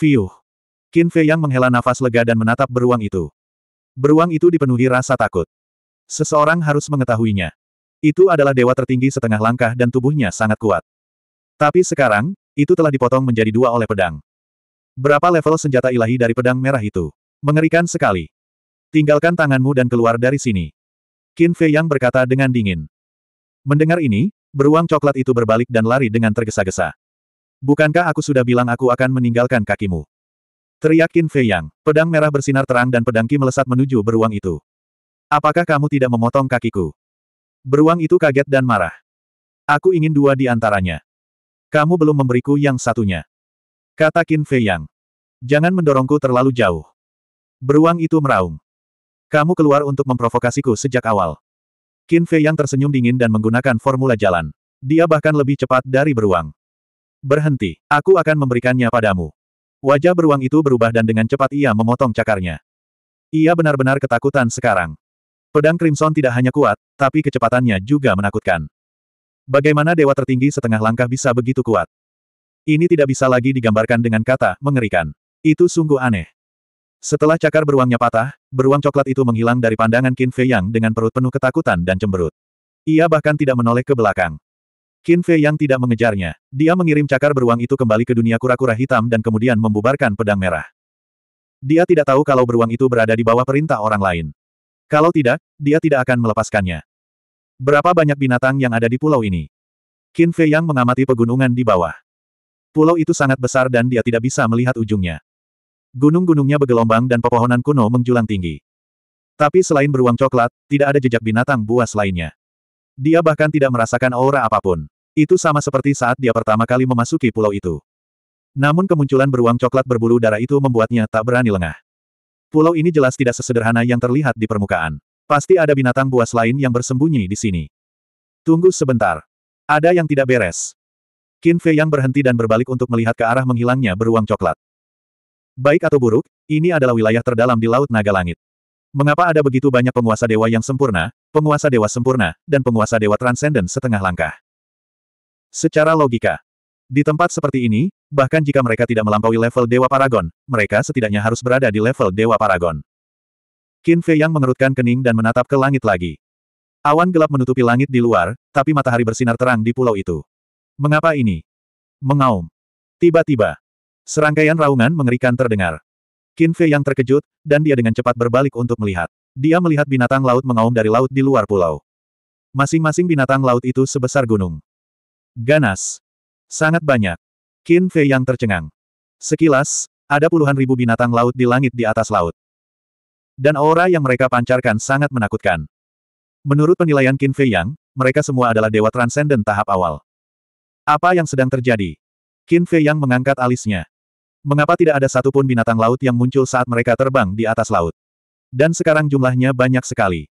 Fiuh. Qin Fei yang menghela nafas lega dan menatap beruang itu. Beruang itu dipenuhi rasa takut. Seseorang harus mengetahuinya. Itu adalah dewa tertinggi setengah langkah dan tubuhnya sangat kuat. Tapi sekarang, itu telah dipotong menjadi dua oleh pedang. Berapa level senjata ilahi dari pedang merah itu? Mengerikan sekali. Tinggalkan tanganmu dan keluar dari sini. Qin Fei Yang berkata dengan dingin. Mendengar ini, beruang coklat itu berbalik dan lari dengan tergesa-gesa. Bukankah aku sudah bilang aku akan meninggalkan kakimu? Teriak Qin Fei Yang. Pedang merah bersinar terang dan pedang Qi melesat menuju beruang itu. Apakah kamu tidak memotong kakiku? Beruang itu kaget dan marah. Aku ingin dua di antaranya. Kamu belum memberiku yang satunya. Kata Qin Fei Yang. Jangan mendorongku terlalu jauh. Beruang itu meraung. Kamu keluar untuk memprovokasiku sejak awal. Qin Fei Yang tersenyum dingin dan menggunakan formula jalan. Dia bahkan lebih cepat dari beruang. Berhenti, aku akan memberikannya padamu. Wajah beruang itu berubah dan dengan cepat ia memotong cakarnya. Ia benar-benar ketakutan sekarang. Pedang Crimson tidak hanya kuat, tapi kecepatannya juga menakutkan. Bagaimana dewa tertinggi setengah langkah bisa begitu kuat? Ini tidak bisa lagi digambarkan dengan kata, mengerikan. Itu sungguh aneh. Setelah cakar beruangnya patah, beruang coklat itu menghilang dari pandangan Qin Fei Yang dengan perut penuh ketakutan dan cemberut. Ia bahkan tidak menoleh ke belakang. Qin Fei yang tidak mengejarnya. Dia mengirim cakar beruang itu kembali ke dunia kura-kura hitam dan kemudian membubarkan pedang merah. Dia tidak tahu kalau beruang itu berada di bawah perintah orang lain. Kalau tidak, dia tidak akan melepaskannya. Berapa banyak binatang yang ada di pulau ini? Qin Fei yang mengamati pegunungan di bawah. Pulau itu sangat besar dan dia tidak bisa melihat ujungnya. Gunung-gunungnya bergelombang dan pepohonan kuno menjulang tinggi. Tapi selain beruang coklat, tidak ada jejak binatang buas lainnya. Dia bahkan tidak merasakan aura apapun. Itu sama seperti saat dia pertama kali memasuki pulau itu. Namun kemunculan beruang coklat berbulu darah itu membuatnya tak berani lengah. Pulau ini jelas tidak sesederhana yang terlihat di permukaan. Pasti ada binatang buas lain yang bersembunyi di sini. Tunggu sebentar. Ada yang tidak beres. Qin Fei yang berhenti dan berbalik untuk melihat ke arah menghilangnya beruang coklat. Baik atau buruk, ini adalah wilayah terdalam di Laut Naga Langit. Mengapa ada begitu banyak penguasa dewa yang sempurna, penguasa dewa sempurna, dan penguasa dewa transenden setengah langkah. Secara logika, di tempat seperti ini, bahkan jika mereka tidak melampaui level dewa paragon, mereka setidaknya harus berada di level dewa paragon. Qin Fei yang mengerutkan kening dan menatap ke langit lagi. Awan gelap menutupi langit di luar, tapi matahari bersinar terang di pulau itu. Mengapa ini? Mengaum. Tiba-tiba, serangkaian raungan mengerikan terdengar. Qin Fei yang terkejut, dan dia dengan cepat berbalik untuk melihat. Dia melihat binatang laut mengaum dari laut di luar pulau. Masing-masing binatang laut itu sebesar gunung. Ganas. Sangat banyak. Qin Fei yang tercengang. Sekilas, ada puluhan ribu binatang laut di langit di atas laut. Dan aura yang mereka pancarkan sangat menakutkan. Menurut penilaian Qin Fei Yang, mereka semua adalah dewa transenden tahap awal. Apa yang sedang terjadi? Qin Fei Yang mengangkat alisnya. Mengapa tidak ada satupun binatang laut yang muncul saat mereka terbang di atas laut? Dan sekarang jumlahnya banyak sekali.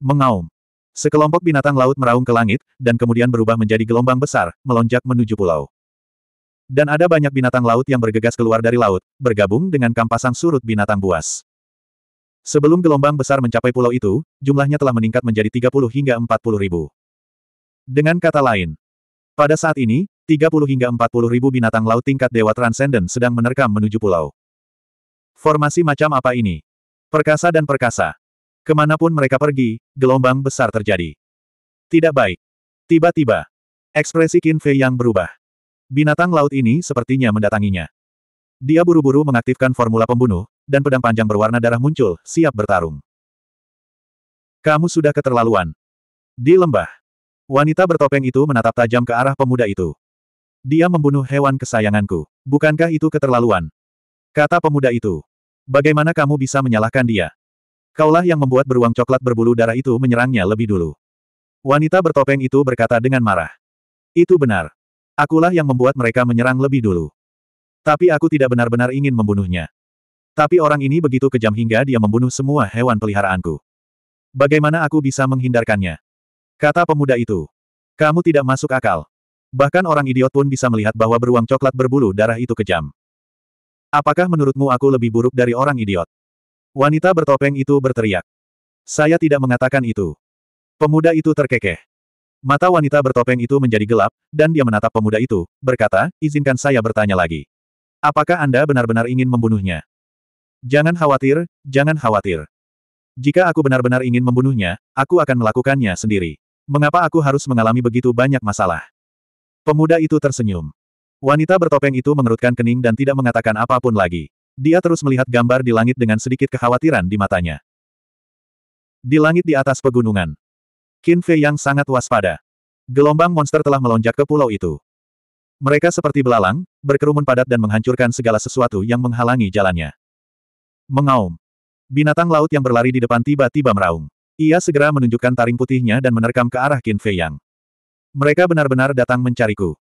Mengaum. Sekelompok binatang laut meraung ke langit, dan kemudian berubah menjadi gelombang besar, melonjak menuju pulau. Dan ada banyak binatang laut yang bergegas keluar dari laut, bergabung dengan kampasang surut binatang buas. Sebelum gelombang besar mencapai pulau itu, jumlahnya telah meningkat menjadi 30 hingga 40 ribu. Dengan kata lain, pada saat ini, 30 hingga 40 ribu binatang laut tingkat Dewa Transcendent sedang menerkam menuju pulau. Formasi macam apa ini? Perkasa dan perkasa. Kemanapun mereka pergi, gelombang besar terjadi. Tidak baik. Tiba-tiba, ekspresi Qin Fei yang berubah. Binatang laut ini sepertinya mendatanginya. Dia buru-buru mengaktifkan formula pembunuh, dan pedang panjang berwarna darah muncul, siap bertarung. Kamu sudah keterlaluan. Di lembah, wanita bertopeng itu menatap tajam ke arah pemuda itu. Dia membunuh hewan kesayanganku. Bukankah itu keterlaluan? Kata pemuda itu. Bagaimana kamu bisa menyalahkan dia? Kaulah yang membuat beruang coklat berbulu darah itu menyerangnya lebih dulu. Wanita bertopeng itu berkata dengan marah. Itu benar. Akulah yang membuat mereka menyerang lebih dulu. Tapi aku tidak benar-benar ingin membunuhnya. Tapi orang ini begitu kejam hingga dia membunuh semua hewan peliharaanku. Bagaimana aku bisa menghindarkannya? Kata pemuda itu. Kamu tidak masuk akal. Bahkan orang idiot pun bisa melihat bahwa beruang coklat berbulu darah itu kejam. Apakah menurutmu aku lebih buruk dari orang idiot? Wanita bertopeng itu berteriak. Saya tidak mengatakan itu. Pemuda itu terkekeh. Mata wanita bertopeng itu menjadi gelap, dan dia menatap pemuda itu, berkata, izinkan saya bertanya lagi. Apakah Anda benar-benar ingin membunuhnya? Jangan khawatir, jangan khawatir. Jika aku benar-benar ingin membunuhnya, aku akan melakukannya sendiri. Mengapa aku harus mengalami begitu banyak masalah? Pemuda itu tersenyum. Wanita bertopeng itu mengerutkan kening dan tidak mengatakan apapun lagi. Dia terus melihat gambar di langit dengan sedikit kekhawatiran di matanya. Di langit di atas pegunungan. Qin Fei yang sangat waspada. Gelombang monster telah melonjak ke pulau itu. Mereka seperti belalang, berkerumun padat dan menghancurkan segala sesuatu yang menghalangi jalannya. Mengaum. Binatang laut yang berlari di depan tiba-tiba meraung. Ia segera menunjukkan taring putihnya dan menerkam ke arah Qin Fei Yang. Mereka benar-benar datang mencariku.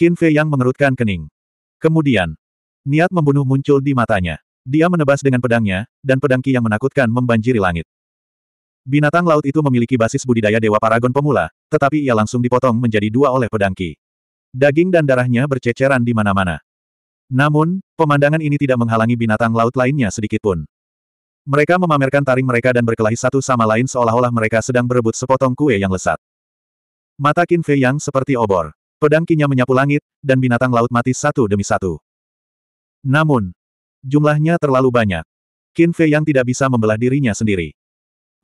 Qin Fei yang mengerutkan kening. Kemudian, niat membunuh muncul di matanya. Dia menebas dengan pedangnya, dan pedang Qi yang menakutkan membanjiri langit. Binatang laut itu memiliki basis budidaya dewa paragon pemula, tetapi ia langsung dipotong menjadi dua oleh pedang Qi. Daging dan darahnya berceceran di mana-mana. Namun, pemandangan ini tidak menghalangi binatang laut lainnya sedikitpun. Mereka memamerkan taring mereka dan berkelahi satu sama lain seolah-olah mereka sedang berebut sepotong kue yang lesat. Mata Qin Fei Yang seperti obor. Pedang kinya menyapu langit, dan binatang laut mati satu demi satu. Namun, jumlahnya terlalu banyak. Qin Fei yang tidak bisa membelah dirinya sendiri.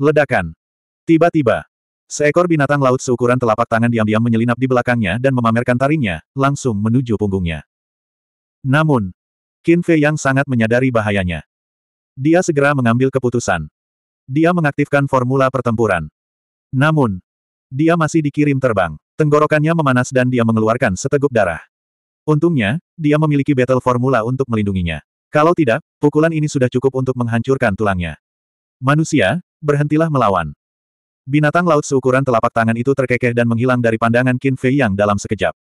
Ledakan. Tiba-tiba, seekor binatang laut seukuran telapak tangan diam-diam menyelinap di belakangnya dan memamerkan taringnya, langsung menuju punggungnya. Namun, Qin Fei yang sangat menyadari bahayanya. Dia segera mengambil keputusan. Dia mengaktifkan formula pertempuran. Namun, dia masih dikirim terbang. Tenggorokannya memanas dan dia mengeluarkan seteguk darah. Untungnya, dia memiliki battle formula untuk melindunginya. Kalau tidak, pukulan ini sudah cukup untuk menghancurkan tulangnya. Manusia, berhentilah melawan. Binatang laut seukuran telapak tangan itu terkekeh dan menghilang dari pandangan Qin Fei Yang dalam sekejap.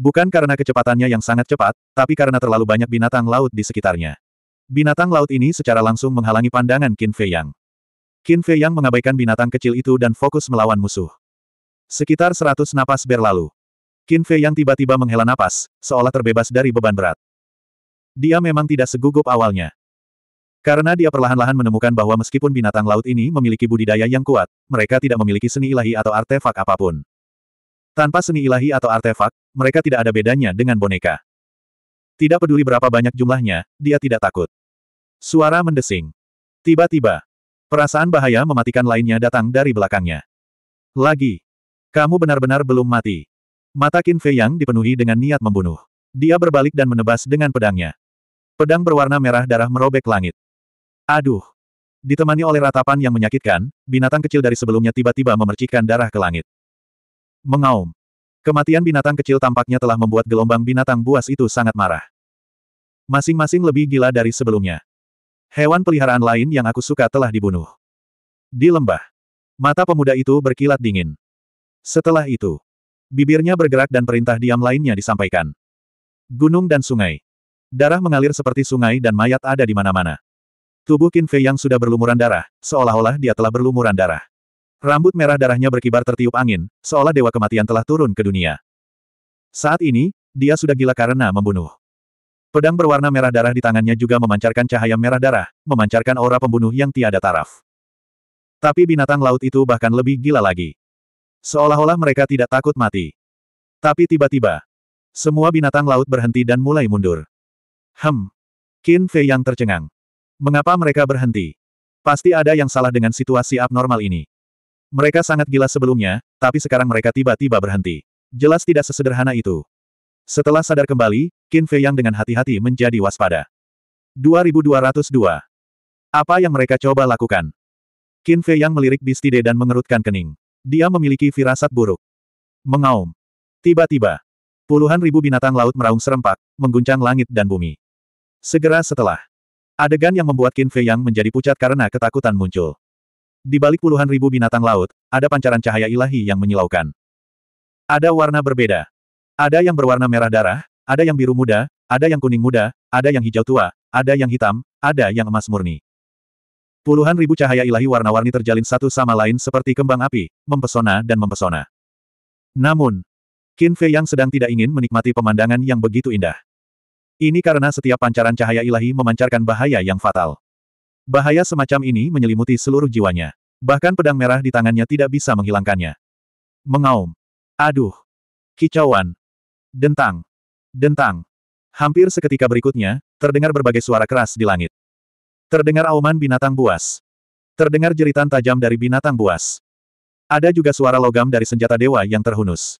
Bukan karena kecepatannya yang sangat cepat, tapi karena terlalu banyak binatang laut di sekitarnya. Binatang laut ini secara langsung menghalangi pandangan Qin Fei Yang. Qin Fei Yang mengabaikan binatang kecil itu dan fokus melawan musuh. Sekitar seratus napas berlalu. Qin Fei yang tiba-tiba menghela napas, seolah terbebas dari beban berat. Dia memang tidak segugup awalnya. Karena dia perlahan-lahan menemukan bahwa meskipun binatang laut ini memiliki budidaya yang kuat, mereka tidak memiliki seni ilahi atau artefak apapun. Tanpa seni ilahi atau artefak, mereka tidak ada bedanya dengan boneka. Tidak peduli berapa banyak jumlahnya, dia tidak takut. Suara mendesing. Tiba-tiba, perasaan bahaya mematikan lainnya datang dari belakangnya. Lagi, kamu benar-benar belum mati. Mata Qin Fei Yang dipenuhi dengan niat membunuh. Dia berbalik dan menebas dengan pedangnya. Pedang berwarna merah darah merobek langit. Aduh! Ditemani oleh ratapan yang menyakitkan, binatang kecil dari sebelumnya tiba-tiba memercikkan darah ke langit. Mengaum. Kematian binatang kecil tampaknya telah membuat gelombang binatang buas itu sangat marah. Masing-masing lebih gila dari sebelumnya. Hewan peliharaan lain yang aku suka telah dibunuh. Di lembah. Mata pemuda itu berkilat dingin. Setelah itu, bibirnya bergerak dan perintah diam lainnya disampaikan. Gunung dan sungai. Darah mengalir seperti sungai dan mayat ada di mana-mana. Tubuh Qin Fei yang sudah berlumuran darah, seolah-olah dia telah berlumuran darah. Rambut merah darahnya berkibar tertiup angin, seolah dewa kematian telah turun ke dunia. Saat ini, dia sudah gila karena membunuh. Pedang berwarna merah darah di tangannya juga memancarkan cahaya merah darah, memancarkan aura pembunuh yang tiada taraf. Tapi binatang laut itu bahkan lebih gila lagi. Seolah-olah mereka tidak takut mati. Tapi tiba-tiba, semua binatang laut berhenti dan mulai mundur. Hem. Qin Fei yang tercengang. Mengapa mereka berhenti? Pasti ada yang salah dengan situasi abnormal ini. Mereka sangat gila sebelumnya, tapi sekarang mereka tiba-tiba berhenti. Jelas tidak sesederhana itu. Setelah sadar kembali, Qin Fei yang dengan hati-hati menjadi waspada. 2202. Apa yang mereka coba lakukan? Qin Fei yang melirik Bistide dan mengerutkan kening. Dia memiliki firasat buruk. Mengaum. Tiba-tiba, puluhan ribu binatang laut meraung serempak, mengguncang langit dan bumi. Segera setelah, adegan yang membuat Qin Fei Yang menjadi pucat karena ketakutan muncul. Di balik puluhan ribu binatang laut, ada pancaran cahaya ilahi yang menyilaukan. Ada warna berbeda. Ada yang berwarna merah darah, ada yang biru muda, ada yang kuning muda, ada yang hijau tua, ada yang hitam, ada yang emas murni. Puluhan ribu cahaya ilahi warna-warni terjalin satu sama lain seperti kembang api, mempesona dan mempesona. Namun, Qin Fei yang sedang tidak ingin menikmati pemandangan yang begitu indah. Ini karena setiap pancaran cahaya ilahi memancarkan bahaya yang fatal. Bahaya semacam ini menyelimuti seluruh jiwanya. Bahkan pedang merah di tangannya tidak bisa menghilangkannya. Mengaum. Aduh. Kicauan. Dentang. Dentang. Hampir seketika berikutnya, terdengar berbagai suara keras di langit. Terdengar auman binatang buas. Terdengar jeritan tajam dari binatang buas. Ada juga suara logam dari senjata dewa yang terhunus.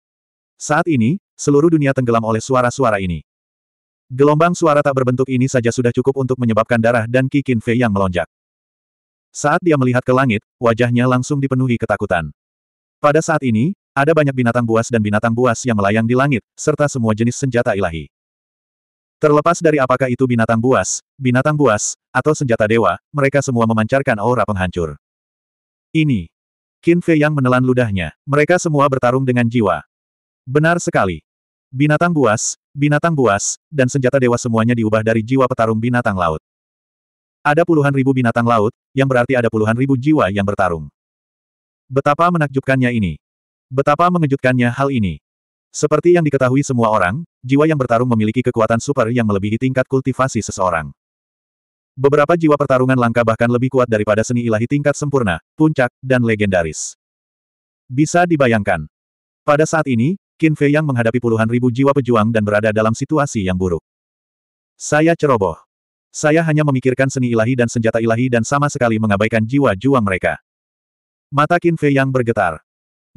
Saat ini, seluruh dunia tenggelam oleh suara-suara ini. Gelombang suara tak berbentuk ini saja sudah cukup untuk menyebabkan darah dan kikin Fei yang melonjak. Saat dia melihat ke langit, wajahnya langsung dipenuhi ketakutan. Pada saat ini, ada banyak binatang buas dan binatang buas yang melayang di langit, serta semua jenis senjata ilahi. Terlepas dari apakah itu binatang buas, binatang buas, atau senjata dewa, mereka semua memancarkan aura penghancur. Ini. Qin Fei yang menelan ludahnya, mereka semua bertarung dengan jiwa. Benar sekali. Binatang buas, binatang buas, dan senjata dewa semuanya diubah dari jiwa petarung binatang laut. Ada puluhan ribu binatang laut, yang berarti ada puluhan ribu jiwa yang bertarung. Betapa menakjubkannya ini. Betapa mengejutkannya hal ini. Seperti yang diketahui semua orang, jiwa yang bertarung memiliki kekuatan super yang melebihi tingkat kultivasi seseorang. Beberapa jiwa pertarungan langka bahkan lebih kuat daripada seni ilahi tingkat sempurna, puncak, dan legendaris. Bisa dibayangkan. Pada saat ini, Qin Fei yang menghadapi puluhan ribu jiwa pejuang dan berada dalam situasi yang buruk. Saya ceroboh. Saya hanya memikirkan seni ilahi dan senjata ilahi dan sama sekali mengabaikan jiwa juang mereka. Mata Qin Fei yang bergetar.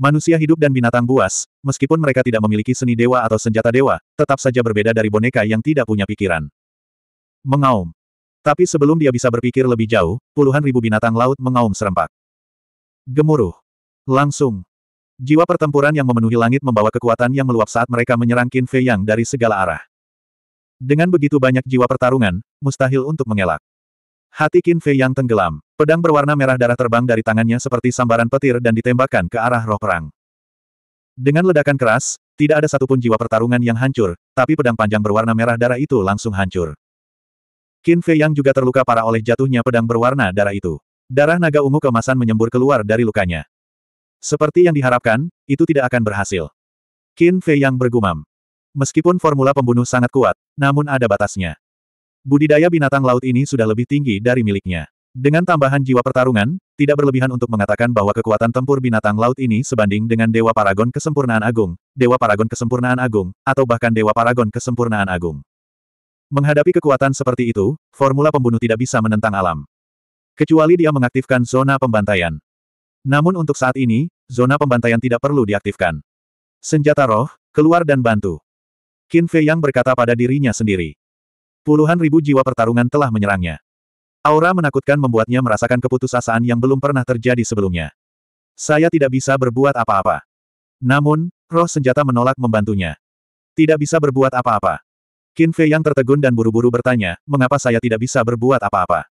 Manusia hidup dan binatang buas, meskipun mereka tidak memiliki seni dewa atau senjata dewa, tetap saja berbeda dari boneka yang tidak punya pikiran. Mengaum. Tapi sebelum dia bisa berpikir lebih jauh, puluhan ribu binatang laut mengaum serempak. Gemuruh. Langsung. Jiwa pertempuran yang memenuhi langit membawa kekuatan yang meluap saat mereka menyerang Qin Fei Yang dari segala arah. Dengan begitu banyak jiwa pertarungan, mustahil untuk mengelak. Hati Qin Fei Yang tenggelam. Pedang berwarna merah darah terbang dari tangannya seperti sambaran petir dan ditembakkan ke arah roh perang. Dengan ledakan keras, tidak ada satupun jiwa pertarungan yang hancur, tapi pedang panjang berwarna merah darah itu langsung hancur. Qin Fei yang juga terluka parah oleh jatuhnya pedang berwarna darah itu. Darah naga ungu kemasan menyembur keluar dari lukanya. Seperti yang diharapkan, itu tidak akan berhasil. Qin Fei yang bergumam. Meskipun formula pembunuh sangat kuat, namun ada batasnya. Budidaya binatang laut ini sudah lebih tinggi dari miliknya. Dengan tambahan jiwa pertarungan, tidak berlebihan untuk mengatakan bahwa kekuatan tempur binatang laut ini sebanding dengan Dewa Paragon Kesempurnaan Agung, Dewa Paragon Kesempurnaan Agung, atau bahkan Dewa Paragon Kesempurnaan Agung. Menghadapi kekuatan seperti itu, formula pembunuh tidak bisa menentang alam. Kecuali dia mengaktifkan zona pembantaian. Namun untuk saat ini, zona pembantaian tidak perlu diaktifkan. Senjata roh, keluar dan bantu. Qin Fei Yang berkata pada dirinya sendiri. Puluhan ribu jiwa pertarungan telah menyerangnya. Aura menakutkan membuatnya merasakan keputusasaan yang belum pernah terjadi sebelumnya. Saya tidak bisa berbuat apa-apa. Namun, roh senjata menolak membantunya. Tidak bisa berbuat apa-apa. Qin Fei yang tertegun dan buru-buru bertanya, mengapa saya tidak bisa berbuat apa-apa?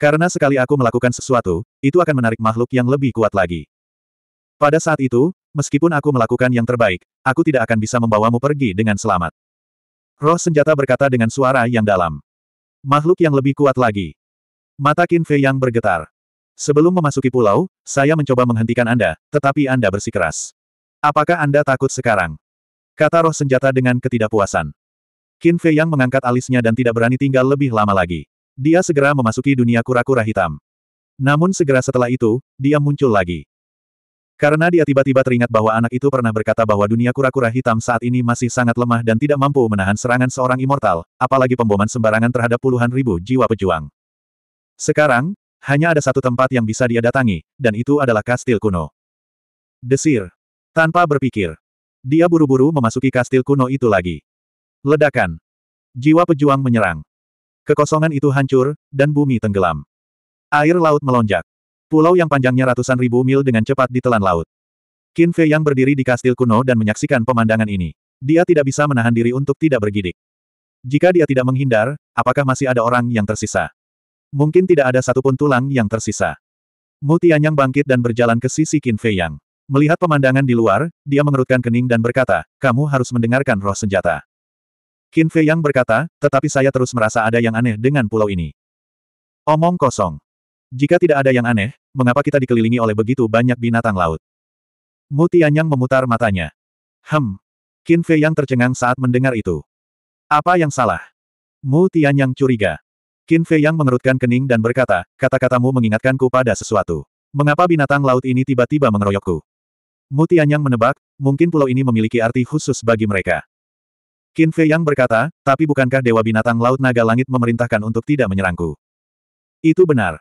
Karena sekali aku melakukan sesuatu, itu akan menarik makhluk yang lebih kuat lagi. Pada saat itu, meskipun aku melakukan yang terbaik, aku tidak akan bisa membawamu pergi dengan selamat. Roh senjata berkata dengan suara yang dalam. Makhluk yang lebih kuat lagi, Mata Qin Fei yang bergetar. Sebelum memasuki pulau, saya mencoba menghentikan Anda, tetapi Anda bersikeras. Apakah Anda takut sekarang? Kata roh senjata dengan ketidakpuasan. Qin Fei yang mengangkat alisnya dan tidak berani tinggal lebih lama lagi. Dia segera memasuki dunia kura-kura hitam. Namun segera setelah itu, dia muncul lagi. Karena dia tiba-tiba teringat bahwa anak itu pernah berkata bahwa dunia kura-kura hitam saat ini masih sangat lemah dan tidak mampu menahan serangan seorang immortal, apalagi pemboman sembarangan terhadap puluhan ribu jiwa pejuang. Sekarang, hanya ada satu tempat yang bisa dia datangi, dan itu adalah kastil kuno. Desir. Tanpa berpikir. Dia buru-buru memasuki kastil kuno itu lagi. Ledakan. Jiwa pejuang menyerang. Kekosongan itu hancur, dan bumi tenggelam. Air laut melonjak. Pulau yang panjangnya ratusan ribu mil dengan cepat ditelan laut. Qin Fei yang berdiri di kastil kuno dan menyaksikan pemandangan ini. Dia tidak bisa menahan diri untuk tidak bergidik. Jika dia tidak menghindar, apakah masih ada orang yang tersisa? Mungkin tidak ada satupun tulang yang tersisa. Mu bangkit dan berjalan ke sisi Qin Fei Yang. Melihat pemandangan di luar, dia mengerutkan kening dan berkata, kamu harus mendengarkan roh senjata. Qin Fei Yang berkata, tetapi saya terus merasa ada yang aneh dengan pulau ini. Omong kosong. Jika tidak ada yang aneh, mengapa kita dikelilingi oleh begitu banyak binatang laut? Mu memutar matanya. Hem. Qin Fei Yang tercengang saat mendengar itu. Apa yang salah? Mu curiga. Qin Fei Yang mengerutkan kening dan berkata, kata-katamu mengingatkanku pada sesuatu. Mengapa binatang laut ini tiba-tiba mengeroyokku? Mutianyang menebak, mungkin pulau ini memiliki arti khusus bagi mereka. Qin Fei Yang berkata, tapi bukankah Dewa Binatang Laut Naga Langit memerintahkan untuk tidak menyerangku? Itu benar.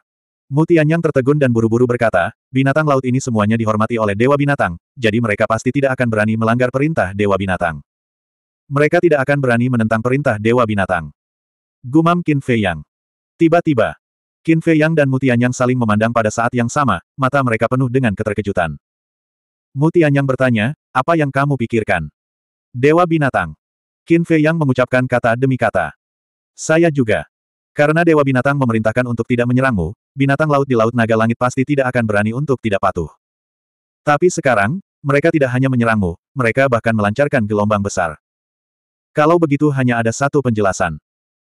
Mutianyang tertegun dan buru-buru berkata, binatang laut ini semuanya dihormati oleh Dewa Binatang, jadi mereka pasti tidak akan berani melanggar perintah Dewa Binatang. Mereka tidak akan berani menentang perintah Dewa Binatang. Gumam Qin Fei Yang. Tiba-tiba, Qin Fei Yang dan Mutian Yang saling memandang pada saat yang sama, mata mereka penuh dengan keterkejutan. Mutian Yang bertanya, apa yang kamu pikirkan? Dewa binatang. Qin Fei Yang mengucapkan kata demi kata. Saya juga. Karena Dewa Binatang memerintahkan untuk tidak menyerangmu, binatang laut di Laut Naga Langit pasti tidak akan berani untuk tidak patuh. Tapi sekarang, mereka tidak hanya menyerangmu, mereka bahkan melancarkan gelombang besar. Kalau begitu hanya ada satu penjelasan.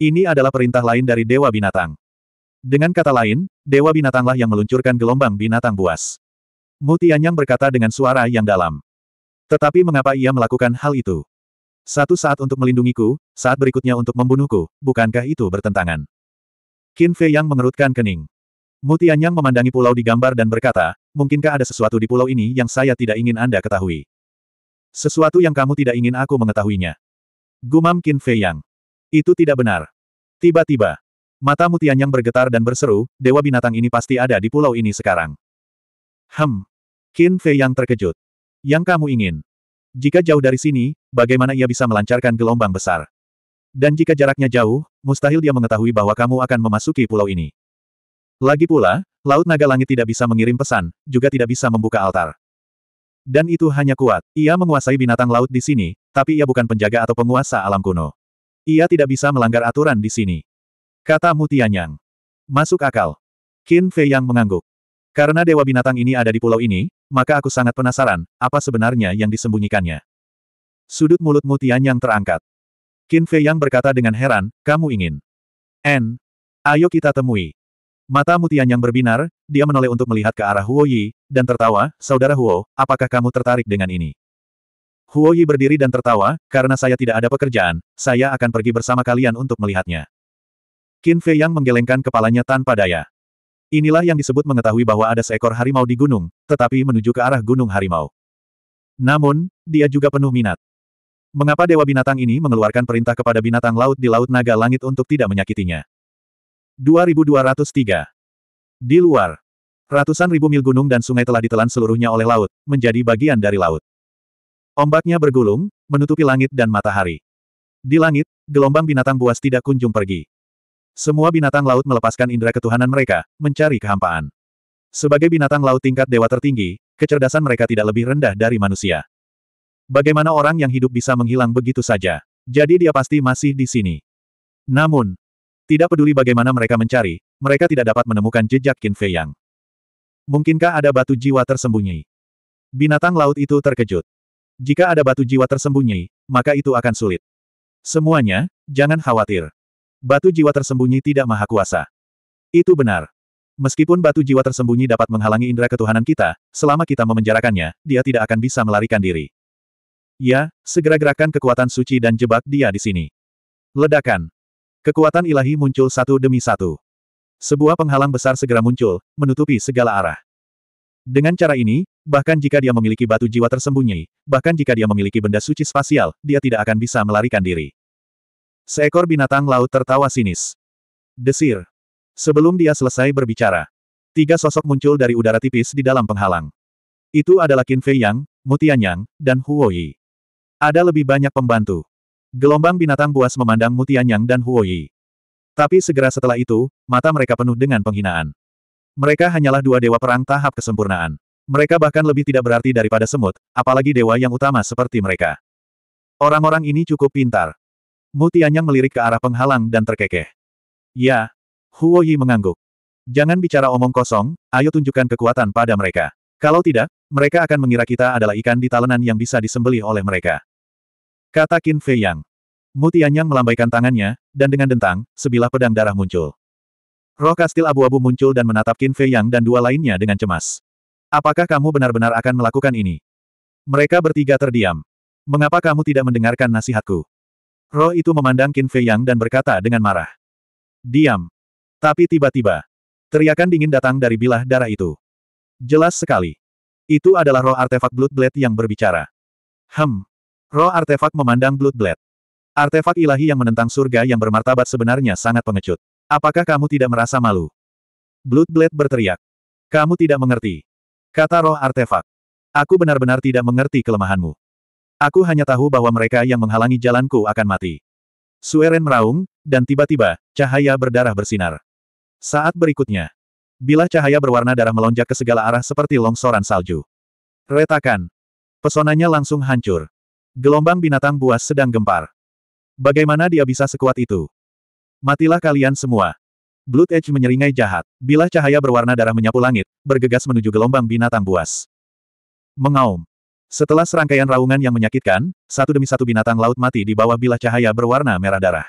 Ini adalah perintah lain dari Dewa Binatang. Dengan kata lain, Dewa Binatanglah yang meluncurkan gelombang binatang buas. Mutianyang berkata dengan suara yang dalam. Tetapi mengapa ia melakukan hal itu? Satu saat untuk melindungiku, saat berikutnya untuk membunuhku, bukankah itu bertentangan? Qin Fei Yang mengerutkan kening. Mutianyang memandangi pulau di gambar dan berkata, mungkinkah ada sesuatu di pulau ini yang saya tidak ingin Anda ketahui? Sesuatu yang kamu tidak ingin aku mengetahuinya. Gumam Qin Fei Yang. Itu tidak benar. Tiba-tiba, mata Mutian yang bergetar dan berseru, dewa binatang ini pasti ada di pulau ini sekarang. Hem. Qin Fei yang terkejut. Yang kamu ingin. Jika jauh dari sini, bagaimana ia bisa melancarkan gelombang besar? Dan jika jaraknya jauh, mustahil dia mengetahui bahwa kamu akan memasuki pulau ini. Lagi pula, Laut Naga Langit tidak bisa mengirim pesan, juga tidak bisa membuka altar. Dan itu hanya kuat. Ia menguasai binatang laut di sini, tapi ia bukan penjaga atau penguasa alam kuno. Ia tidak bisa melanggar aturan di sini. Kata Mutianyang. Masuk akal. Qin Fei yang mengangguk. Karena dewa binatang ini ada di pulau ini, maka aku sangat penasaran, apa sebenarnya yang disembunyikannya. Sudut mulut Mutianyang terangkat. Qin Fei yang berkata dengan heran, kamu ingin. N. Ayo kita temui. Mata Mutianyang berbinar, dia menoleh untuk melihat ke arah Huo Yi, dan tertawa, Saudara Huo, apakah kamu tertarik dengan ini? Huo Yi berdiri dan tertawa, karena saya tidak ada pekerjaan, saya akan pergi bersama kalian untuk melihatnya. Qin Fei Yang menggelengkan kepalanya tanpa daya. Inilah yang disebut mengetahui bahwa ada seekor harimau di gunung, tetapi menuju ke arah gunung harimau. Namun, dia juga penuh minat. Mengapa dewa binatang ini mengeluarkan perintah kepada binatang laut di Laut Naga Langit untuk tidak menyakitinya? 2203 Di luar, ratusan ribu mil gunung dan sungai telah ditelan seluruhnya oleh laut, menjadi bagian dari laut. Ombaknya bergulung, menutupi langit dan matahari. Di langit, gelombang binatang buas tidak kunjung pergi. Semua binatang laut melepaskan indera ketuhanan mereka, mencari kehampaan. Sebagai binatang laut tingkat dewa tertinggi, kecerdasan mereka tidak lebih rendah dari manusia. Bagaimana orang yang hidup bisa menghilang begitu saja? Jadi dia pasti masih di sini. Namun, tidak peduli bagaimana mereka mencari, mereka tidak dapat menemukan jejak Qin Fei Yang. Mungkinkah ada batu jiwa tersembunyi? Binatang laut itu terkejut. Jika ada batu jiwa tersembunyi, maka itu akan sulit. Semuanya, jangan khawatir. Batu jiwa tersembunyi tidak maha kuasa. Itu benar. Meskipun batu jiwa tersembunyi dapat menghalangi indera ketuhanan kita, selama kita memenjarakannya, dia tidak akan bisa melarikan diri. Ya, segera gerakan kekuatan suci dan jebak dia di sini. Ledakan. Kekuatan ilahi muncul satu demi satu. Sebuah penghalang besar segera muncul, menutupi segala arah. Dengan cara ini, bahkan jika dia memiliki batu jiwa tersembunyi, bahkan jika dia memiliki benda suci spasial, dia tidak akan bisa melarikan diri. Seekor binatang laut tertawa sinis. Desir. Sebelum dia selesai berbicara, tiga sosok muncul dari udara tipis di dalam penghalang. Itu adalah Qin Fei Yang, Mutian Yang, dan Huo Yi. Ada lebih banyak pembantu. Gelombang binatang buas memandang Mutian Yang dan Huo Yi. Tapi segera setelah itu, mata mereka penuh dengan penghinaan. Mereka hanyalah dua dewa perang tahap kesempurnaan. Mereka bahkan lebih tidak berarti daripada semut, apalagi dewa yang utama seperti mereka. Orang-orang ini cukup pintar. Mutianyang melirik ke arah penghalang dan terkekeh. Ya. Huo Yi mengangguk. Jangan bicara omong kosong, ayo tunjukkan kekuatan pada mereka. Kalau tidak, mereka akan mengira kita adalah ikan di talenan yang bisa disembeli oleh mereka. Kata Qin Fei Yang. Mutianyang melambaikan tangannya, dan dengan dentang, sebilah pedang darah muncul. Roh kastil abu-abu muncul dan menatap Qin Fei Yang dan dua lainnya dengan cemas. Apakah kamu benar-benar akan melakukan ini? Mereka bertiga terdiam. Mengapa kamu tidak mendengarkan nasihatku? Roh itu memandang Qin Fei Yang dan berkata dengan marah. Diam. Tapi tiba-tiba, teriakan dingin datang dari bilah darah itu. Jelas sekali. Itu adalah roh artefak Blood Blade yang berbicara. Hem. Roh artefak memandang Blood Blade. Artefak ilahi yang menentang surga yang bermartabat sebenarnya sangat pengecut. Apakah kamu tidak merasa malu? Bloodblade berteriak. Kamu tidak mengerti. Kata roh artefak. Aku benar-benar tidak mengerti kelemahanmu. Aku hanya tahu bahwa mereka yang menghalangi jalanku akan mati. Sueren meraung, dan tiba-tiba, cahaya berdarah bersinar. Saat berikutnya, Bila cahaya berwarna darah melonjak ke segala arah seperti longsoran salju. Retakan. Pesonanya langsung hancur. Gelombang binatang buas sedang gempar. Bagaimana dia bisa sekuat itu? Matilah kalian semua. Blood Edge menyeringai jahat, bila cahaya berwarna darah menyapu langit, bergegas menuju gelombang binatang buas. Mengaum. Setelah serangkaian raungan yang menyakitkan, satu demi satu binatang laut mati di bawah bilah cahaya berwarna merah darah.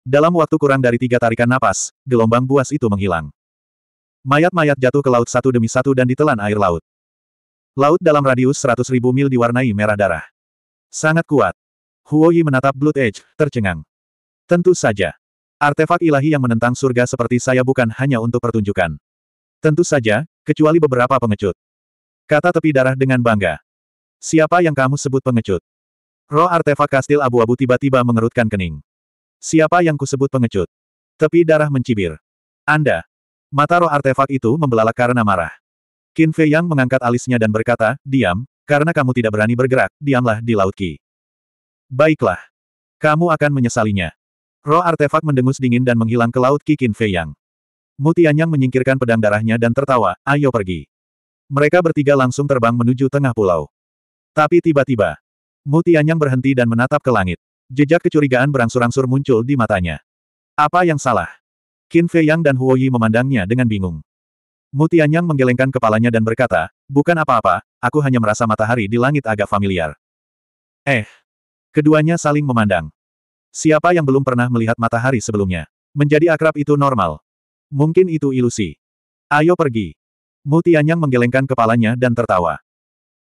Dalam waktu kurang dari tiga tarikan napas, gelombang buas itu menghilang. Mayat-mayat jatuh ke laut satu demi satu dan ditelan air laut. Laut dalam radius seratus ribu mil diwarnai merah darah. Sangat kuat. Huoyi menatap Blood Edge, tercengang. Tentu saja. Artefak ilahi yang menentang surga seperti saya bukan hanya untuk pertunjukan. Tentu saja, kecuali beberapa pengecut. Kata tepi darah dengan bangga. Siapa yang kamu sebut pengecut? Roh artefak kastil abu-abu tiba-tiba mengerutkan kening. Siapa yang kusebut pengecut? Tepi darah mencibir. Anda. Mata roh artefak itu membelalak karena marah. Qin Fei Yang mengangkat alisnya dan berkata, diam, karena kamu tidak berani bergerak, diamlah di Laut Qi. Baiklah. Kamu akan menyesalinya. Roh artefak mendengus dingin dan menghilang ke laut Kikin Feiyang. Mutianyang menyingkirkan pedang darahnya dan tertawa, ayo pergi. Mereka bertiga langsung terbang menuju tengah pulau. Tapi tiba-tiba, Mutianyang berhenti dan menatap ke langit. Jejak kecurigaan berangsur-angsur muncul di matanya. Apa yang salah? Qin Feiyang dan Huo Yi memandangnya dengan bingung. Mutianyang menggelengkan kepalanya dan berkata, bukan apa-apa, aku hanya merasa matahari di langit agak familiar. Eh. Keduanya saling memandang. Siapa yang belum pernah melihat matahari sebelumnya? Menjadi akrab itu normal. Mungkin itu ilusi. Ayo pergi. Mutianyang menggelengkan kepalanya dan tertawa.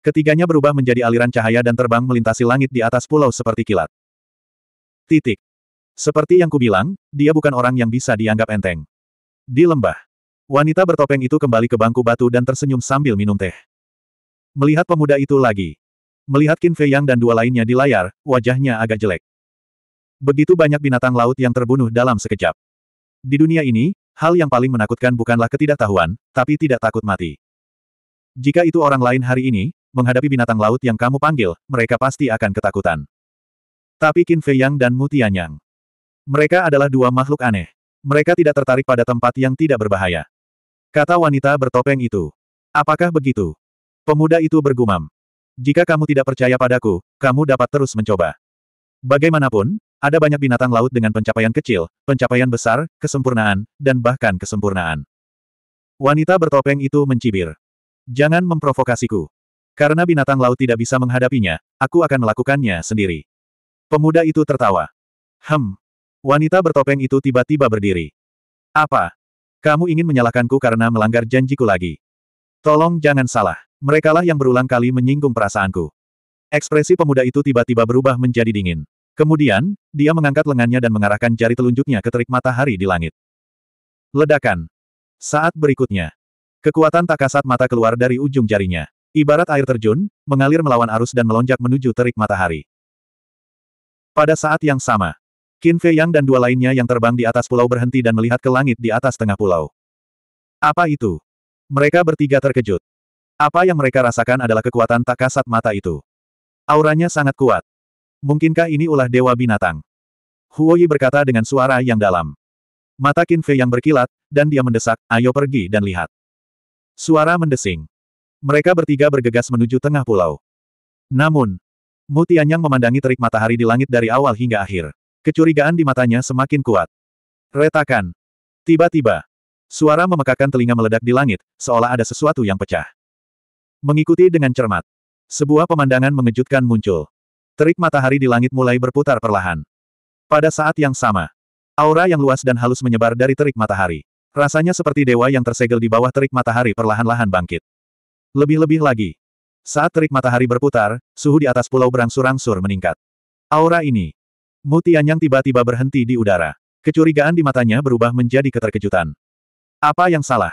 Ketiganya berubah menjadi aliran cahaya dan terbang melintasi langit di atas pulau seperti kilat. Titik. Seperti yang kubilang, dia bukan orang yang bisa dianggap enteng. Di lembah. Wanita bertopeng itu kembali ke bangku batu dan tersenyum sambil minum teh. Melihat pemuda itu lagi. Melihat Qin Fei Yang dan dua lainnya di layar, wajahnya agak jelek. Begitu banyak binatang laut yang terbunuh dalam sekejap. Di dunia ini, hal yang paling menakutkan bukanlah ketidaktahuan, tapi tidak takut mati. Jika itu orang lain hari ini, menghadapi binatang laut yang kamu panggil, mereka pasti akan ketakutan. Tapi Qin Fei Yang dan Mu Yang. Mereka adalah dua makhluk aneh. Mereka tidak tertarik pada tempat yang tidak berbahaya. Kata wanita bertopeng itu. Apakah begitu? Pemuda itu bergumam. Jika kamu tidak percaya padaku, kamu dapat terus mencoba. Bagaimanapun, ada banyak binatang laut dengan pencapaian kecil, pencapaian besar, kesempurnaan, dan bahkan kesempurnaan. Wanita bertopeng itu mencibir. Jangan memprovokasiku. Karena binatang laut tidak bisa menghadapinya, aku akan melakukannya sendiri. Pemuda itu tertawa. Hem. Wanita bertopeng itu tiba-tiba berdiri. Apa? Kamu ingin menyalahkanku karena melanggar janjiku lagi. Tolong jangan salah. Merekalah yang berulang kali menyinggung perasaanku. Ekspresi pemuda itu tiba-tiba berubah menjadi dingin. Kemudian, dia mengangkat lengannya dan mengarahkan jari telunjuknya ke terik matahari di langit. Ledakan. Saat berikutnya. Kekuatan tak kasat mata keluar dari ujung jarinya. Ibarat air terjun, mengalir melawan arus dan melonjak menuju terik matahari. Pada saat yang sama, Qin Fei Yang dan dua lainnya yang terbang di atas pulau berhenti dan melihat ke langit di atas tengah pulau. Apa itu? Mereka bertiga terkejut. Apa yang mereka rasakan adalah kekuatan tak kasat mata itu. Auranya sangat kuat. Mungkinkah ini ulah dewa binatang? Huoyi berkata dengan suara yang dalam. Mata Qin Fei yang berkilat, dan dia mendesak, ayo pergi dan lihat. Suara mendesing. Mereka bertiga bergegas menuju tengah pulau. Namun, Mu Tianyang memandangi terik matahari di langit dari awal hingga akhir. Kecurigaan di matanya semakin kuat. Retakan. Tiba-tiba, suara memekakan telinga meledak di langit, seolah ada sesuatu yang pecah. Mengikuti dengan cermat, sebuah pemandangan mengejutkan muncul. Terik matahari di langit mulai berputar perlahan. Pada saat yang sama, aura yang luas dan halus menyebar dari terik matahari. Rasanya seperti dewa yang tersegel di bawah terik matahari perlahan-lahan bangkit. Lebih-lebih lagi, saat terik matahari berputar, suhu di atas pulau berangsur-angsur meningkat. Aura ini. Mutian yang tiba-tiba berhenti di udara. Kecurigaan di matanya berubah menjadi keterkejutan. Apa yang salah?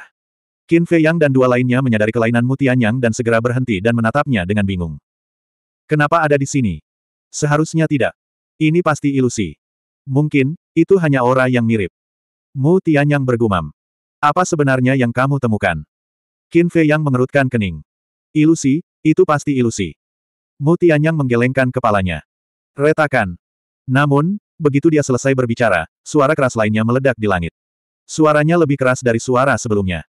Qin Fei Yang dan dua lainnya menyadari kelainan Mutian Yang dan segera berhenti dan menatapnya dengan bingung. Kenapa ada di sini? Seharusnya tidak. Ini pasti ilusi. Mungkin, itu hanya aura yang mirip. Mu Tianyang bergumam. Apa sebenarnya yang kamu temukan? Qin Fei Yang mengerutkan kening. Ilusi, itu pasti ilusi. Mu Tianyang menggelengkan kepalanya. Retakan. Namun, begitu dia selesai berbicara, suara keras lainnya meledak di langit. Suaranya lebih keras dari suara sebelumnya.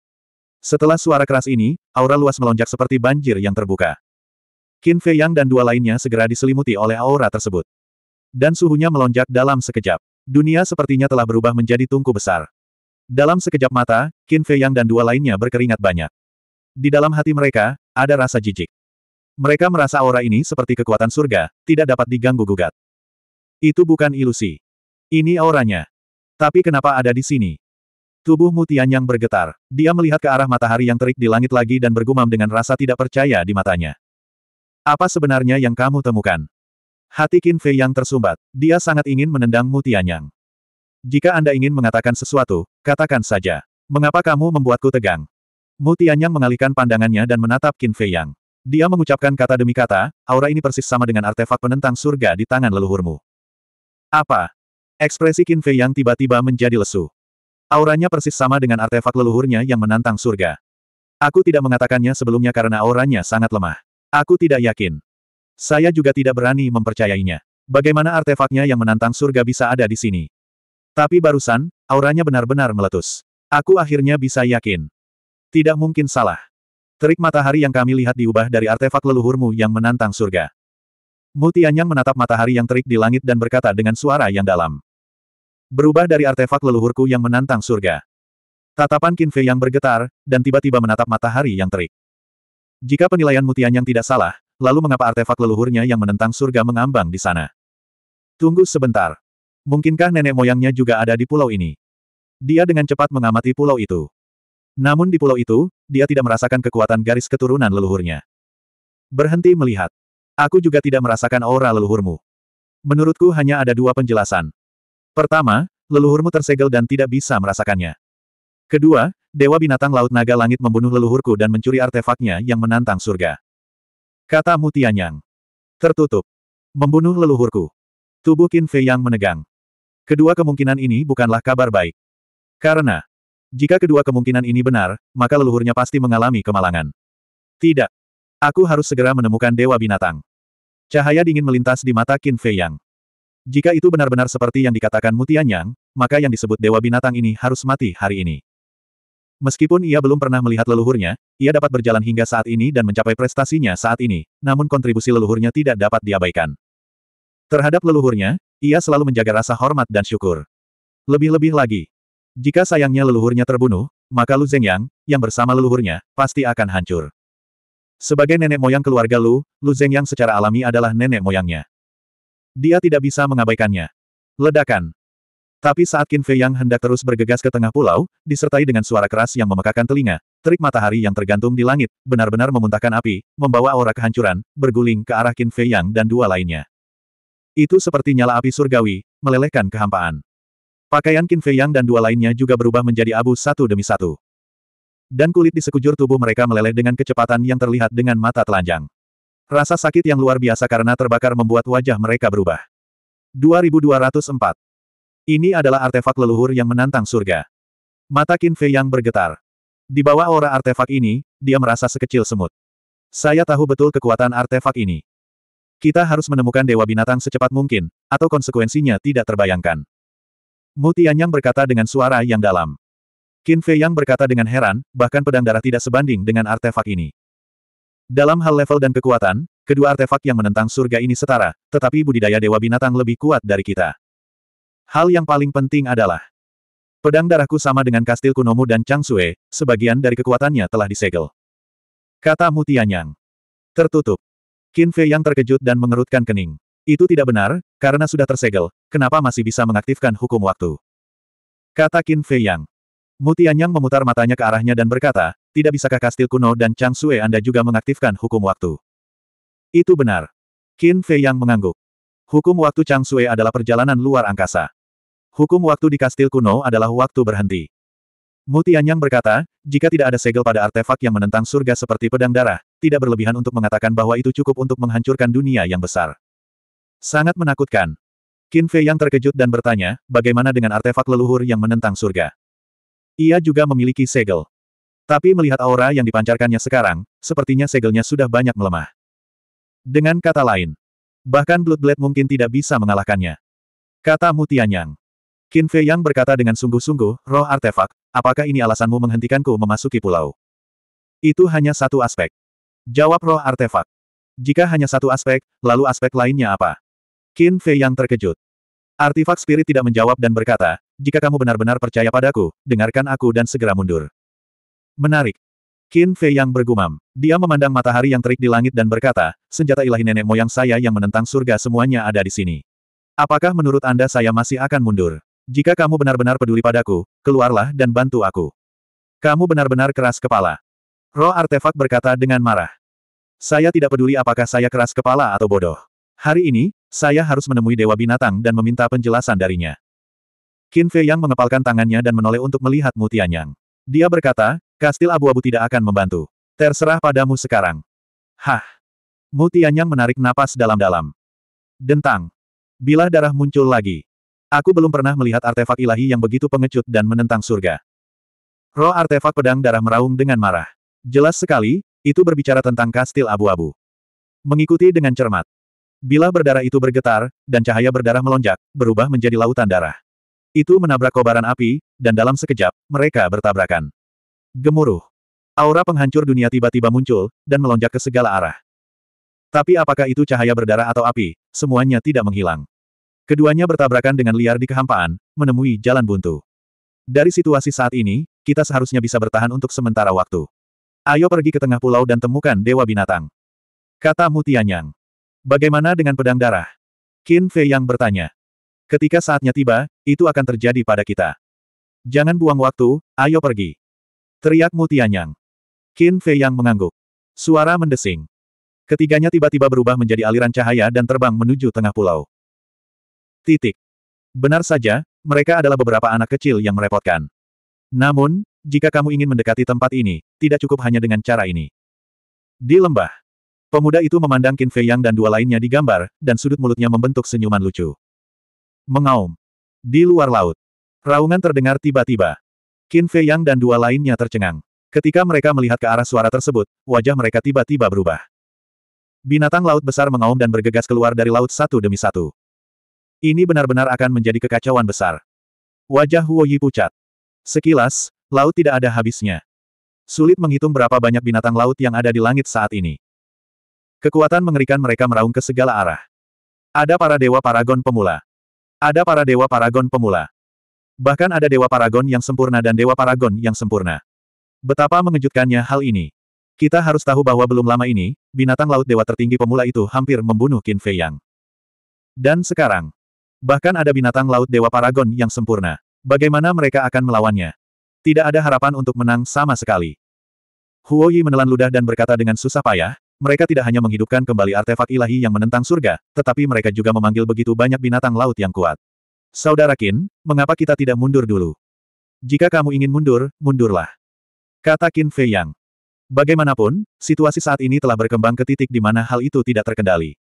Setelah suara keras ini, aura luas melonjak seperti banjir yang terbuka. Qin Fei Yang dan dua lainnya segera diselimuti oleh aura tersebut. Dan suhunya melonjak dalam sekejap. Dunia sepertinya telah berubah menjadi tungku besar. Dalam sekejap mata, Qin Fei Yang dan dua lainnya berkeringat banyak. Di dalam hati mereka, ada rasa jijik. Mereka merasa aura ini seperti kekuatan surga, tidak dapat diganggu-gugat. Itu bukan ilusi. Ini auranya. Tapi kenapa ada di sini? Tubuh Mutian yang bergetar. Dia melihat ke arah matahari yang terik di langit lagi dan bergumam dengan rasa tidak percaya di matanya. Apa sebenarnya yang kamu temukan? Hati Qin Fei yang tersumbat. Dia sangat ingin menendang Mutian Yang. Jika Anda ingin mengatakan sesuatu, katakan saja. Mengapa kamu membuatku tegang? Mutian Yang mengalihkan pandangannya dan menatap Qin Fei Yang. Dia mengucapkan kata demi kata, aura ini persis sama dengan artefak penentang surga di tangan leluhurmu. Apa? Ekspresi Qin Fei Yang tiba-tiba menjadi lesu. Auranya persis sama dengan artefak leluhurnya yang menantang surga. Aku tidak mengatakannya sebelumnya karena auranya sangat lemah. Aku tidak yakin. Saya juga tidak berani mempercayainya. Bagaimana artefaknya yang menantang surga bisa ada di sini? Tapi barusan, auranya benar-benar meletus. Aku akhirnya bisa yakin. Tidak mungkin salah. Terik matahari yang kami lihat diubah dari artefak leluhurmu yang menantang surga. Mutianyang menatap matahari yang terik di langit dan berkata dengan suara yang dalam. Berubah dari artefak leluhurku yang menantang surga. Tatapan Kinfei yang bergetar, dan tiba-tiba menatap matahari yang terik. Jika penilaian Mutian yang tidak salah, lalu mengapa artefak leluhurnya yang menentang surga mengambang di sana? Tunggu sebentar. Mungkinkah nenek moyangnya juga ada di pulau ini? Dia dengan cepat mengamati pulau itu. Namun di pulau itu, dia tidak merasakan kekuatan garis keturunan leluhurnya. Berhenti melihat. Aku juga tidak merasakan aura leluhurmu. Menurutku hanya ada dua penjelasan. Pertama, leluhurmu tersegel dan tidak bisa merasakannya. Kedua, Dewa Binatang Laut Naga Langit membunuh leluhurku dan mencuri artefaknya yang menantang surga. Kata Mutianyang. Tertutup. Membunuh leluhurku. Tubuh Qin Fei yang menegang. Kedua kemungkinan ini bukanlah kabar baik. Karena, jika kedua kemungkinan ini benar, maka leluhurnya pasti mengalami kemalangan. Tidak. Aku harus segera menemukan Dewa Binatang. Cahaya dingin melintas di mata Qin Fei Yang. Jika itu benar-benar seperti yang dikatakan Mutianyang, maka yang disebut dewa binatang ini harus mati hari ini. Meskipun ia belum pernah melihat leluhurnya, ia dapat berjalan hingga saat ini dan mencapai prestasinya saat ini, namun kontribusi leluhurnya tidak dapat diabaikan. Terhadap leluhurnya, ia selalu menjaga rasa hormat dan syukur. Lebih-lebih lagi, jika sayangnya leluhurnya terbunuh, maka Lu Zhengyang, yang bersama leluhurnya, pasti akan hancur. Sebagai nenek moyang keluarga Lu, Lu Zhengyang secara alami adalah nenek moyangnya. Dia tidak bisa mengabaikannya. Ledakan. Tapi saat Qin Fei yang hendak terus bergegas ke tengah pulau, disertai dengan suara keras yang memekakan telinga, terik matahari yang tergantung di langit, benar-benar memuntahkan api, membawa aura kehancuran, berguling ke arah Qin Fei yang dan dua lainnya. Itu seperti nyala api surgawi, melelehkan kehampaan. Pakaian Qin Fei yang dan dua lainnya juga berubah menjadi abu satu demi satu. Dan kulit di sekujur tubuh mereka meleleh dengan kecepatan yang terlihat dengan mata telanjang. Rasa sakit yang luar biasa karena terbakar membuat wajah mereka berubah. 2204. Ini adalah artefak leluhur yang menantang surga. Mata Qin Fei yang bergetar. Di bawah aura artefak ini, dia merasa sekecil semut. Saya tahu betul kekuatan artefak ini. Kita harus menemukan dewa binatang secepat mungkin, atau konsekuensinya tidak terbayangkan. yang berkata dengan suara yang dalam. Qin Fei yang berkata dengan heran, bahkan pedang darah tidak sebanding dengan artefak ini. Dalam hal level dan kekuatan, kedua artefak yang menentang surga ini setara, tetapi budidaya dewa binatang lebih kuat dari kita. Hal yang paling penting adalah pedang darahku sama dengan kastil kunomu dan Changsue, sebagian dari kekuatannya telah disegel. Kata Mutianyang. Tertutup. Qin Fei yang terkejut dan mengerutkan kening. Itu tidak benar, karena sudah tersegel, kenapa masih bisa mengaktifkan hukum waktu? Kata Qin Fei Yang. Mutianyang memutar matanya ke arahnya dan berkata, tidak bisakah kastil kuno dan Chang Sue Anda juga mengaktifkan hukum waktu? Itu benar. Qin Fei Yang mengangguk. Hukum waktu Chang Sue adalah perjalanan luar angkasa. Hukum waktu di kastil kuno adalah waktu berhenti. Mutianyang berkata, jika tidak ada segel pada artefak yang menentang surga seperti pedang darah, tidak berlebihan untuk mengatakan bahwa itu cukup untuk menghancurkan dunia yang besar. Sangat menakutkan. Qin Fei Yang terkejut dan bertanya, bagaimana dengan artefak leluhur yang menentang surga? Ia juga memiliki segel. Tapi melihat aura yang dipancarkannya sekarang, sepertinya segelnya sudah banyak melemah. Dengan kata lain, bahkan Blood mungkin tidak bisa mengalahkannya. Kata Mutianyang. Qin Fei Yang berkata dengan sungguh-sungguh, roh artefak, apakah ini alasanmu menghentikanku memasuki pulau? Itu hanya satu aspek. Jawab roh artefak. Jika hanya satu aspek, lalu aspek lainnya apa? Qin Fei Yang terkejut. Artifak spirit tidak menjawab dan berkata, jika kamu benar-benar percaya padaku, dengarkan aku dan segera mundur. Menarik. Qin Fei yang bergumam. Dia memandang matahari yang terik di langit dan berkata, senjata ilahi nenek moyang saya yang menentang surga semuanya ada di sini. Apakah menurut Anda saya masih akan mundur? Jika kamu benar-benar peduli padaku, keluarlah dan bantu aku. Kamu benar-benar keras kepala. Roh artefak berkata dengan marah. Saya tidak peduli apakah saya keras kepala atau bodoh. Hari ini, saya harus menemui Dewa Binatang dan meminta penjelasan darinya. Qin Fei Yang mengepalkan tangannya dan menoleh untuk melihat Mu Tianyang. Dia berkata, kastil abu-abu tidak akan membantu. Terserah padamu sekarang. Hah! Mu Tianyang menarik napas dalam-dalam. Dentang. Bila darah muncul lagi. Aku belum pernah melihat artefak ilahi yang begitu pengecut dan menentang surga. Roh artefak pedang darah meraung dengan marah. Jelas sekali, itu berbicara tentang kastil abu-abu. Mengikuti dengan cermat. Bila berdarah itu bergetar, dan cahaya berdarah melonjak, berubah menjadi lautan darah. Itu menabrak kobaran api, dan dalam sekejap, mereka bertabrakan. Gemuruh. Aura penghancur dunia tiba-tiba muncul, dan melonjak ke segala arah. Tapi apakah itu cahaya berdarah atau api, semuanya tidak menghilang. Keduanya bertabrakan dengan liar di kehampaan, menemui jalan buntu. Dari situasi saat ini, kita seharusnya bisa bertahan untuk sementara waktu. Ayo pergi ke tengah pulau dan temukan Dewa Binatang. Kata Mutianyang. Bagaimana dengan pedang darah? Qin Fei yang bertanya. Ketika saatnya tiba, itu akan terjadi pada kita. Jangan buang waktu, ayo pergi. Teriak Mutianyang. Qin Fei Yang mengangguk. Suara mendesing. Ketiganya tiba-tiba berubah menjadi aliran cahaya dan terbang menuju tengah pulau. Titik. Benar saja, mereka adalah beberapa anak kecil yang merepotkan. Namun, jika kamu ingin mendekati tempat ini, tidak cukup hanya dengan cara ini. Di lembah, pemuda itu memandang Qin Fei Yang dan dua lainnya di gambar, dan sudut mulutnya membentuk senyuman lucu. Mengaum. Di luar laut. Raungan terdengar tiba-tiba. Qin Fei Yang dan dua lainnya tercengang. Ketika mereka melihat ke arah suara tersebut, wajah mereka tiba-tiba berubah. Binatang laut besar mengaum dan bergegas keluar dari laut satu demi satu. Ini benar-benar akan menjadi kekacauan besar. Wajah Huo Yi pucat. Sekilas, laut tidak ada habisnya. Sulit menghitung berapa banyak binatang laut yang ada di langit saat ini. Kekuatan mengerikan mereka meraung ke segala arah. Ada para dewa paragon pemula. Ada para dewa paragon pemula. Bahkan ada dewa paragon yang sempurna dan dewa paragon yang sempurna. Betapa mengejutkannya hal ini. Kita harus tahu bahwa belum lama ini, binatang laut dewa tertinggi pemula itu hampir membunuh Qin Fei Yang. Dan sekarang, bahkan ada binatang laut dewa paragon yang sempurna. Bagaimana mereka akan melawannya? Tidak ada harapan untuk menang sama sekali. Huo Yi menelan ludah dan berkata dengan susah payah, mereka tidak hanya menghidupkan kembali artefak ilahi yang menentang surga, tetapi mereka juga memanggil begitu banyak binatang laut yang kuat. Saudara Qin, mengapa kita tidak mundur dulu? Jika kamu ingin mundur, mundurlah. Kata Qin Fei Yang. Bagaimanapun, situasi saat ini telah berkembang ke titik di mana hal itu tidak terkendali.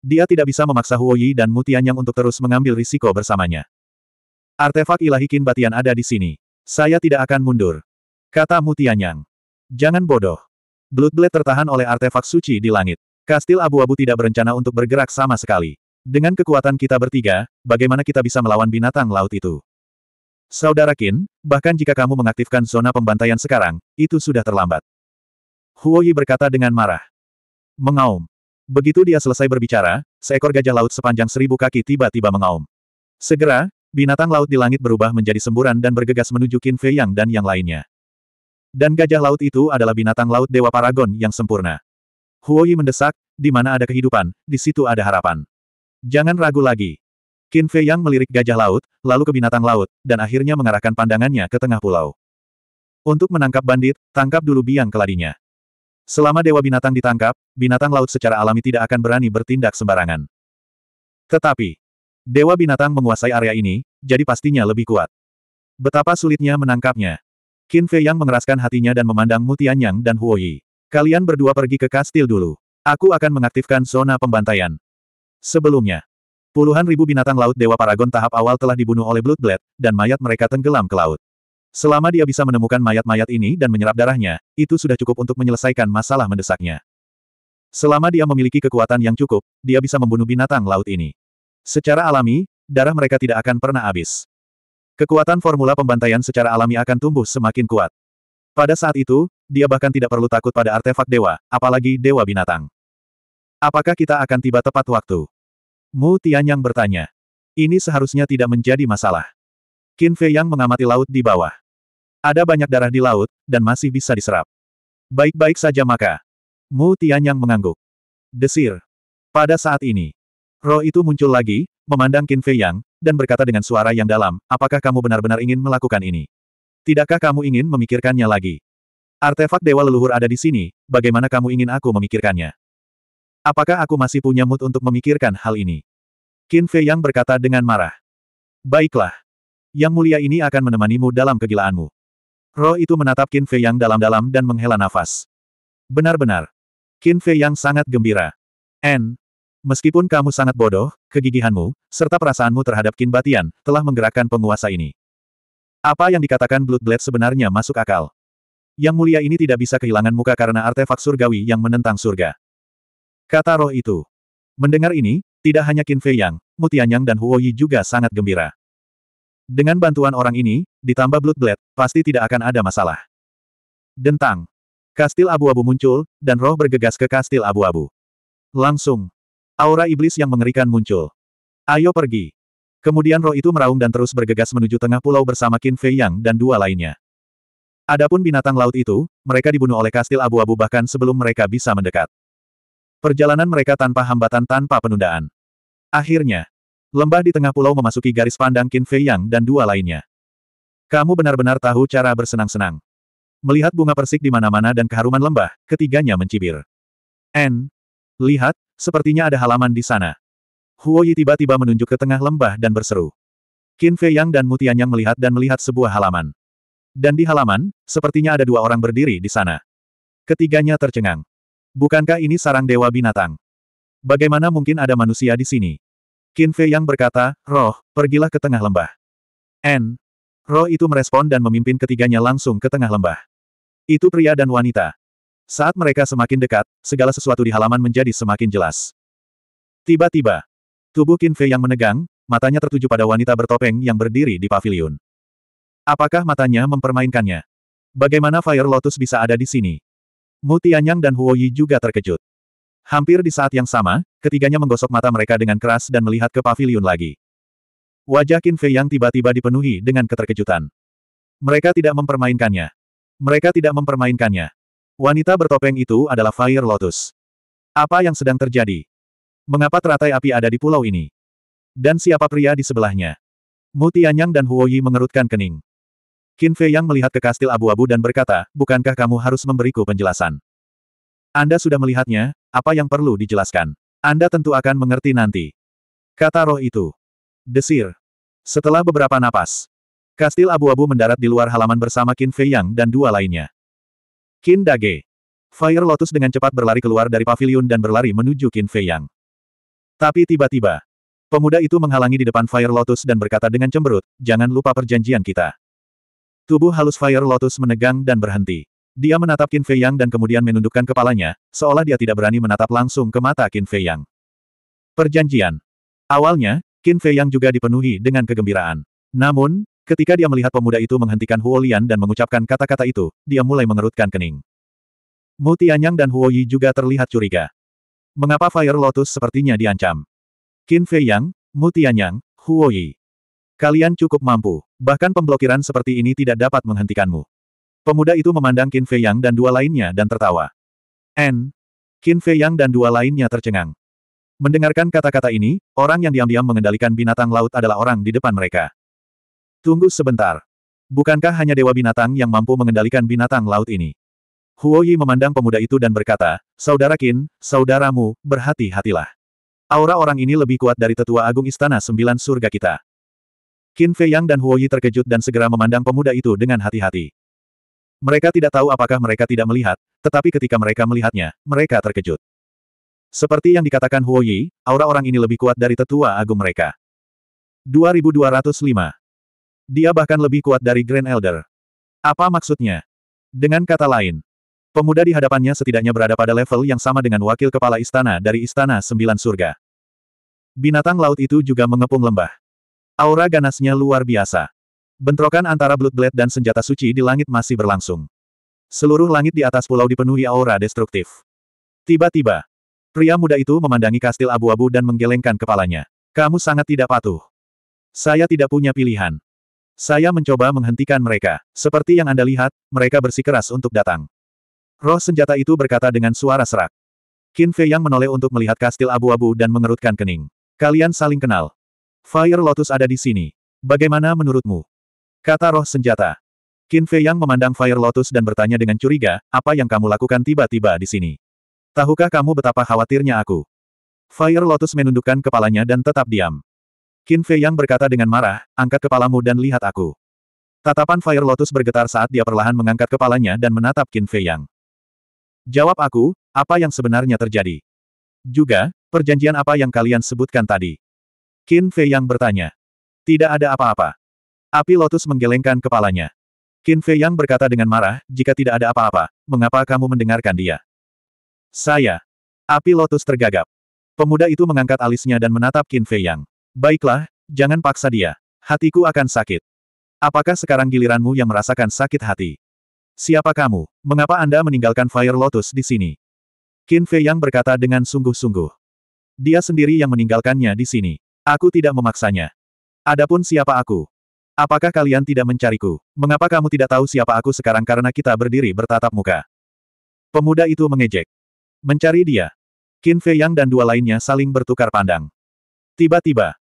Dia tidak bisa memaksa Huo Yi dan Mutianyang untuk terus mengambil risiko bersamanya. Artefak ilahi Qin Batian ada di sini. Saya tidak akan mundur. Kata Mutianyang. Jangan bodoh. Bloodblade tertahan oleh artefak suci di langit. Kastil abu-abu tidak berencana untuk bergerak sama sekali. Dengan kekuatan kita bertiga, bagaimana kita bisa melawan binatang laut itu? Saudara Qin, bahkan jika kamu mengaktifkan zona pembantaian sekarang, itu sudah terlambat. Huoyi berkata dengan marah. Mengaum. Begitu dia selesai berbicara, seekor gajah laut sepanjang seribu kaki tiba-tiba mengaum. Segera, binatang laut di langit berubah menjadi semburan dan bergegas menuju Qin Fei Yang dan yang lainnya. Dan gajah laut itu adalah binatang laut Dewa Paragon yang sempurna. Huoyi mendesak, di mana ada kehidupan, di situ ada harapan. Jangan ragu lagi. Qin Fei Yang melirik gajah laut, lalu ke binatang laut, dan akhirnya mengarahkan pandangannya ke tengah pulau. Untuk menangkap bandit, tangkap dulu biang keladinya. Selama dewa binatang ditangkap, binatang laut secara alami tidak akan berani bertindak sembarangan. Tetapi, dewa binatang menguasai area ini, jadi pastinya lebih kuat. Betapa sulitnya menangkapnya. Qin Fei Yang mengeraskan hatinya dan memandang Mu Tianyang dan Huo Yi. Kalian berdua pergi ke kastil dulu. Aku akan mengaktifkan zona pembantaian. Sebelumnya, puluhan ribu binatang laut Dewa Paragon tahap awal telah dibunuh oleh Bloodblade, dan mayat mereka tenggelam ke laut. Selama dia bisa menemukan mayat-mayat ini dan menyerap darahnya, itu sudah cukup untuk menyelesaikan masalah mendesaknya. Selama dia memiliki kekuatan yang cukup, dia bisa membunuh binatang laut ini. Secara alami, darah mereka tidak akan pernah habis. Kekuatan formula pembantaian secara alami akan tumbuh semakin kuat. Pada saat itu, dia bahkan tidak perlu takut pada artefak dewa, apalagi dewa binatang. Apakah kita akan tiba tepat waktu? Mu Tianyang bertanya. Ini seharusnya tidak menjadi masalah. Qin Fei Yang mengamati laut di bawah. Ada banyak darah di laut, dan masih bisa diserap. Baik-baik saja maka. Mu Tianyang mengangguk. Desir. Pada saat ini, roh itu muncul lagi, memandang Qin Fei Yang, dan berkata dengan suara yang dalam, apakah kamu benar-benar ingin melakukan ini? Tidakkah kamu ingin memikirkannya lagi? Artefak Dewa Leluhur ada di sini, bagaimana kamu ingin aku memikirkannya? Apakah aku masih punya mood untuk memikirkan hal ini? Qin Fei Yang berkata dengan marah. Baiklah. Yang mulia ini akan menemanimu dalam kegilaanmu. Roh itu menatap Qin Fei Yang dalam-dalam dan menghela nafas. Benar-benar. Qin Fei Yang sangat gembira. N, Meskipun kamu sangat bodoh, kegigihanmu, serta perasaanmu terhadap Qin Batian, telah menggerakkan penguasa ini. Apa yang dikatakan Bloodblade sebenarnya masuk akal. Yang mulia ini tidak bisa kehilangan muka karena artefak surgawi yang menentang surga. Kata roh itu. Mendengar ini, tidak hanya Qin Fei Yang, Mutianyang dan Huo Yi juga sangat gembira. Dengan bantuan orang ini, ditambah Bloodblade, pasti tidak akan ada masalah. Dentang. Kastil abu-abu muncul, dan roh bergegas ke kastil abu-abu. Langsung. Aura iblis yang mengerikan muncul. Ayo pergi. Kemudian roh itu meraung dan terus bergegas menuju tengah pulau bersama Qin Fei Yang dan dua lainnya. Adapun binatang laut itu, mereka dibunuh oleh kastil abu-abu bahkan sebelum mereka bisa mendekat. Perjalanan mereka tanpa hambatan tanpa penundaan. Akhirnya, lembah di tengah pulau memasuki garis pandang Qin Fei Yang dan dua lainnya. Kamu benar-benar tahu cara bersenang-senang. Melihat bunga persik di mana-mana dan keharuman lembah, ketiganya mencibir. N. Lihat, Sepertinya ada halaman di sana. Huo Yi tiba-tiba menunjuk ke tengah lembah dan berseru. Qin Fei Yang dan Mutian Yang melihat dan melihat sebuah halaman. Dan di halaman, sepertinya ada dua orang berdiri di sana. Ketiganya tercengang. Bukankah ini sarang dewa binatang? Bagaimana mungkin ada manusia di sini? Qin Fei Yang berkata, Roh, pergilah ke tengah lembah. N. Roh itu merespon dan memimpin ketiganya langsung ke tengah lembah. Itu pria dan wanita. Saat mereka semakin dekat, segala sesuatu di halaman menjadi semakin jelas. Tiba-tiba, tubuh Qin Fei yang menegang, matanya tertuju pada wanita bertopeng yang berdiri di pavilion. Apakah matanya mempermainkannya? Bagaimana Fire Lotus bisa ada di sini? Mu Tianyang dan Huo Yi juga terkejut. Hampir di saat yang sama, ketiganya menggosok mata mereka dengan keras dan melihat ke pavilion lagi. Wajah Qin Fei yang tiba-tiba dipenuhi dengan keterkejutan. Mereka tidak mempermainkannya. Mereka tidak mempermainkannya. Wanita bertopeng itu adalah Fire Lotus. Apa yang sedang terjadi? Mengapa teratai api ada di pulau ini? Dan siapa pria di sebelahnya? Mu Tianyang dan Huoyi mengerutkan kening. Qin Fei Yang melihat ke kastil abu-abu dan berkata, bukankah kamu harus memberiku penjelasan? Anda sudah melihatnya, apa yang perlu dijelaskan? Anda tentu akan mengerti nanti. Kata roh itu. Desir. Setelah beberapa napas, kastil abu-abu mendarat di luar halaman bersama Qin Fei Yang dan dua lainnya. Kindage. Fire Lotus dengan cepat berlari keluar dari pavilion dan berlari menuju Qin Fei Yang. Tapi tiba-tiba, pemuda itu menghalangi di depan Fire Lotus dan berkata dengan cemberut, jangan lupa perjanjian kita. Tubuh halus Fire Lotus menegang dan berhenti. Dia menatap Qin Fei Yang dan kemudian menundukkan kepalanya, seolah dia tidak berani menatap langsung ke mata Qin Fei Yang. Perjanjian. Awalnya, Qin Fei Yang juga dipenuhi dengan kegembiraan. Namun, Ketika dia melihat pemuda itu menghentikan Huo Lian dan mengucapkan kata-kata itu, dia mulai mengerutkan kening. Mu Tianyang dan Huo Yi juga terlihat curiga. Mengapa Fire Lotus sepertinya diancam? Qin Fei Yang, Mu Tianyang, Huo Yi. Kalian cukup mampu, bahkan pemblokiran seperti ini tidak dapat menghentikanmu. Pemuda itu memandang Qin Fei Yang dan dua lainnya dan tertawa. N. Qin Fei Yang dan dua lainnya tercengang. Mendengarkan kata-kata ini, orang yang diam-diam mengendalikan binatang laut adalah orang di depan mereka. Tunggu sebentar. Bukankah hanya dewa binatang yang mampu mengendalikan binatang laut ini? Huo Yi memandang pemuda itu dan berkata, Saudara Qin, saudaramu, berhati-hatilah. Aura orang ini lebih kuat dari tetua agung istana sembilan surga kita. Qin Fei Yang dan Huo Yi terkejut dan segera memandang pemuda itu dengan hati-hati. Mereka tidak tahu apakah mereka tidak melihat, tetapi ketika mereka melihatnya, mereka terkejut. Seperti yang dikatakan Huo Yi, aura orang ini lebih kuat dari tetua agung mereka. 2205 dia bahkan lebih kuat dari Grand Elder. Apa maksudnya? Dengan kata lain, pemuda di hadapannya setidaknya berada pada level yang sama dengan wakil kepala istana dari Istana Sembilan Surga. Binatang laut itu juga mengepung lembah. Aura ganasnya luar biasa. Bentrokan antara Blade dan senjata suci di langit masih berlangsung. Seluruh langit di atas pulau dipenuhi aura destruktif. Tiba-tiba, pria muda itu memandangi kastil abu-abu dan menggelengkan kepalanya. Kamu sangat tidak patuh. Saya tidak punya pilihan. Saya mencoba menghentikan mereka. Seperti yang Anda lihat, mereka bersikeras untuk datang. Roh senjata itu berkata dengan suara serak. Qin Fei yang menoleh untuk melihat kastil abu-abu dan mengerutkan kening. Kalian saling kenal. Fire Lotus ada di sini. Bagaimana menurutmu? Kata roh senjata. Qin Fei yang memandang Fire Lotus dan bertanya dengan curiga, apa yang kamu lakukan tiba-tiba di sini? Tahukah kamu betapa khawatirnya aku? Fire Lotus menundukkan kepalanya dan tetap diam. Qin Fei Yang berkata dengan marah, angkat kepalamu dan lihat aku. Tatapan Fire Lotus bergetar saat dia perlahan mengangkat kepalanya dan menatap Qin Fei Yang. Jawab aku, apa yang sebenarnya terjadi? Juga, perjanjian apa yang kalian sebutkan tadi? Qin Fei Yang bertanya. Tidak ada apa-apa. Api Lotus menggelengkan kepalanya. Qin Fei Yang berkata dengan marah, jika tidak ada apa-apa, mengapa kamu mendengarkan dia? Saya. Api Lotus tergagap. Pemuda itu mengangkat alisnya dan menatap Qin Fei Yang. Baiklah, jangan paksa dia. Hatiku akan sakit. Apakah sekarang giliranmu yang merasakan sakit hati? Siapa kamu? Mengapa Anda meninggalkan Fire Lotus di sini? Qin Fei Yang berkata dengan sungguh-sungguh. Dia sendiri yang meninggalkannya di sini. Aku tidak memaksanya. Adapun siapa aku? Apakah kalian tidak mencariku? Mengapa kamu tidak tahu siapa aku sekarang karena kita berdiri bertatap muka? Pemuda itu mengejek. Mencari dia. Qin Fei Yang dan dua lainnya saling bertukar pandang. Tiba-tiba,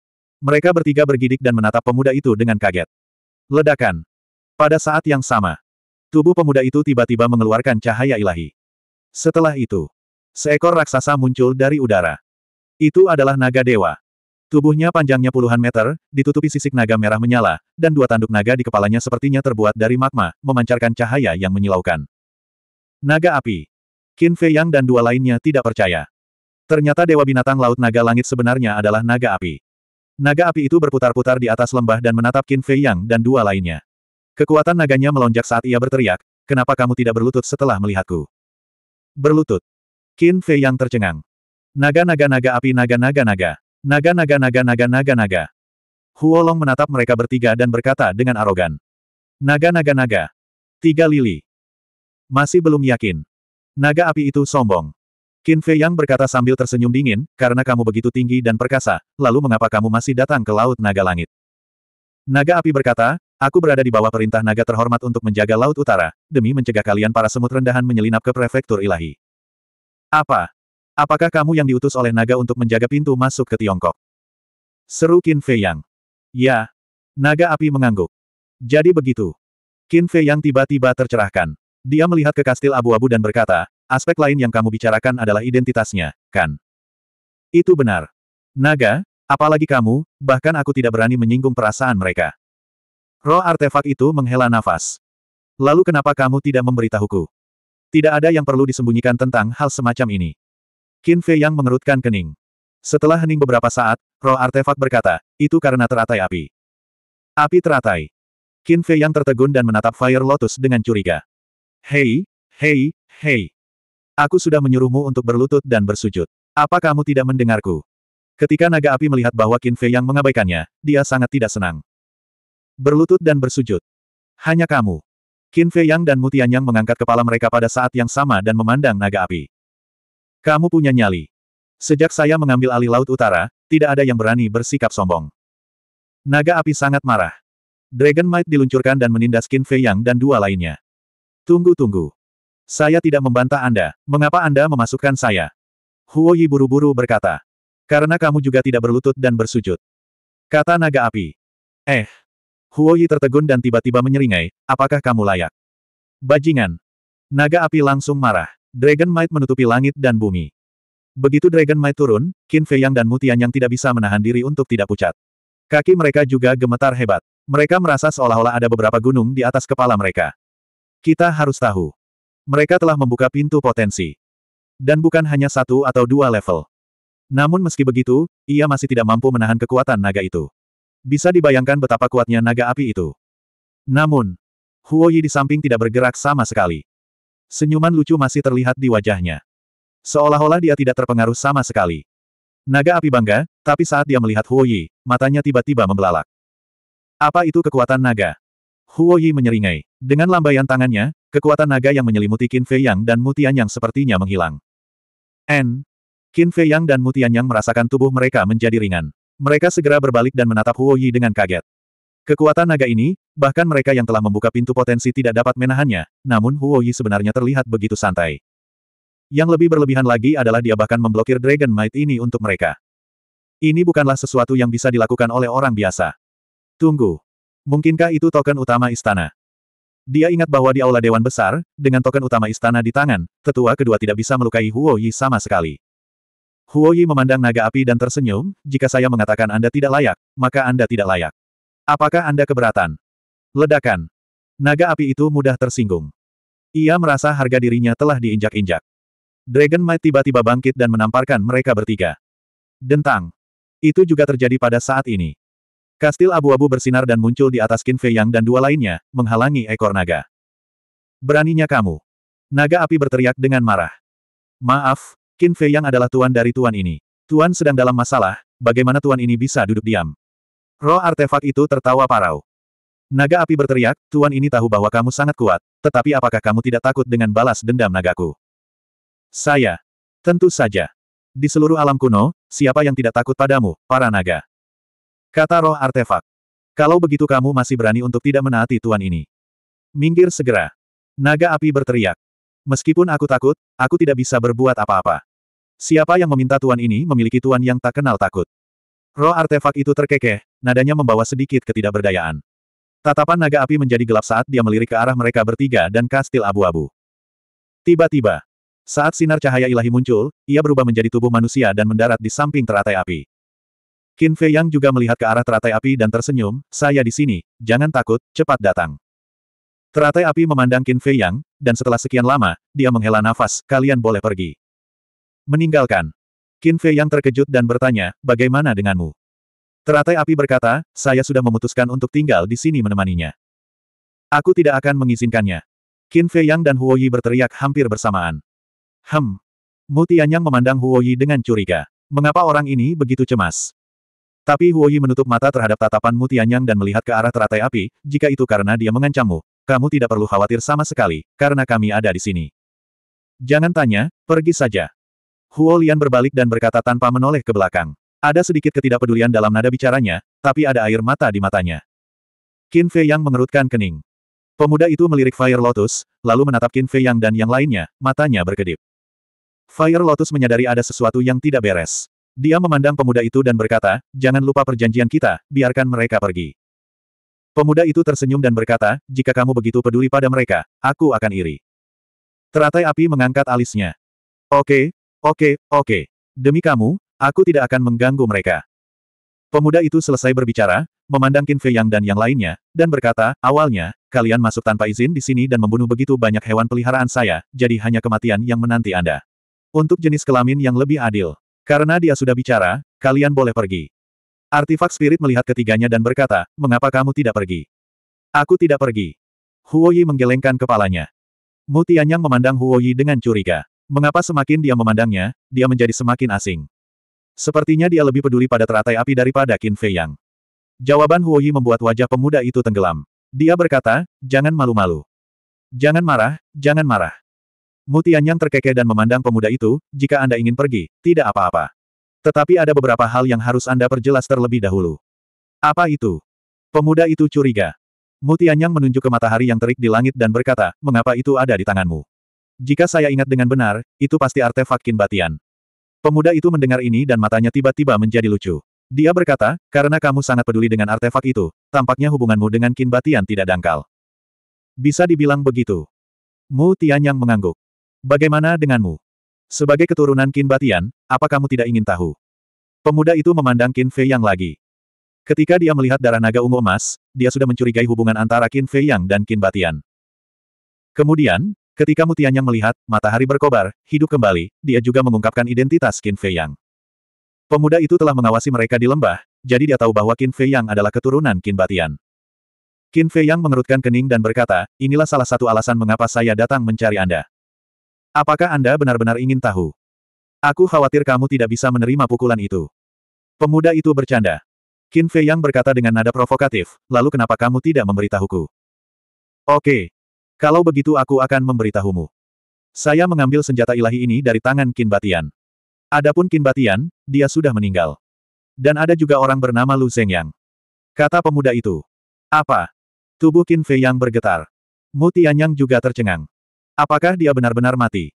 mereka bertiga bergidik dan menatap pemuda itu dengan kaget. Ledakan. Pada saat yang sama, tubuh pemuda itu tiba-tiba mengeluarkan cahaya ilahi. Setelah itu, seekor raksasa muncul dari udara. Itu adalah naga dewa. Tubuhnya panjangnya puluhan meter, ditutupi sisik naga merah menyala, dan dua tanduk naga di kepalanya sepertinya terbuat dari magma, memancarkan cahaya yang menyilaukan. Naga api. Qin Fei Yang dan dua lainnya tidak percaya. Ternyata Dewa Binatang Laut Naga Langit sebenarnya adalah naga api. Naga api itu berputar-putar di atas lembah dan menatap Qin Fei Yang dan dua lainnya. Kekuatan naganya melonjak saat ia berteriak, kenapa kamu tidak berlutut setelah melihatku? Berlutut. Qin Fei Yang tercengang. Naga-naga-naga api naga-naga-naga. Naga-naga-naga-naga-naga-naga. Huolong menatap mereka bertiga dan berkata dengan arogan. Naga-naga-naga. Tiga lili. Masih belum yakin. Naga api itu sombong. Qin Fei Yang berkata sambil tersenyum dingin, karena kamu begitu tinggi dan perkasa, lalu mengapa kamu masih datang ke Laut Naga Langit? Naga Api berkata, aku berada di bawah perintah naga terhormat untuk menjaga Laut Utara, demi mencegah kalian para semut rendahan menyelinap ke prefektur ilahi. Apa? Apakah kamu yang diutus oleh naga untuk menjaga pintu masuk ke Tiongkok? Seru Qin Fei Yang. Ya. Naga Api mengangguk. Jadi begitu. Qin Fei Yang tiba-tiba tercerahkan. Dia melihat ke kastil abu-abu dan berkata, Aspek lain yang kamu bicarakan adalah identitasnya, kan? Itu benar. Naga, apalagi kamu, bahkan aku tidak berani menyinggung perasaan mereka. Roh artefak itu menghela nafas. Lalu kenapa kamu tidak memberitahuku? Tidak ada yang perlu disembunyikan tentang hal semacam ini. Qin Fei yang mengerutkan kening. Setelah hening beberapa saat, roh artefak berkata, itu karena teratai api. Api teratai. Qin Fei yang tertegun dan menatap Fire Lotus dengan curiga. Hei, hei, hei. Aku sudah menyuruhmu untuk berlutut dan bersujud. Apa kamu tidak mendengarku? Ketika naga api melihat bahwa Qin Fei yang mengabaikannya, dia sangat tidak senang. Berlutut dan bersujud. Hanya kamu. Qin Fei Yang dan Mutian Yang mengangkat kepala mereka pada saat yang sama dan memandang naga api. Kamu punya nyali. Sejak saya mengambil alih Laut Utara, tidak ada yang berani bersikap sombong. Naga api sangat marah. Dragon Might diluncurkan dan menindas Qin Fei Yang dan dua lainnya. Tunggu-tunggu. Saya tidak membantah Anda. Mengapa Anda memasukkan saya? Huo Yi buru-buru berkata. Karena kamu juga tidak berlutut dan bersujud. Kata naga api. Eh. Huo Yi tertegun dan tiba-tiba menyeringai, apakah kamu layak? Bajingan. Naga api langsung marah. Dragon Might menutupi langit dan bumi. Begitu Dragon Might turun, Qin Fei Yang dan Mutian Yang tidak bisa menahan diri untuk tidak pucat. Kaki mereka juga gemetar hebat. Mereka merasa seolah-olah ada beberapa gunung di atas kepala mereka. Kita harus tahu. Mereka telah membuka pintu potensi. Dan bukan hanya satu atau dua level. Namun meski begitu, ia masih tidak mampu menahan kekuatan naga itu. Bisa dibayangkan betapa kuatnya naga api itu. Namun, Huo Yi di samping tidak bergerak sama sekali. Senyuman lucu masih terlihat di wajahnya. Seolah-olah dia tidak terpengaruh sama sekali. Naga api bangga, tapi saat dia melihat Huo Yi, matanya tiba-tiba membelalak. Apa itu kekuatan naga? Huo Yi menyeringai. Dengan lambaian tangannya, kekuatan naga yang menyelimuti Qin Fei Yang dan Mutian Yang sepertinya menghilang. N. Qin Fei Yang dan Mutian Yang merasakan tubuh mereka menjadi ringan. Mereka segera berbalik dan menatap Huo Yi dengan kaget. Kekuatan naga ini, bahkan mereka yang telah membuka pintu potensi tidak dapat menahannya, namun Huo Yi sebenarnya terlihat begitu santai. Yang lebih berlebihan lagi adalah dia bahkan memblokir Dragon Might ini untuk mereka. Ini bukanlah sesuatu yang bisa dilakukan oleh orang biasa. Tunggu. Mungkinkah itu token utama istana? Dia ingat bahwa di aula Dewan Besar, dengan token utama istana di tangan, tetua kedua tidak bisa melukai Huo Yi sama sekali. Huo Yi memandang naga api dan tersenyum, jika saya mengatakan Anda tidak layak, maka Anda tidak layak. Apakah Anda keberatan? Ledakan. Naga api itu mudah tersinggung. Ia merasa harga dirinya telah diinjak-injak. Dragon Might tiba-tiba bangkit dan menamparkan mereka bertiga. Dentang. Itu juga terjadi pada saat ini. Kastil abu-abu bersinar dan muncul di atas Qin Fei Yang dan dua lainnya, menghalangi ekor naga. Beraninya kamu. Naga api berteriak dengan marah. Maaf, Qin Fei Yang adalah tuan dari tuan ini. Tuan sedang dalam masalah, bagaimana tuan ini bisa duduk diam? Roh artefak itu tertawa parau. Naga api berteriak, tuan ini tahu bahwa kamu sangat kuat, tetapi apakah kamu tidak takut dengan balas dendam nagaku? Saya. Tentu saja. Di seluruh alam kuno, siapa yang tidak takut padamu, para naga? Kata roh artefak. Kalau begitu kamu masih berani untuk tidak menaati tuan ini. Minggir segera. Naga api berteriak. Meskipun aku takut, aku tidak bisa berbuat apa-apa. Siapa yang meminta tuan ini memiliki tuan yang tak kenal takut. Roh artefak itu terkekeh, nadanya membawa sedikit ketidakberdayaan. Tatapan naga api menjadi gelap saat dia melirik ke arah mereka bertiga dan kastil abu-abu. Tiba-tiba, saat sinar cahaya ilahi muncul, ia berubah menjadi tubuh manusia dan mendarat di samping teratai api. Qin Fei Yang juga melihat ke arah teratai api dan tersenyum, saya di sini, jangan takut, cepat datang. Teratai api memandang Qin Fei Yang, dan setelah sekian lama, dia menghela nafas, kalian boleh pergi. Meninggalkan. Qin Fei Yang terkejut dan bertanya, bagaimana denganmu? Teratai api berkata, saya sudah memutuskan untuk tinggal di sini menemaninya. Aku tidak akan mengizinkannya. Qin Fei Yang dan Huo Yi berteriak hampir bersamaan. Hem. Mu Tianyang memandang Huo Yi dengan curiga. Mengapa orang ini begitu cemas? Tapi Yi menutup mata terhadap tatapan Mu Tianyang dan melihat ke arah teratai api, jika itu karena dia mengancammu, kamu tidak perlu khawatir sama sekali, karena kami ada di sini. Jangan tanya, pergi saja. Huo Lian berbalik dan berkata tanpa menoleh ke belakang. Ada sedikit ketidakpedulian dalam nada bicaranya, tapi ada air mata di matanya. Qin Fei Yang mengerutkan kening. Pemuda itu melirik Fire Lotus, lalu menatap Qin Fei Yang dan yang lainnya, matanya berkedip. Fire Lotus menyadari ada sesuatu yang tidak beres. Dia memandang pemuda itu dan berkata, jangan lupa perjanjian kita, biarkan mereka pergi. Pemuda itu tersenyum dan berkata, jika kamu begitu peduli pada mereka, aku akan iri. Teratai api mengangkat alisnya. Oke, oke, oke. Demi kamu, aku tidak akan mengganggu mereka. Pemuda itu selesai berbicara, memandang Qin Fei Yang dan yang lainnya, dan berkata, awalnya, kalian masuk tanpa izin di sini dan membunuh begitu banyak hewan peliharaan saya, jadi hanya kematian yang menanti Anda. Untuk jenis kelamin yang lebih adil, karena dia sudah bicara, kalian boleh pergi. Artifak spirit melihat ketiganya dan berkata, mengapa kamu tidak pergi? Aku tidak pergi. Huoyi menggelengkan kepalanya. Mu Tianyang memandang Huoyi dengan curiga. Mengapa semakin dia memandangnya, dia menjadi semakin asing. Sepertinya dia lebih peduli pada teratai api daripada Qin Fei Yang. Jawaban Huoyi membuat wajah pemuda itu tenggelam. Dia berkata, jangan malu-malu. Jangan marah, jangan marah. Mutianyang terkekeh dan memandang pemuda itu, jika Anda ingin pergi, tidak apa-apa. Tetapi ada beberapa hal yang harus Anda perjelas terlebih dahulu. Apa itu? Pemuda itu curiga. Mutianyang menunjuk ke matahari yang terik di langit dan berkata, mengapa itu ada di tanganmu? Jika saya ingat dengan benar, itu pasti artefak kinbatian. Pemuda itu mendengar ini dan matanya tiba-tiba menjadi lucu. Dia berkata, karena kamu sangat peduli dengan artefak itu, tampaknya hubunganmu dengan kinbatian tidak dangkal. Bisa dibilang begitu. Mu Tianyang mengangguk. Bagaimana denganmu? Sebagai keturunan Qin Batian, apa kamu tidak ingin tahu? Pemuda itu memandang Qin Fei Yang lagi. Ketika dia melihat darah naga ungu emas, dia sudah mencurigai hubungan antara Qin Fei Yang dan Qin Batian. Kemudian, ketika Mutian yang melihat matahari berkobar, hidup kembali, dia juga mengungkapkan identitas Qin Fei Yang. Pemuda itu telah mengawasi mereka di lembah, jadi dia tahu bahwa Qin Fei Yang adalah keturunan Qin Batian. Qin Fei Yang mengerutkan kening dan berkata, inilah salah satu alasan mengapa saya datang mencari Anda. Apakah Anda benar-benar ingin tahu? Aku khawatir kamu tidak bisa menerima pukulan itu. Pemuda itu bercanda. Qin Fei Yang berkata dengan nada provokatif, lalu kenapa kamu tidak memberitahuku? Oke. Kalau begitu aku akan memberitahumu. Saya mengambil senjata ilahi ini dari tangan Qin Batian. Adapun Qin Batian, dia sudah meninggal. Dan ada juga orang bernama Lu Zhengyang. Kata pemuda itu. Apa? Tubuh Qin Fei Yang bergetar. Mu Tianyang juga tercengang. Apakah dia benar-benar mati?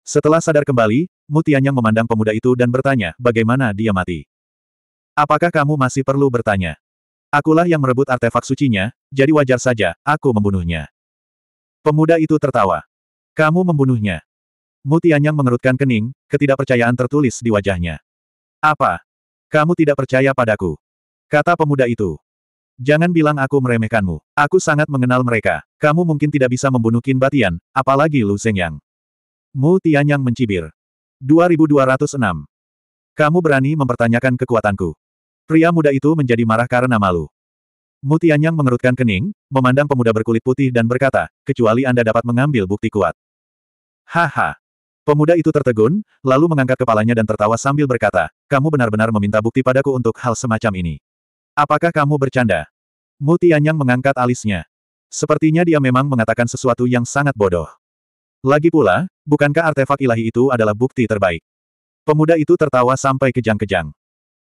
Setelah sadar kembali, Mutianyang memandang pemuda itu dan bertanya, bagaimana dia mati? Apakah kamu masih perlu bertanya? Akulah yang merebut artefak sucinya, jadi wajar saja, aku membunuhnya. Pemuda itu tertawa. Kamu membunuhnya. Mutianyang mengerutkan kening, ketidakpercayaan tertulis di wajahnya. Apa? Kamu tidak percaya padaku? Kata pemuda itu. Jangan bilang aku meremehkanmu. Aku sangat mengenal mereka. Kamu mungkin tidak bisa membunuh Qin Batian, apalagi Lu Yang. Mu Tianyang mencibir. 2206. Kamu berani mempertanyakan kekuatanku. Pria muda itu menjadi marah karena malu. Mu Tianyang mengerutkan kening, memandang pemuda berkulit putih dan berkata, kecuali Anda dapat mengambil bukti kuat. Haha. Pemuda itu tertegun, lalu mengangkat kepalanya dan tertawa sambil berkata, kamu benar-benar meminta bukti padaku untuk hal semacam ini. Apakah kamu bercanda? Mu Tianyang mengangkat alisnya. Sepertinya dia memang mengatakan sesuatu yang sangat bodoh. Lagi pula, bukankah artefak ilahi itu adalah bukti terbaik? Pemuda itu tertawa sampai kejang-kejang.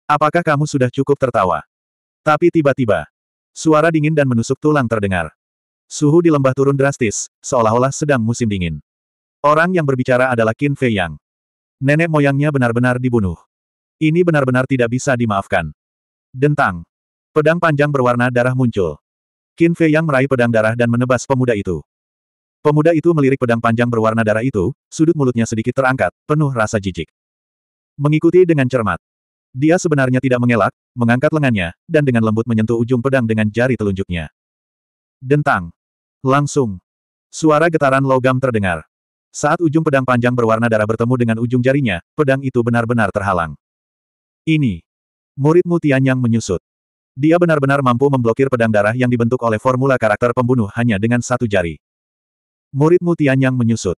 Apakah kamu sudah cukup tertawa? Tapi tiba-tiba, suara dingin dan menusuk tulang terdengar. Suhu di lembah turun drastis, seolah-olah sedang musim dingin. Orang yang berbicara adalah Qin Fei Yang. Nenek moyangnya benar-benar dibunuh. Ini benar-benar tidak bisa dimaafkan. Dentang. Pedang panjang berwarna darah muncul. Qin Fei yang meraih pedang darah dan menebas pemuda itu. Pemuda itu melirik pedang panjang berwarna darah itu, sudut mulutnya sedikit terangkat, penuh rasa jijik. Mengikuti dengan cermat. Dia sebenarnya tidak mengelak, mengangkat lengannya, dan dengan lembut menyentuh ujung pedang dengan jari telunjuknya. Dentang. Langsung. Suara getaran logam terdengar. Saat ujung pedang panjang berwarna darah bertemu dengan ujung jarinya, pedang itu benar-benar terhalang. Ini. Muridmu yang menyusut. Dia benar-benar mampu memblokir pedang darah yang dibentuk oleh formula karakter pembunuh hanya dengan satu jari. Murid Muridmu yang menyusut.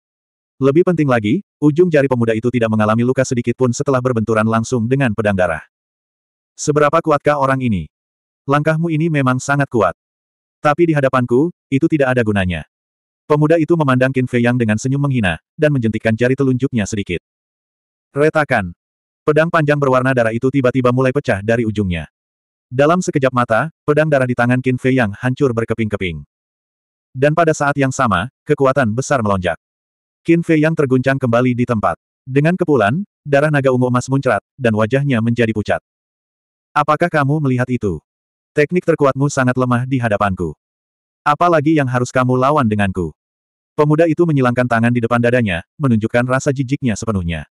Lebih penting lagi, ujung jari pemuda itu tidak mengalami luka sedikit pun setelah berbenturan langsung dengan pedang darah. Seberapa kuatkah orang ini? Langkahmu ini memang sangat kuat. Tapi di hadapanku, itu tidak ada gunanya. Pemuda itu memandang Qin Fei Yang dengan senyum menghina, dan menjentikkan jari telunjuknya sedikit. Retakan. Pedang panjang berwarna darah itu tiba-tiba mulai pecah dari ujungnya. Dalam sekejap mata, pedang darah di tangan Qin Fei yang hancur berkeping-keping. Dan pada saat yang sama, kekuatan besar melonjak. Qin Fei yang terguncang kembali di tempat. Dengan kepulan, darah naga ungu emas muncrat, dan wajahnya menjadi pucat. Apakah kamu melihat itu? Teknik terkuatmu sangat lemah di hadapanku. Apalagi yang harus kamu lawan denganku? Pemuda itu menyilangkan tangan di depan dadanya, menunjukkan rasa jijiknya sepenuhnya.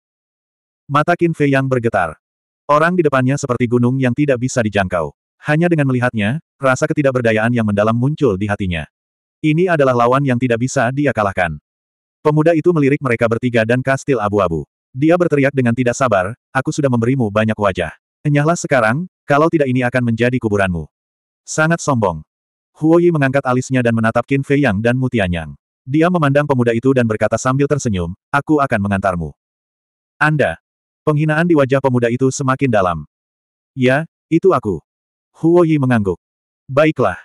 Mata Qin Fei yang bergetar. Orang di depannya seperti gunung yang tidak bisa dijangkau. Hanya dengan melihatnya, rasa ketidakberdayaan yang mendalam muncul di hatinya. Ini adalah lawan yang tidak bisa dia kalahkan. Pemuda itu melirik mereka bertiga dan kastil abu-abu. Dia berteriak dengan tidak sabar, aku sudah memberimu banyak wajah. Enyahlah sekarang, kalau tidak ini akan menjadi kuburanmu. Sangat sombong. Huoyi mengangkat alisnya dan menatap Qin Fei Yang dan Mutianyang. Dia memandang pemuda itu dan berkata sambil tersenyum, aku akan mengantarmu. Anda, Penghinaan di wajah pemuda itu semakin dalam. Ya, itu aku. Huo Yi mengangguk. Baiklah.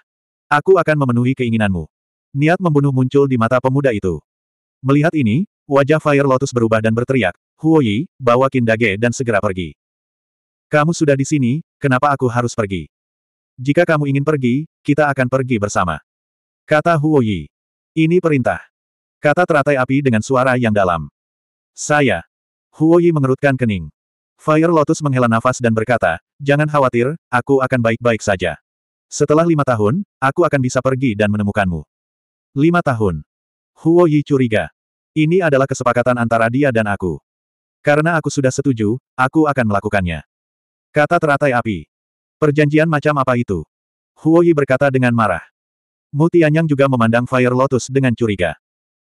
Aku akan memenuhi keinginanmu. Niat membunuh muncul di mata pemuda itu. Melihat ini, wajah Fire Lotus berubah dan berteriak, Huo Yi, bawa Kindage dan segera pergi. Kamu sudah di sini, kenapa aku harus pergi? Jika kamu ingin pergi, kita akan pergi bersama. Kata Huo Yi. Ini perintah. Kata teratai api dengan suara yang dalam. Saya, Huoyi mengerutkan kening. Fire Lotus menghela nafas dan berkata, Jangan khawatir, aku akan baik-baik saja. Setelah lima tahun, aku akan bisa pergi dan menemukanmu. Lima tahun. Huoyi curiga. Ini adalah kesepakatan antara dia dan aku. Karena aku sudah setuju, aku akan melakukannya. Kata teratai api. Perjanjian macam apa itu? Huoyi berkata dengan marah. Mutianyang juga memandang Fire Lotus dengan curiga.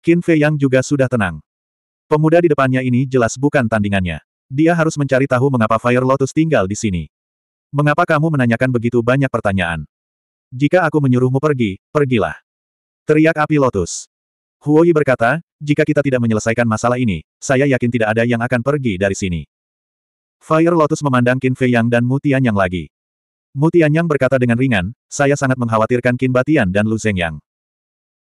Qin Fei Yang juga sudah tenang. Pemuda di depannya ini jelas bukan tandingannya. Dia harus mencari tahu mengapa Fire Lotus tinggal di sini. Mengapa kamu menanyakan begitu banyak pertanyaan? Jika aku menyuruhmu pergi, pergilah. Teriak api Lotus. Huoyi berkata, jika kita tidak menyelesaikan masalah ini, saya yakin tidak ada yang akan pergi dari sini. Fire Lotus memandang Qin Fei Yang dan Mutian Yang lagi. Mutian Yang berkata dengan ringan, saya sangat mengkhawatirkan Qin Batian dan Lu Zeng Yang.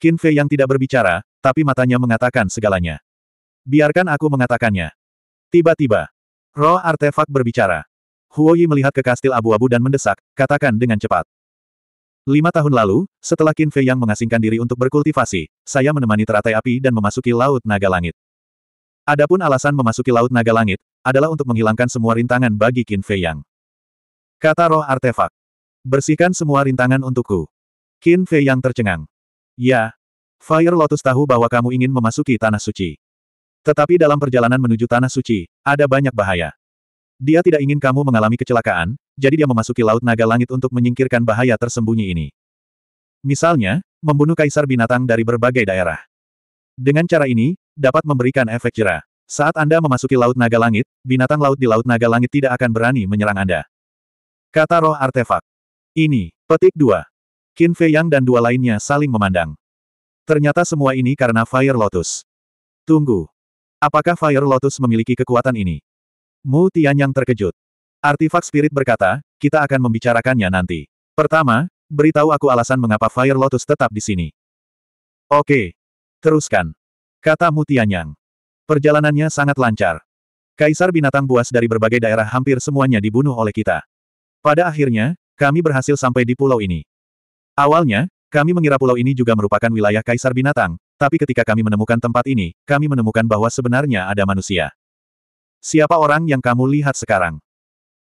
Qin Fei Yang tidak berbicara, tapi matanya mengatakan segalanya. Biarkan aku mengatakannya. Tiba-tiba, roh artefak berbicara. Huoyi melihat ke kastil abu-abu dan mendesak, katakan dengan cepat. Lima tahun lalu, setelah Qin Fei yang mengasingkan diri untuk berkultivasi, saya menemani teratai api dan memasuki Laut Naga Langit. Adapun alasan memasuki Laut Naga Langit, adalah untuk menghilangkan semua rintangan bagi Qin Fei Yang. Kata roh artefak. Bersihkan semua rintangan untukku. Qin Fei Yang tercengang. Ya. Fire Lotus tahu bahwa kamu ingin memasuki Tanah Suci. Tetapi dalam perjalanan menuju Tanah Suci, ada banyak bahaya. Dia tidak ingin kamu mengalami kecelakaan, jadi dia memasuki Laut Naga Langit untuk menyingkirkan bahaya tersembunyi ini. Misalnya, membunuh kaisar binatang dari berbagai daerah. Dengan cara ini, dapat memberikan efek jera. Saat Anda memasuki Laut Naga Langit, binatang laut di Laut Naga Langit tidak akan berani menyerang Anda. Kata roh artefak. Ini, petik dua. Qin Fei Yang dan dua lainnya saling memandang. Ternyata semua ini karena Fire Lotus. Tunggu, Apakah Fire Lotus memiliki kekuatan ini? Mu Tianyang terkejut. Artifak Spirit berkata, kita akan membicarakannya nanti. Pertama, beritahu aku alasan mengapa Fire Lotus tetap di sini. Oke. Teruskan. Kata Mu Tianyang. Perjalanannya sangat lancar. Kaisar binatang buas dari berbagai daerah hampir semuanya dibunuh oleh kita. Pada akhirnya, kami berhasil sampai di pulau ini. Awalnya, kami mengira pulau ini juga merupakan wilayah Kaisar Binatang, tapi ketika kami menemukan tempat ini, kami menemukan bahwa sebenarnya ada manusia. Siapa orang yang kamu lihat sekarang?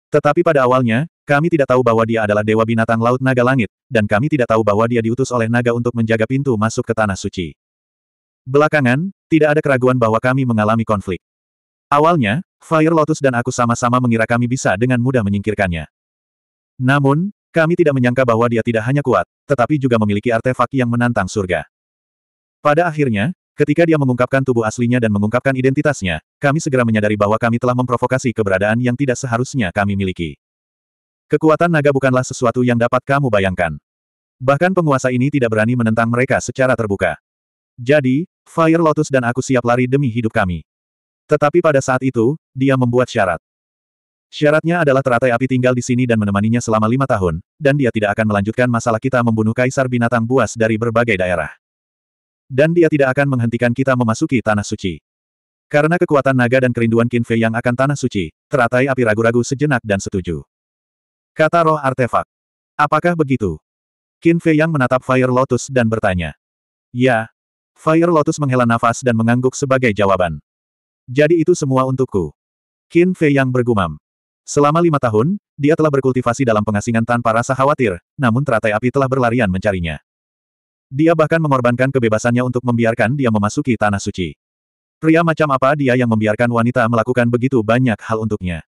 Tetapi pada awalnya, kami tidak tahu bahwa dia adalah Dewa Binatang Laut Naga Langit, dan kami tidak tahu bahwa dia diutus oleh naga untuk menjaga pintu masuk ke Tanah Suci. Belakangan, tidak ada keraguan bahwa kami mengalami konflik. Awalnya, Fire Lotus dan aku sama-sama mengira kami bisa dengan mudah menyingkirkannya. Namun, kami tidak menyangka bahwa dia tidak hanya kuat, tetapi juga memiliki artefak yang menantang surga. Pada akhirnya, ketika dia mengungkapkan tubuh aslinya dan mengungkapkan identitasnya, kami segera menyadari bahwa kami telah memprovokasi keberadaan yang tidak seharusnya kami miliki. Kekuatan naga bukanlah sesuatu yang dapat kamu bayangkan. Bahkan penguasa ini tidak berani menentang mereka secara terbuka. Jadi, Fire Lotus dan aku siap lari demi hidup kami. Tetapi pada saat itu, dia membuat syarat. Syaratnya adalah teratai api tinggal di sini dan menemaninya selama lima tahun, dan dia tidak akan melanjutkan masalah kita membunuh kaisar binatang buas dari berbagai daerah. Dan dia tidak akan menghentikan kita memasuki Tanah Suci. Karena kekuatan naga dan kerinduan Qin yang akan Tanah Suci, teratai api ragu-ragu sejenak dan setuju. Kata roh artefak. Apakah begitu? Qin yang menatap Fire Lotus dan bertanya. Ya. Fire Lotus menghela nafas dan mengangguk sebagai jawaban. Jadi itu semua untukku. Qin Fei yang bergumam. Selama lima tahun, dia telah berkultivasi dalam pengasingan tanpa rasa khawatir, namun teratai api telah berlarian mencarinya. Dia bahkan mengorbankan kebebasannya untuk membiarkan dia memasuki tanah suci. Pria macam apa dia yang membiarkan wanita melakukan begitu banyak hal untuknya?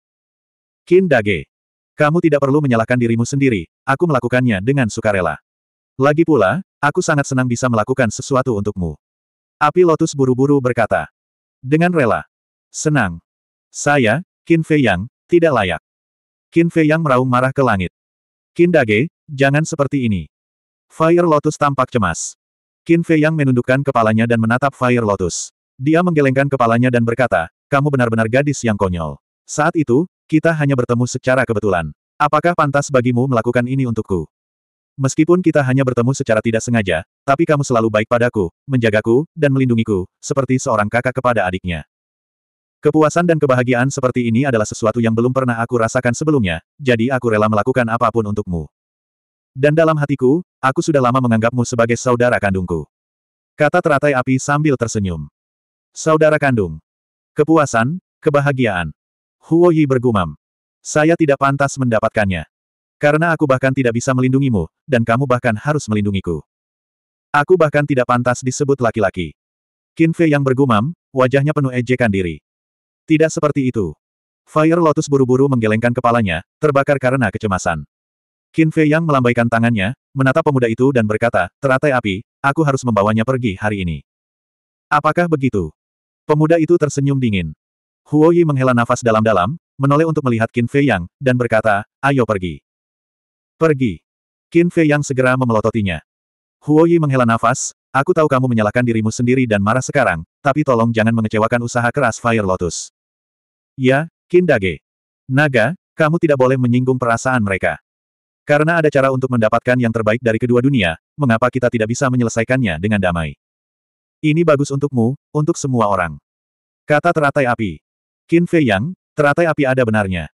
Kin Dage. Kamu tidak perlu menyalahkan dirimu sendiri, aku melakukannya dengan sukarela. Lagi pula, aku sangat senang bisa melakukan sesuatu untukmu. Api Lotus buru-buru berkata. Dengan rela. Senang. Saya, Qin Fei Yang, tidak layak. Qin Fei yang meraung marah ke langit. Qin Dage, jangan seperti ini. Fire Lotus tampak cemas. Qin Fei yang menundukkan kepalanya dan menatap Fire Lotus. Dia menggelengkan kepalanya dan berkata, kamu benar-benar gadis yang konyol. Saat itu, kita hanya bertemu secara kebetulan. Apakah pantas bagimu melakukan ini untukku? Meskipun kita hanya bertemu secara tidak sengaja, tapi kamu selalu baik padaku, menjagaku, dan melindungiku, seperti seorang kakak kepada adiknya. Kepuasan dan kebahagiaan seperti ini adalah sesuatu yang belum pernah aku rasakan sebelumnya, jadi aku rela melakukan apapun untukmu. Dan dalam hatiku, aku sudah lama menganggapmu sebagai saudara kandungku. Kata teratai api sambil tersenyum. Saudara kandung. Kepuasan, kebahagiaan. Huo Yi bergumam. Saya tidak pantas mendapatkannya. Karena aku bahkan tidak bisa melindungimu, dan kamu bahkan harus melindungiku. Aku bahkan tidak pantas disebut laki-laki. Qin Fei yang bergumam, wajahnya penuh ejekan diri. Tidak seperti itu. Fire Lotus buru-buru menggelengkan kepalanya, terbakar karena kecemasan. Qin Fei Yang melambaikan tangannya, menatap pemuda itu dan berkata, teratai api, aku harus membawanya pergi hari ini. Apakah begitu? Pemuda itu tersenyum dingin. Huo Yi menghela nafas dalam-dalam, menoleh untuk melihat Qin Fei Yang, dan berkata, ayo pergi. Pergi. Qin Fei Yang segera memelototinya. Huo Yi menghela nafas, aku tahu kamu menyalahkan dirimu sendiri dan marah sekarang, tapi tolong jangan mengecewakan usaha keras Fire Lotus. Ya, Kindage. Naga, kamu tidak boleh menyinggung perasaan mereka. Karena ada cara untuk mendapatkan yang terbaik dari kedua dunia, mengapa kita tidak bisa menyelesaikannya dengan damai? Ini bagus untukmu, untuk semua orang. Kata teratai api. Qin Fei Yang, teratai api ada benarnya.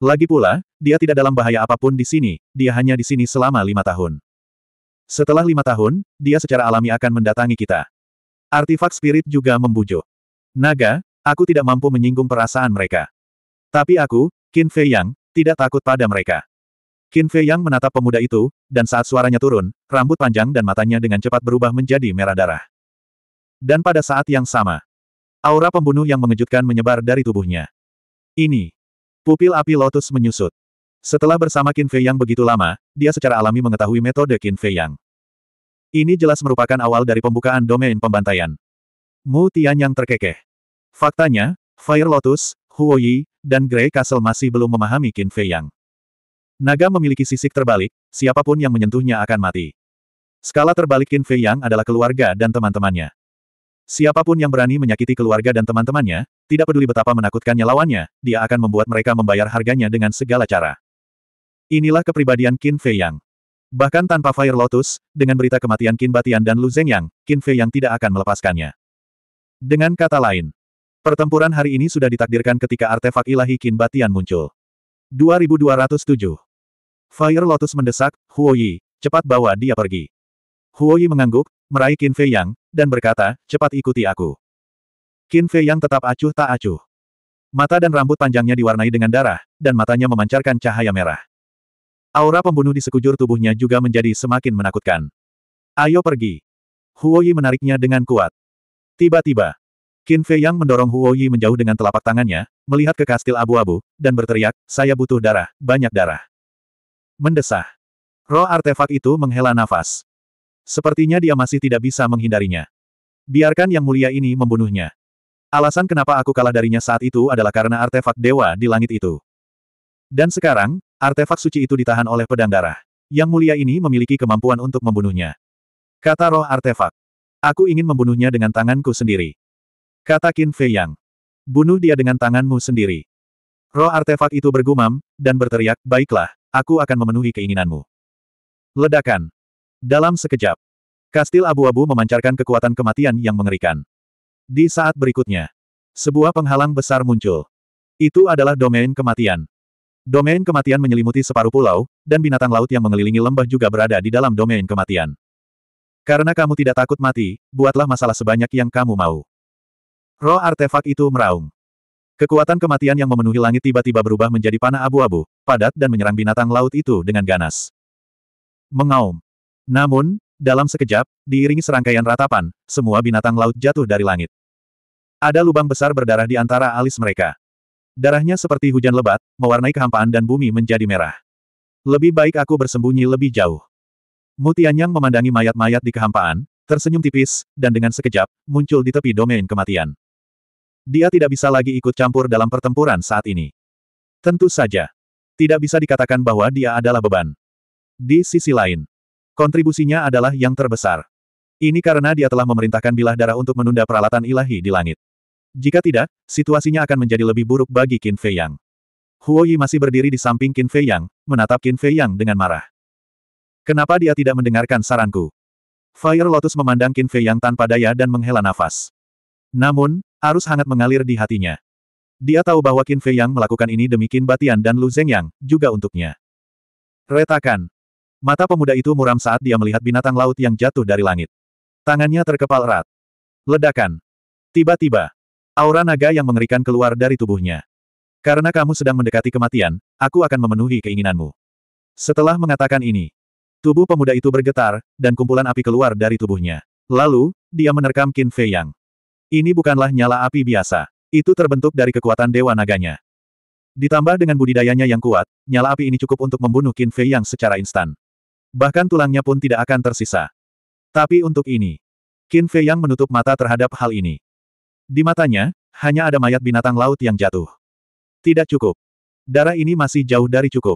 Lagi pula, dia tidak dalam bahaya apapun di sini, dia hanya di sini selama lima tahun. Setelah lima tahun, dia secara alami akan mendatangi kita. Artifak spirit juga membujuk. Naga, Aku tidak mampu menyinggung perasaan mereka. Tapi aku, Qin Fei Yang, tidak takut pada mereka. Qin Fei Yang menatap pemuda itu, dan saat suaranya turun, rambut panjang dan matanya dengan cepat berubah menjadi merah darah. Dan pada saat yang sama, aura pembunuh yang mengejutkan menyebar dari tubuhnya. Ini. Pupil api lotus menyusut. Setelah bersama Qin Fei Yang begitu lama, dia secara alami mengetahui metode Qin Fei Yang. Ini jelas merupakan awal dari pembukaan domain pembantaian. Mu Tian yang terkekeh. Faktanya, Fire Lotus, Huoyi, dan Grey Castle masih belum memahami Qin Fei Yang. Naga memiliki sisik terbalik, siapapun yang menyentuhnya akan mati. Skala terbalik Qin Fei Yang adalah keluarga dan teman-temannya. Siapapun yang berani menyakiti keluarga dan teman-temannya, tidak peduli betapa menakutkannya lawannya, dia akan membuat mereka membayar harganya dengan segala cara. Inilah kepribadian Qin Fei Yang. Bahkan tanpa Fire Lotus, dengan berita kematian Qin Batian dan Lu Zhenyang, Qin Fei Yang tidak akan melepaskannya. Dengan kata lain, Pertempuran hari ini sudah ditakdirkan ketika artefak ilahi Kin Batian muncul. 2207. Fire Lotus mendesak, Huo Yi, cepat bawa dia pergi. Huo Yi mengangguk, meraih Qin Fei Yang, dan berkata, cepat ikuti aku. Qin Fei Yang tetap acuh tak acuh. Mata dan rambut panjangnya diwarnai dengan darah, dan matanya memancarkan cahaya merah. Aura pembunuh di sekujur tubuhnya juga menjadi semakin menakutkan. Ayo pergi. Huo Yi menariknya dengan kuat. Tiba-tiba, Qin Fei yang mendorong Huo Yi menjauh dengan telapak tangannya, melihat ke kastil abu-abu, dan berteriak, saya butuh darah, banyak darah. Mendesah. Roh artefak itu menghela nafas. Sepertinya dia masih tidak bisa menghindarinya. Biarkan yang mulia ini membunuhnya. Alasan kenapa aku kalah darinya saat itu adalah karena artefak dewa di langit itu. Dan sekarang, artefak suci itu ditahan oleh pedang darah. Yang mulia ini memiliki kemampuan untuk membunuhnya. Kata roh artefak. Aku ingin membunuhnya dengan tanganku sendiri. Kata Qin Fei Yang. Bunuh dia dengan tanganmu sendiri. Roh artefak itu bergumam, dan berteriak, baiklah, aku akan memenuhi keinginanmu. Ledakan. Dalam sekejap. Kastil abu-abu memancarkan kekuatan kematian yang mengerikan. Di saat berikutnya, sebuah penghalang besar muncul. Itu adalah domain kematian. Domain kematian menyelimuti separuh pulau, dan binatang laut yang mengelilingi lembah juga berada di dalam domain kematian. Karena kamu tidak takut mati, buatlah masalah sebanyak yang kamu mau. Roh artefak itu meraung. Kekuatan kematian yang memenuhi langit tiba-tiba berubah menjadi panah abu-abu, padat dan menyerang binatang laut itu dengan ganas. Mengaum. Namun, dalam sekejap, diiringi serangkaian ratapan, semua binatang laut jatuh dari langit. Ada lubang besar berdarah di antara alis mereka. Darahnya seperti hujan lebat, mewarnai kehampaan dan bumi menjadi merah. Lebih baik aku bersembunyi lebih jauh. yang memandangi mayat-mayat di kehampaan, tersenyum tipis, dan dengan sekejap, muncul di tepi domain kematian. Dia tidak bisa lagi ikut campur dalam pertempuran saat ini. Tentu saja. Tidak bisa dikatakan bahwa dia adalah beban. Di sisi lain, kontribusinya adalah yang terbesar. Ini karena dia telah memerintahkan bilah darah untuk menunda peralatan ilahi di langit. Jika tidak, situasinya akan menjadi lebih buruk bagi Qin Fei Yang. Huo Yi masih berdiri di samping Qin Fei Yang, menatap Qin Fei Yang dengan marah. Kenapa dia tidak mendengarkan saranku? Fire Lotus memandang Qin Fei Yang tanpa daya dan menghela nafas. Namun, Arus hangat mengalir di hatinya. Dia tahu bahwa Qin Fei Yang melakukan ini demi Qin Batian dan Lu Zeng Yang, juga untuknya. Retakan. Mata pemuda itu muram saat dia melihat binatang laut yang jatuh dari langit. Tangannya terkepal erat. Ledakan. Tiba-tiba, aura naga yang mengerikan keluar dari tubuhnya. Karena kamu sedang mendekati kematian, aku akan memenuhi keinginanmu. Setelah mengatakan ini, tubuh pemuda itu bergetar, dan kumpulan api keluar dari tubuhnya. Lalu, dia menerkam Qin Fei Yang. Ini bukanlah nyala api biasa. Itu terbentuk dari kekuatan dewa naganya. Ditambah dengan budidayanya yang kuat, nyala api ini cukup untuk membunuh Qin Fei yang secara instan. Bahkan tulangnya pun tidak akan tersisa. Tapi untuk ini, Qin Fei yang menutup mata terhadap hal ini. Di matanya, hanya ada mayat binatang laut yang jatuh. Tidak cukup. Darah ini masih jauh dari cukup.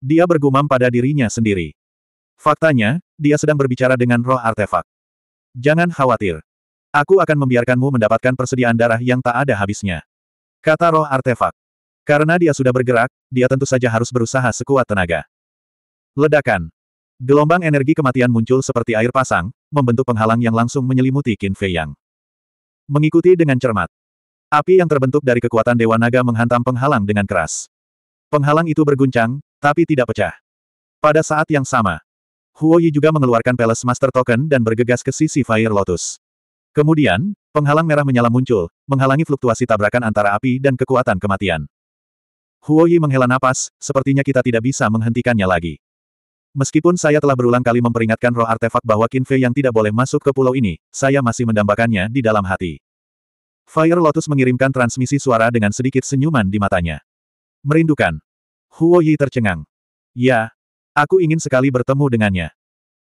Dia bergumam pada dirinya sendiri. Faktanya, dia sedang berbicara dengan roh artefak. Jangan khawatir. Aku akan membiarkanmu mendapatkan persediaan darah yang tak ada habisnya. Kata roh artefak. Karena dia sudah bergerak, dia tentu saja harus berusaha sekuat tenaga. Ledakan. Gelombang energi kematian muncul seperti air pasang, membentuk penghalang yang langsung menyelimuti Qin Fei Yang. Mengikuti dengan cermat. Api yang terbentuk dari kekuatan Dewa Naga menghantam penghalang dengan keras. Penghalang itu berguncang, tapi tidak pecah. Pada saat yang sama, Huo Yi juga mengeluarkan Palace Master Token dan bergegas ke sisi Fire Lotus. Kemudian, penghalang merah menyala muncul, menghalangi fluktuasi tabrakan antara api dan kekuatan kematian. Huo Yi menghela napas, sepertinya kita tidak bisa menghentikannya lagi. Meskipun saya telah berulang kali memperingatkan roh artefak bahwa Qin Fei yang tidak boleh masuk ke pulau ini, saya masih mendambakannya di dalam hati. Fire Lotus mengirimkan transmisi suara dengan sedikit senyuman di matanya. Merindukan. Huo Yi tercengang. Ya. Aku ingin sekali bertemu dengannya.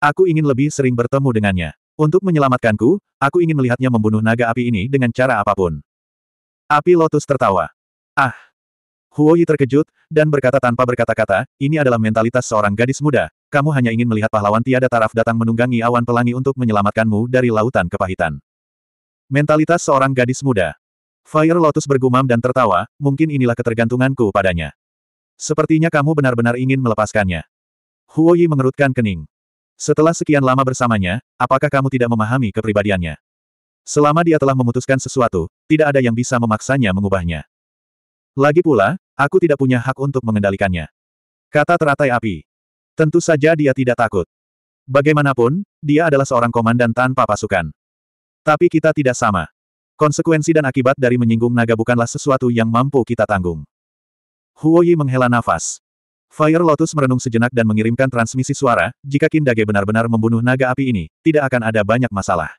Aku ingin lebih sering bertemu dengannya. Untuk menyelamatkanku, aku ingin melihatnya membunuh naga api ini dengan cara apapun. Api Lotus tertawa. Ah! Huoyi terkejut, dan berkata tanpa berkata-kata, ini adalah mentalitas seorang gadis muda, kamu hanya ingin melihat pahlawan tiada taraf datang menunggangi awan pelangi untuk menyelamatkanmu dari lautan kepahitan. Mentalitas seorang gadis muda. Fire Lotus bergumam dan tertawa, mungkin inilah ketergantunganku padanya. Sepertinya kamu benar-benar ingin melepaskannya. Huoyi mengerutkan kening. Setelah sekian lama bersamanya, apakah kamu tidak memahami kepribadiannya? Selama dia telah memutuskan sesuatu, tidak ada yang bisa memaksanya mengubahnya. Lagi pula, aku tidak punya hak untuk mengendalikannya. Kata teratai api. Tentu saja dia tidak takut. Bagaimanapun, dia adalah seorang komandan tanpa pasukan. Tapi kita tidak sama. Konsekuensi dan akibat dari menyinggung naga bukanlah sesuatu yang mampu kita tanggung. Huoyi menghela nafas. Fire Lotus merenung sejenak dan mengirimkan transmisi suara, jika Kindage benar-benar membunuh naga api ini, tidak akan ada banyak masalah.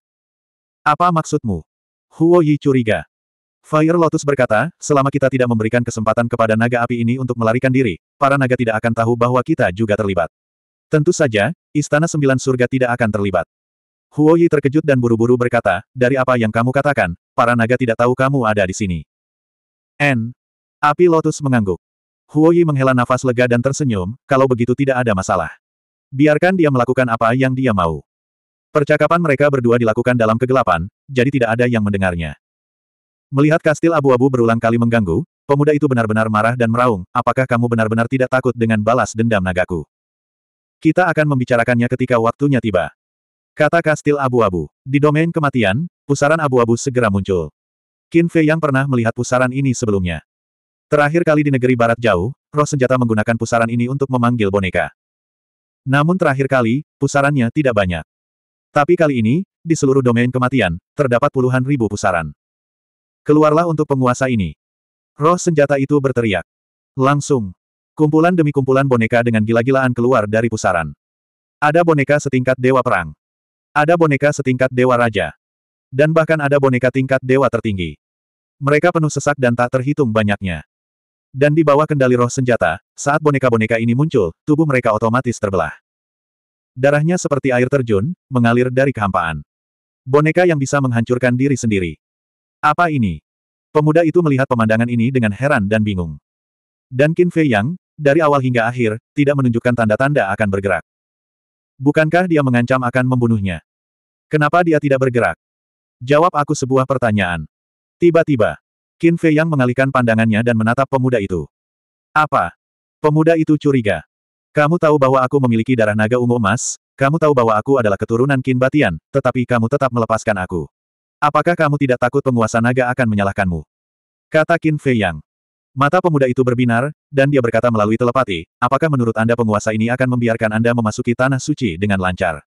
Apa maksudmu? Huo Yi curiga. Fire Lotus berkata, selama kita tidak memberikan kesempatan kepada naga api ini untuk melarikan diri, para naga tidak akan tahu bahwa kita juga terlibat. Tentu saja, Istana Sembilan Surga tidak akan terlibat. Huo Yi terkejut dan buru-buru berkata, dari apa yang kamu katakan, para naga tidak tahu kamu ada di sini. N. Api Lotus mengangguk. Huoyi menghela nafas lega dan tersenyum, kalau begitu tidak ada masalah. Biarkan dia melakukan apa yang dia mau. Percakapan mereka berdua dilakukan dalam kegelapan, jadi tidak ada yang mendengarnya. Melihat kastil abu-abu berulang kali mengganggu, pemuda itu benar-benar marah dan meraung, apakah kamu benar-benar tidak takut dengan balas dendam nagaku? Kita akan membicarakannya ketika waktunya tiba. Kata kastil abu-abu. Di domain kematian, pusaran abu-abu segera muncul. Qin Fei yang pernah melihat pusaran ini sebelumnya. Terakhir kali di negeri barat jauh, roh senjata menggunakan pusaran ini untuk memanggil boneka. Namun terakhir kali, pusarannya tidak banyak. Tapi kali ini, di seluruh domain kematian, terdapat puluhan ribu pusaran. Keluarlah untuk penguasa ini. Roh senjata itu berteriak. Langsung. Kumpulan demi kumpulan boneka dengan gila-gilaan keluar dari pusaran. Ada boneka setingkat dewa perang. Ada boneka setingkat dewa raja. Dan bahkan ada boneka tingkat dewa tertinggi. Mereka penuh sesak dan tak terhitung banyaknya. Dan di bawah kendali roh senjata, saat boneka-boneka ini muncul, tubuh mereka otomatis terbelah. Darahnya seperti air terjun, mengalir dari kehampaan. Boneka yang bisa menghancurkan diri sendiri. Apa ini? Pemuda itu melihat pemandangan ini dengan heran dan bingung. Dan Qin Fei Yang, dari awal hingga akhir, tidak menunjukkan tanda-tanda akan bergerak. Bukankah dia mengancam akan membunuhnya? Kenapa dia tidak bergerak? Jawab aku sebuah pertanyaan. Tiba-tiba, Qin Fei Yang mengalihkan pandangannya dan menatap pemuda itu. Apa? Pemuda itu curiga. Kamu tahu bahwa aku memiliki darah naga ungu emas, kamu tahu bahwa aku adalah keturunan Qin Batian, tetapi kamu tetap melepaskan aku. Apakah kamu tidak takut penguasa naga akan menyalahkanmu? Kata Qin Fei Yang. Mata pemuda itu berbinar, dan dia berkata melalui telepati, apakah menurut Anda penguasa ini akan membiarkan Anda memasuki tanah suci dengan lancar?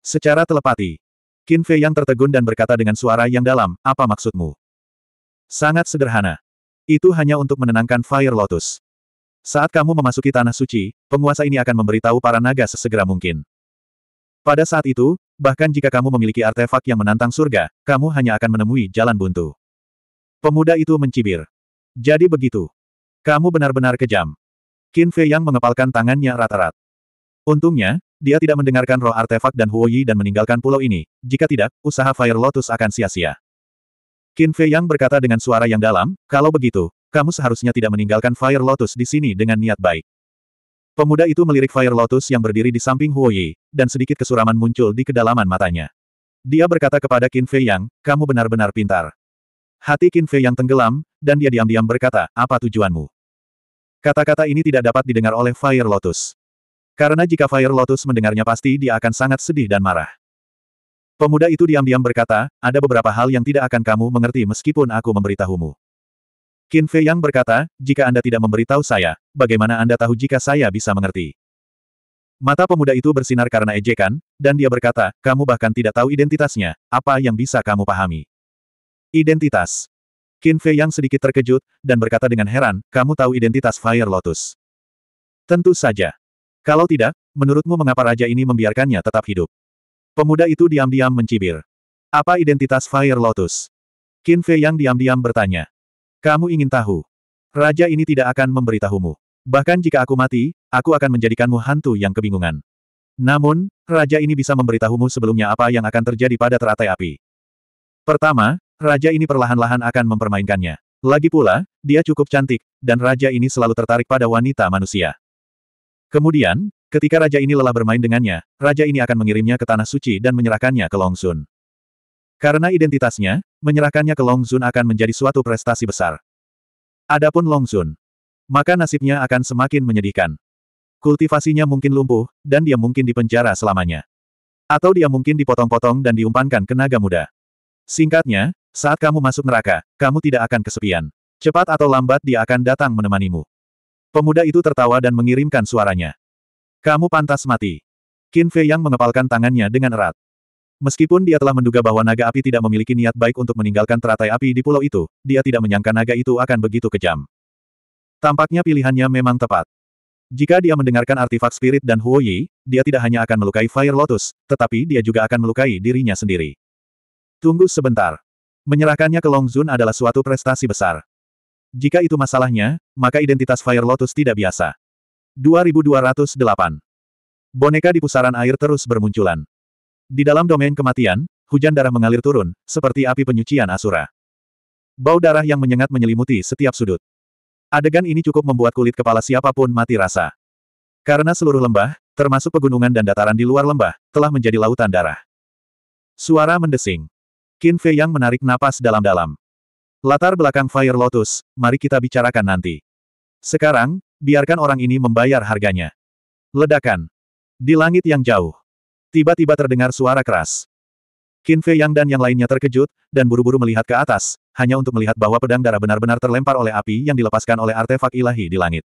Secara telepati, Qin Fei Yang tertegun dan berkata dengan suara yang dalam, apa maksudmu? Sangat sederhana. Itu hanya untuk menenangkan Fire Lotus. Saat kamu memasuki Tanah Suci, penguasa ini akan memberitahu para naga sesegera mungkin. Pada saat itu, bahkan jika kamu memiliki artefak yang menantang surga, kamu hanya akan menemui jalan buntu. Pemuda itu mencibir. Jadi begitu. Kamu benar-benar kejam. Qin Fei yang mengepalkan tangannya rata-rat. Untungnya, dia tidak mendengarkan roh artefak dan Huoyi dan meninggalkan pulau ini, jika tidak, usaha Fire Lotus akan sia-sia. Qin Fei Yang berkata dengan suara yang dalam, kalau begitu, kamu seharusnya tidak meninggalkan Fire Lotus di sini dengan niat baik. Pemuda itu melirik Fire Lotus yang berdiri di samping Huo Yi, dan sedikit kesuraman muncul di kedalaman matanya. Dia berkata kepada Qin Fei Yang, kamu benar-benar pintar. Hati Qin Fei Yang tenggelam, dan dia diam-diam berkata, apa tujuanmu? Kata-kata ini tidak dapat didengar oleh Fire Lotus. Karena jika Fire Lotus mendengarnya pasti dia akan sangat sedih dan marah. Pemuda itu diam-diam berkata, ada beberapa hal yang tidak akan kamu mengerti meskipun aku memberitahumu. Qin Fei Yang berkata, jika Anda tidak memberitahu saya, bagaimana Anda tahu jika saya bisa mengerti? Mata pemuda itu bersinar karena ejekan, dan dia berkata, kamu bahkan tidak tahu identitasnya, apa yang bisa kamu pahami? Identitas. Qin Fei Yang sedikit terkejut, dan berkata dengan heran, kamu tahu identitas Fire Lotus. Tentu saja. Kalau tidak, menurutmu mengapa raja ini membiarkannya tetap hidup? Pemuda itu diam-diam mencibir. Apa identitas Fire Lotus? Qin Fei yang diam-diam bertanya. Kamu ingin tahu? Raja ini tidak akan memberitahumu. Bahkan jika aku mati, aku akan menjadikanmu hantu yang kebingungan. Namun, raja ini bisa memberitahumu sebelumnya apa yang akan terjadi pada teratai api. Pertama, raja ini perlahan-lahan akan mempermainkannya. Lagi pula, dia cukup cantik, dan raja ini selalu tertarik pada wanita manusia. Kemudian, Ketika raja ini lelah bermain dengannya, raja ini akan mengirimnya ke Tanah Suci dan menyerahkannya ke Sun. Karena identitasnya, menyerahkannya ke Sun akan menjadi suatu prestasi besar. Adapun Sun, maka nasibnya akan semakin menyedihkan. Kultivasinya mungkin lumpuh, dan dia mungkin dipenjara selamanya. Atau dia mungkin dipotong-potong dan diumpankan ke naga muda. Singkatnya, saat kamu masuk neraka, kamu tidak akan kesepian. Cepat atau lambat dia akan datang menemanimu. Pemuda itu tertawa dan mengirimkan suaranya. Kamu pantas mati. Qin Fei Yang mengepalkan tangannya dengan erat. Meskipun dia telah menduga bahwa naga api tidak memiliki niat baik untuk meninggalkan teratai api di pulau itu, dia tidak menyangka naga itu akan begitu kejam. Tampaknya pilihannya memang tepat. Jika dia mendengarkan artefak spirit dan Huo Yi, dia tidak hanya akan melukai Fire Lotus, tetapi dia juga akan melukai dirinya sendiri. Tunggu sebentar. Menyerahkannya ke Long Zun adalah suatu prestasi besar. Jika itu masalahnya, maka identitas Fire Lotus tidak biasa. 2208. Boneka di pusaran air terus bermunculan. Di dalam domain kematian, hujan darah mengalir turun, seperti api penyucian Asura. Bau darah yang menyengat menyelimuti setiap sudut. Adegan ini cukup membuat kulit kepala siapapun mati rasa. Karena seluruh lembah, termasuk pegunungan dan dataran di luar lembah, telah menjadi lautan darah. Suara mendesing. Qin Fei yang menarik napas dalam-dalam. Latar belakang Fire Lotus, mari kita bicarakan nanti. Sekarang, Biarkan orang ini membayar harganya. Ledakan. Di langit yang jauh. Tiba-tiba terdengar suara keras. Qin Fei Yang dan yang lainnya terkejut, dan buru-buru melihat ke atas, hanya untuk melihat bahwa pedang darah benar-benar terlempar oleh api yang dilepaskan oleh artefak ilahi di langit.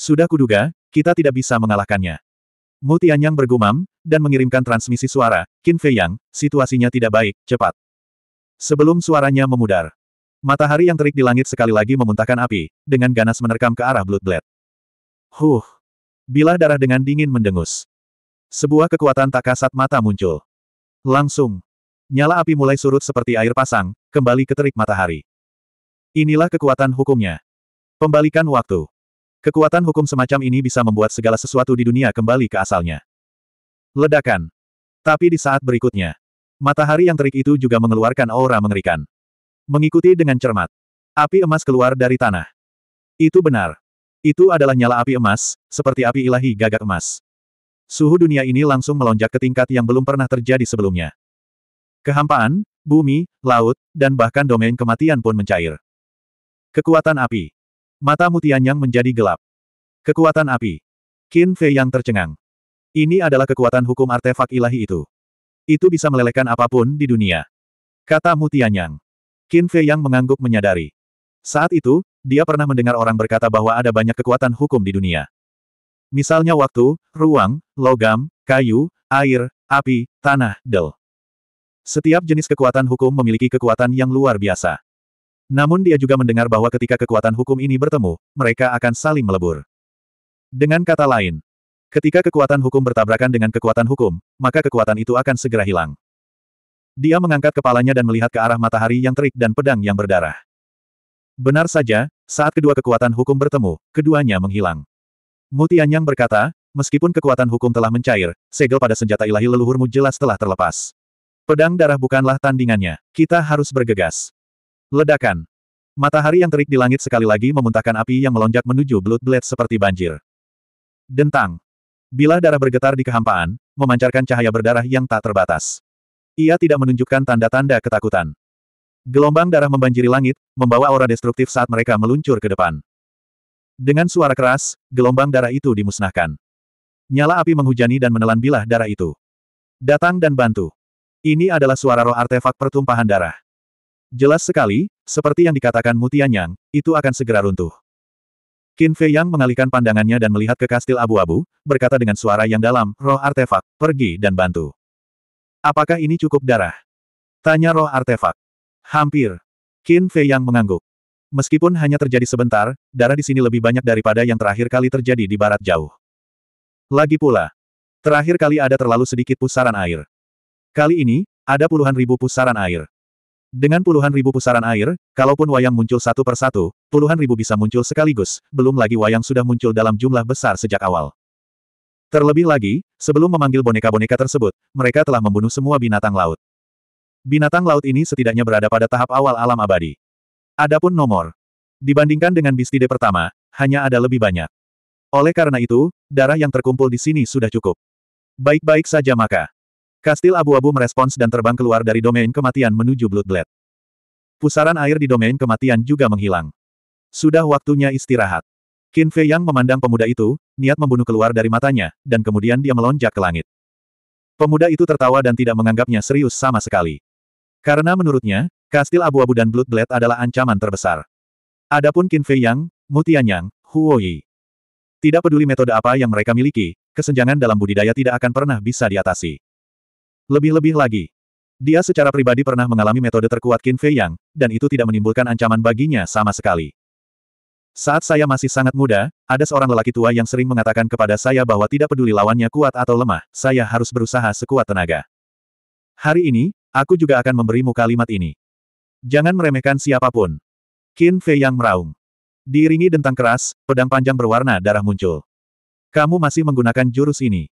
Sudah kuduga, kita tidak bisa mengalahkannya. Mu Tianyang bergumam, dan mengirimkan transmisi suara, Qin Fei Yang, situasinya tidak baik, cepat. Sebelum suaranya memudar. Matahari yang terik di langit sekali lagi memuntahkan api, dengan ganas menerkam ke arah Blade. Huh! Bilah darah dengan dingin mendengus. Sebuah kekuatan tak kasat mata muncul. Langsung. Nyala api mulai surut seperti air pasang, kembali ke terik matahari. Inilah kekuatan hukumnya. Pembalikan waktu. Kekuatan hukum semacam ini bisa membuat segala sesuatu di dunia kembali ke asalnya. Ledakan. Tapi di saat berikutnya, matahari yang terik itu juga mengeluarkan aura mengerikan. Mengikuti dengan cermat. Api emas keluar dari tanah. Itu benar. Itu adalah nyala api emas, seperti api ilahi gagak emas. Suhu dunia ini langsung melonjak ke tingkat yang belum pernah terjadi sebelumnya. Kehampaan, bumi, laut, dan bahkan domain kematian pun mencair. Kekuatan api. Mata mutian yang menjadi gelap. Kekuatan api. Qin Fei yang tercengang. Ini adalah kekuatan hukum artefak ilahi itu. Itu bisa melelehkan apapun di dunia. Kata Mutianyang. Qin Fei yang mengangguk menyadari. Saat itu, dia pernah mendengar orang berkata bahwa ada banyak kekuatan hukum di dunia. Misalnya waktu, ruang, logam, kayu, air, api, tanah, del. Setiap jenis kekuatan hukum memiliki kekuatan yang luar biasa. Namun dia juga mendengar bahwa ketika kekuatan hukum ini bertemu, mereka akan saling melebur. Dengan kata lain, ketika kekuatan hukum bertabrakan dengan kekuatan hukum, maka kekuatan itu akan segera hilang. Dia mengangkat kepalanya dan melihat ke arah matahari yang terik dan pedang yang berdarah. Benar saja, saat kedua kekuatan hukum bertemu, keduanya menghilang. Mutianyang berkata, meskipun kekuatan hukum telah mencair, segel pada senjata ilahi leluhurmu jelas telah terlepas. Pedang darah bukanlah tandingannya, kita harus bergegas. Ledakan. Matahari yang terik di langit sekali lagi memuntahkan api yang melonjak menuju Blood Blade seperti banjir. Dentang. Bila darah bergetar di kehampaan, memancarkan cahaya berdarah yang tak terbatas. Ia tidak menunjukkan tanda-tanda ketakutan. Gelombang darah membanjiri langit, membawa aura destruktif saat mereka meluncur ke depan. Dengan suara keras, gelombang darah itu dimusnahkan. Nyala api menghujani dan menelan bilah darah itu. Datang dan bantu. Ini adalah suara roh artefak pertumpahan darah. Jelas sekali, seperti yang dikatakan Mutianyang, itu akan segera runtuh. Qin Fei Yang mengalihkan pandangannya dan melihat ke kastil abu-abu, berkata dengan suara yang dalam, roh artefak, pergi dan bantu. Apakah ini cukup darah? Tanya roh artefak. Hampir. Qin Fei yang mengangguk. Meskipun hanya terjadi sebentar, darah di sini lebih banyak daripada yang terakhir kali terjadi di barat jauh. Lagi pula, terakhir kali ada terlalu sedikit pusaran air. Kali ini, ada puluhan ribu pusaran air. Dengan puluhan ribu pusaran air, kalaupun wayang muncul satu persatu, puluhan ribu bisa muncul sekaligus, belum lagi wayang sudah muncul dalam jumlah besar sejak awal. Terlebih lagi, sebelum memanggil boneka-boneka tersebut, mereka telah membunuh semua binatang laut. Binatang laut ini setidaknya berada pada tahap awal alam abadi. Adapun nomor. Dibandingkan dengan bistide pertama, hanya ada lebih banyak. Oleh karena itu, darah yang terkumpul di sini sudah cukup. Baik-baik saja maka. Kastil abu-abu merespons dan terbang keluar dari domain kematian menuju Bloodblade. Pusaran air di domain kematian juga menghilang. Sudah waktunya istirahat. Qin Fei Yang memandang pemuda itu, niat membunuh keluar dari matanya, dan kemudian dia melonjak ke langit. Pemuda itu tertawa dan tidak menganggapnya serius sama sekali. Karena menurutnya, kastil abu-abu dan Blood Blade adalah ancaman terbesar. Adapun Qin Fei Yang, Mu Tianyang, Huo Yi. Tidak peduli metode apa yang mereka miliki, kesenjangan dalam budidaya tidak akan pernah bisa diatasi. Lebih-lebih lagi, dia secara pribadi pernah mengalami metode terkuat Qin Fei Yang, dan itu tidak menimbulkan ancaman baginya sama sekali. Saat saya masih sangat muda, ada seorang lelaki tua yang sering mengatakan kepada saya bahwa tidak peduli lawannya kuat atau lemah, saya harus berusaha sekuat tenaga. Hari ini, aku juga akan memberimu kalimat ini. Jangan meremehkan siapapun. Qin Fei yang meraung. Diiringi dentang keras, pedang panjang berwarna darah muncul. Kamu masih menggunakan jurus ini.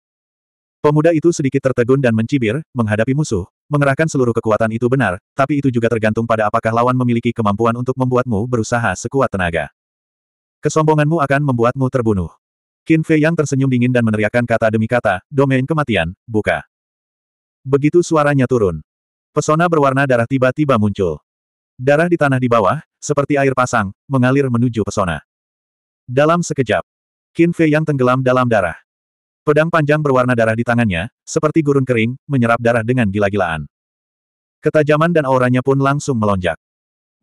Pemuda itu sedikit tertegun dan mencibir, menghadapi musuh, mengerahkan seluruh kekuatan itu benar, tapi itu juga tergantung pada apakah lawan memiliki kemampuan untuk membuatmu berusaha sekuat tenaga. Kesombonganmu akan membuatmu terbunuh. Qin Fei yang tersenyum dingin dan meneriakkan kata demi kata, domain kematian, buka. Begitu suaranya turun. Pesona berwarna darah tiba-tiba muncul. Darah di tanah di bawah, seperti air pasang, mengalir menuju pesona. Dalam sekejap, Qin Fei yang tenggelam dalam darah. Pedang panjang berwarna darah di tangannya, seperti gurun kering, menyerap darah dengan gila-gilaan. Ketajaman dan auranya pun langsung melonjak.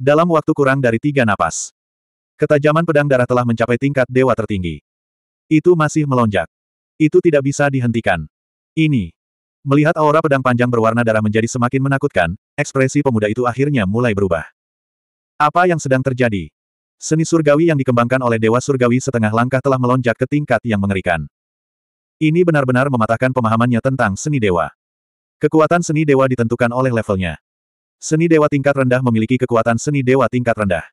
Dalam waktu kurang dari tiga napas, Ketajaman pedang darah telah mencapai tingkat dewa tertinggi. Itu masih melonjak. Itu tidak bisa dihentikan. Ini. Melihat aura pedang panjang berwarna darah menjadi semakin menakutkan, ekspresi pemuda itu akhirnya mulai berubah. Apa yang sedang terjadi? Seni surgawi yang dikembangkan oleh Dewa Surgawi setengah langkah telah melonjak ke tingkat yang mengerikan. Ini benar-benar mematahkan pemahamannya tentang seni dewa. Kekuatan seni dewa ditentukan oleh levelnya. Seni dewa tingkat rendah memiliki kekuatan seni dewa tingkat rendah.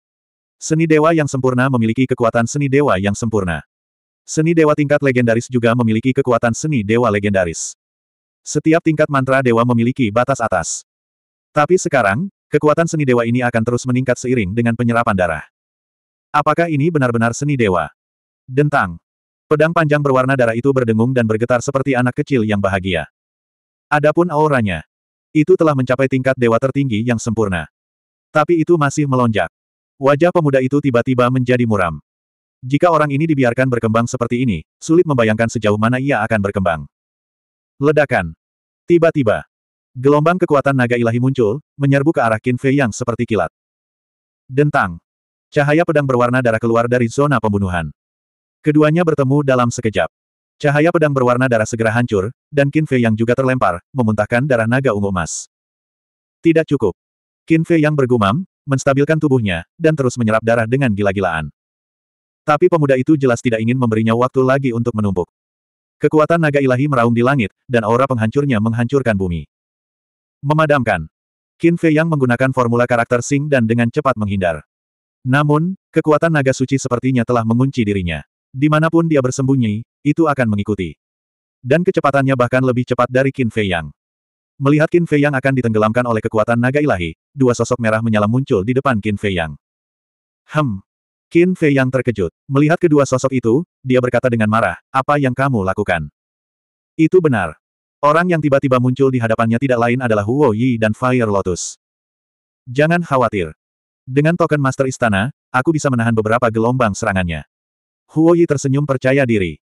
Seni dewa yang sempurna memiliki kekuatan seni dewa yang sempurna. Seni dewa tingkat legendaris juga memiliki kekuatan seni dewa legendaris. Setiap tingkat mantra dewa memiliki batas atas. Tapi sekarang, kekuatan seni dewa ini akan terus meningkat seiring dengan penyerapan darah. Apakah ini benar-benar seni dewa? Dentang. Pedang panjang berwarna darah itu berdengung dan bergetar seperti anak kecil yang bahagia. Adapun auranya, itu telah mencapai tingkat dewa tertinggi yang sempurna. Tapi itu masih melonjak. Wajah pemuda itu tiba-tiba menjadi muram. Jika orang ini dibiarkan berkembang seperti ini, sulit membayangkan sejauh mana ia akan berkembang. Ledakan. Tiba-tiba. Gelombang kekuatan naga ilahi muncul, menyerbu ke arah Qin Fei yang seperti kilat. Dentang. Cahaya pedang berwarna darah keluar dari zona pembunuhan. Keduanya bertemu dalam sekejap. Cahaya pedang berwarna darah segera hancur, dan Qin Fei yang juga terlempar, memuntahkan darah naga ungu emas. Tidak cukup. Qin Fei yang bergumam, menstabilkan tubuhnya, dan terus menyerap darah dengan gila-gilaan. Tapi pemuda itu jelas tidak ingin memberinya waktu lagi untuk menumpuk. Kekuatan naga ilahi meraung di langit, dan aura penghancurnya menghancurkan bumi. Memadamkan. Qin Fei Yang menggunakan formula karakter Sing dan dengan cepat menghindar. Namun, kekuatan naga suci sepertinya telah mengunci dirinya. Dimanapun dia bersembunyi, itu akan mengikuti. Dan kecepatannya bahkan lebih cepat dari Qin Fei Yang. Melihat Qin Fei Yang akan ditenggelamkan oleh kekuatan naga ilahi, dua sosok merah menyala muncul di depan Qin Fei Yang. Hem. Qin Fei Yang terkejut. Melihat kedua sosok itu, dia berkata dengan marah, apa yang kamu lakukan? Itu benar. Orang yang tiba-tiba muncul di hadapannya tidak lain adalah Huo Yi dan Fire Lotus. Jangan khawatir. Dengan token Master Istana, aku bisa menahan beberapa gelombang serangannya. Huo Yi tersenyum percaya diri.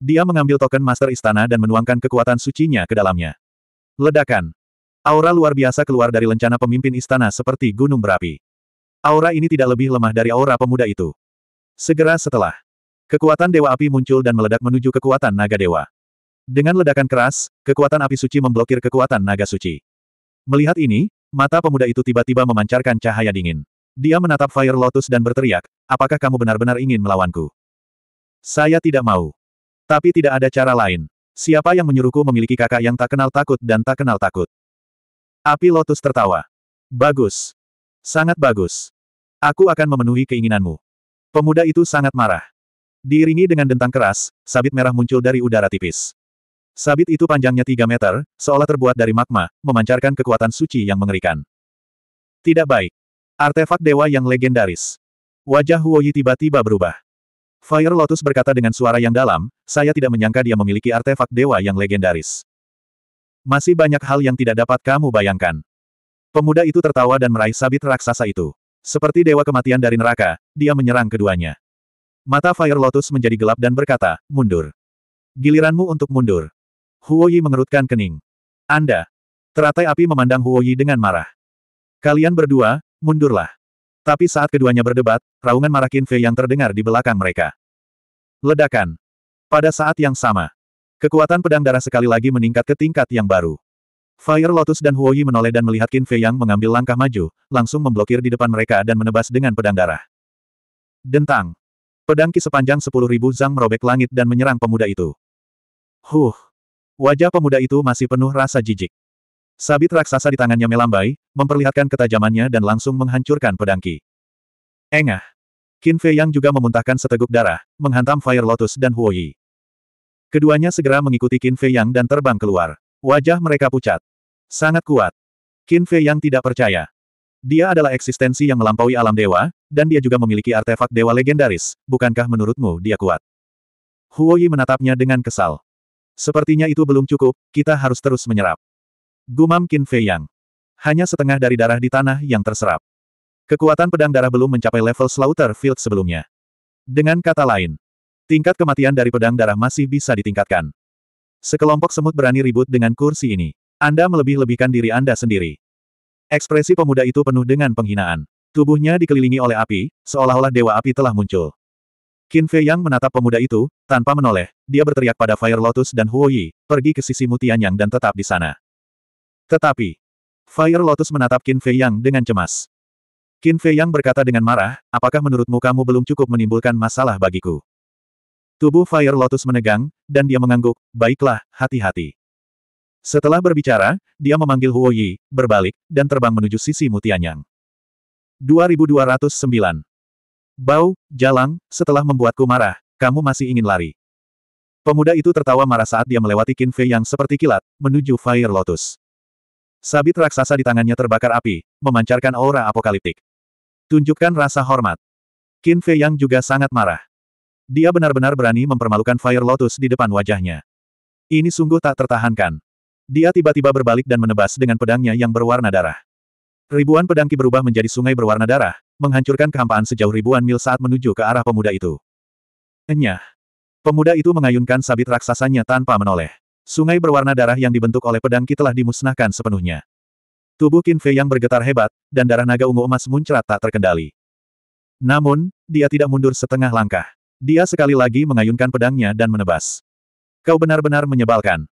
Dia mengambil token Master Istana dan menuangkan kekuatan sucinya ke dalamnya. Ledakan. Aura luar biasa keluar dari lencana pemimpin istana seperti gunung berapi. Aura ini tidak lebih lemah dari aura pemuda itu. Segera setelah, kekuatan Dewa Api muncul dan meledak menuju kekuatan Naga Dewa. Dengan ledakan keras, kekuatan api suci memblokir kekuatan Naga Suci. Melihat ini, mata pemuda itu tiba-tiba memancarkan cahaya dingin. Dia menatap Fire Lotus dan berteriak, apakah kamu benar-benar ingin melawanku? Saya tidak mau. Tapi tidak ada cara lain. Siapa yang menyuruhku memiliki kakak yang tak kenal takut dan tak kenal takut? Api Lotus tertawa. Bagus. Sangat bagus. Aku akan memenuhi keinginanmu. Pemuda itu sangat marah. Diiringi dengan dentang keras, sabit merah muncul dari udara tipis. Sabit itu panjangnya 3 meter, seolah terbuat dari magma, memancarkan kekuatan suci yang mengerikan. Tidak baik. Artefak dewa yang legendaris. Wajah Huoyi tiba-tiba berubah. Fire Lotus berkata dengan suara yang dalam, saya tidak menyangka dia memiliki artefak dewa yang legendaris. Masih banyak hal yang tidak dapat kamu bayangkan. Pemuda itu tertawa dan meraih sabit raksasa itu. Seperti dewa kematian dari neraka, dia menyerang keduanya. Mata Fire Lotus menjadi gelap dan berkata, mundur. Giliranmu untuk mundur. Huoyi mengerutkan kening. Anda. Teratai api memandang Huoyi dengan marah. Kalian berdua, mundurlah. Tapi saat keduanya berdebat, raungan marah Qin Fei yang terdengar di belakang mereka. Ledakan. Pada saat yang sama, kekuatan pedang darah sekali lagi meningkat ke tingkat yang baru. Fire Lotus dan Huoyi menoleh dan melihat Qin Fei yang mengambil langkah maju, langsung memblokir di depan mereka dan menebas dengan pedang darah. Dentang. Pedang ki sepanjang 10.000 zhang merobek langit dan menyerang pemuda itu. Huh. Wajah pemuda itu masih penuh rasa jijik. Sabit raksasa di tangannya melambai, memperlihatkan ketajamannya dan langsung menghancurkan pedang Ki. Engah. Qin Fei Yang juga memuntahkan seteguk darah, menghantam Fire Lotus dan Huo Yi. Keduanya segera mengikuti Qin Fei Yang dan terbang keluar. Wajah mereka pucat. Sangat kuat. Qin Fei Yang tidak percaya. Dia adalah eksistensi yang melampaui alam dewa, dan dia juga memiliki artefak dewa legendaris, bukankah menurutmu dia kuat? Huo Yi menatapnya dengan kesal. Sepertinya itu belum cukup, kita harus terus menyerap. Gumam Qin Fei Yang. Hanya setengah dari darah di tanah yang terserap. Kekuatan pedang darah belum mencapai level Slaughter Field sebelumnya. Dengan kata lain, tingkat kematian dari pedang darah masih bisa ditingkatkan. Sekelompok semut berani ribut dengan kursi ini. Anda melebih-lebihkan diri Anda sendiri. Ekspresi pemuda itu penuh dengan penghinaan. Tubuhnya dikelilingi oleh api, seolah-olah dewa api telah muncul. Qin Fei Yang menatap pemuda itu, tanpa menoleh, dia berteriak pada Fire Lotus dan Huo Yi, pergi ke sisi Mutian Yang dan tetap di sana. Tetapi, Fire Lotus menatap Qin Fei Yang dengan cemas. Qin Fei Yang berkata dengan marah, apakah menurutmu kamu belum cukup menimbulkan masalah bagiku? Tubuh Fire Lotus menegang, dan dia mengangguk, baiklah, hati-hati. Setelah berbicara, dia memanggil Huo Yi, berbalik, dan terbang menuju sisi Mutianyang. 2209 Bau, Jalang, setelah membuatku marah, kamu masih ingin lari. Pemuda itu tertawa marah saat dia melewati Qin Fei Yang seperti kilat, menuju Fire Lotus. Sabit raksasa di tangannya terbakar api, memancarkan aura apokaliptik. Tunjukkan rasa hormat. Qin Fei Yang juga sangat marah. Dia benar-benar berani mempermalukan Fire Lotus di depan wajahnya. Ini sungguh tak tertahankan. Dia tiba-tiba berbalik dan menebas dengan pedangnya yang berwarna darah. Ribuan pedangki berubah menjadi sungai berwarna darah, menghancurkan kehampaan sejauh ribuan mil saat menuju ke arah pemuda itu. Enyah. Pemuda itu mengayunkan sabit raksasanya tanpa menoleh. Sungai berwarna darah yang dibentuk oleh pedang Ki telah dimusnahkan sepenuhnya. Tubuh Qin Fei yang bergetar hebat, dan darah naga ungu emas muncrat tak terkendali. Namun, dia tidak mundur setengah langkah. Dia sekali lagi mengayunkan pedangnya dan menebas. Kau benar-benar menyebalkan.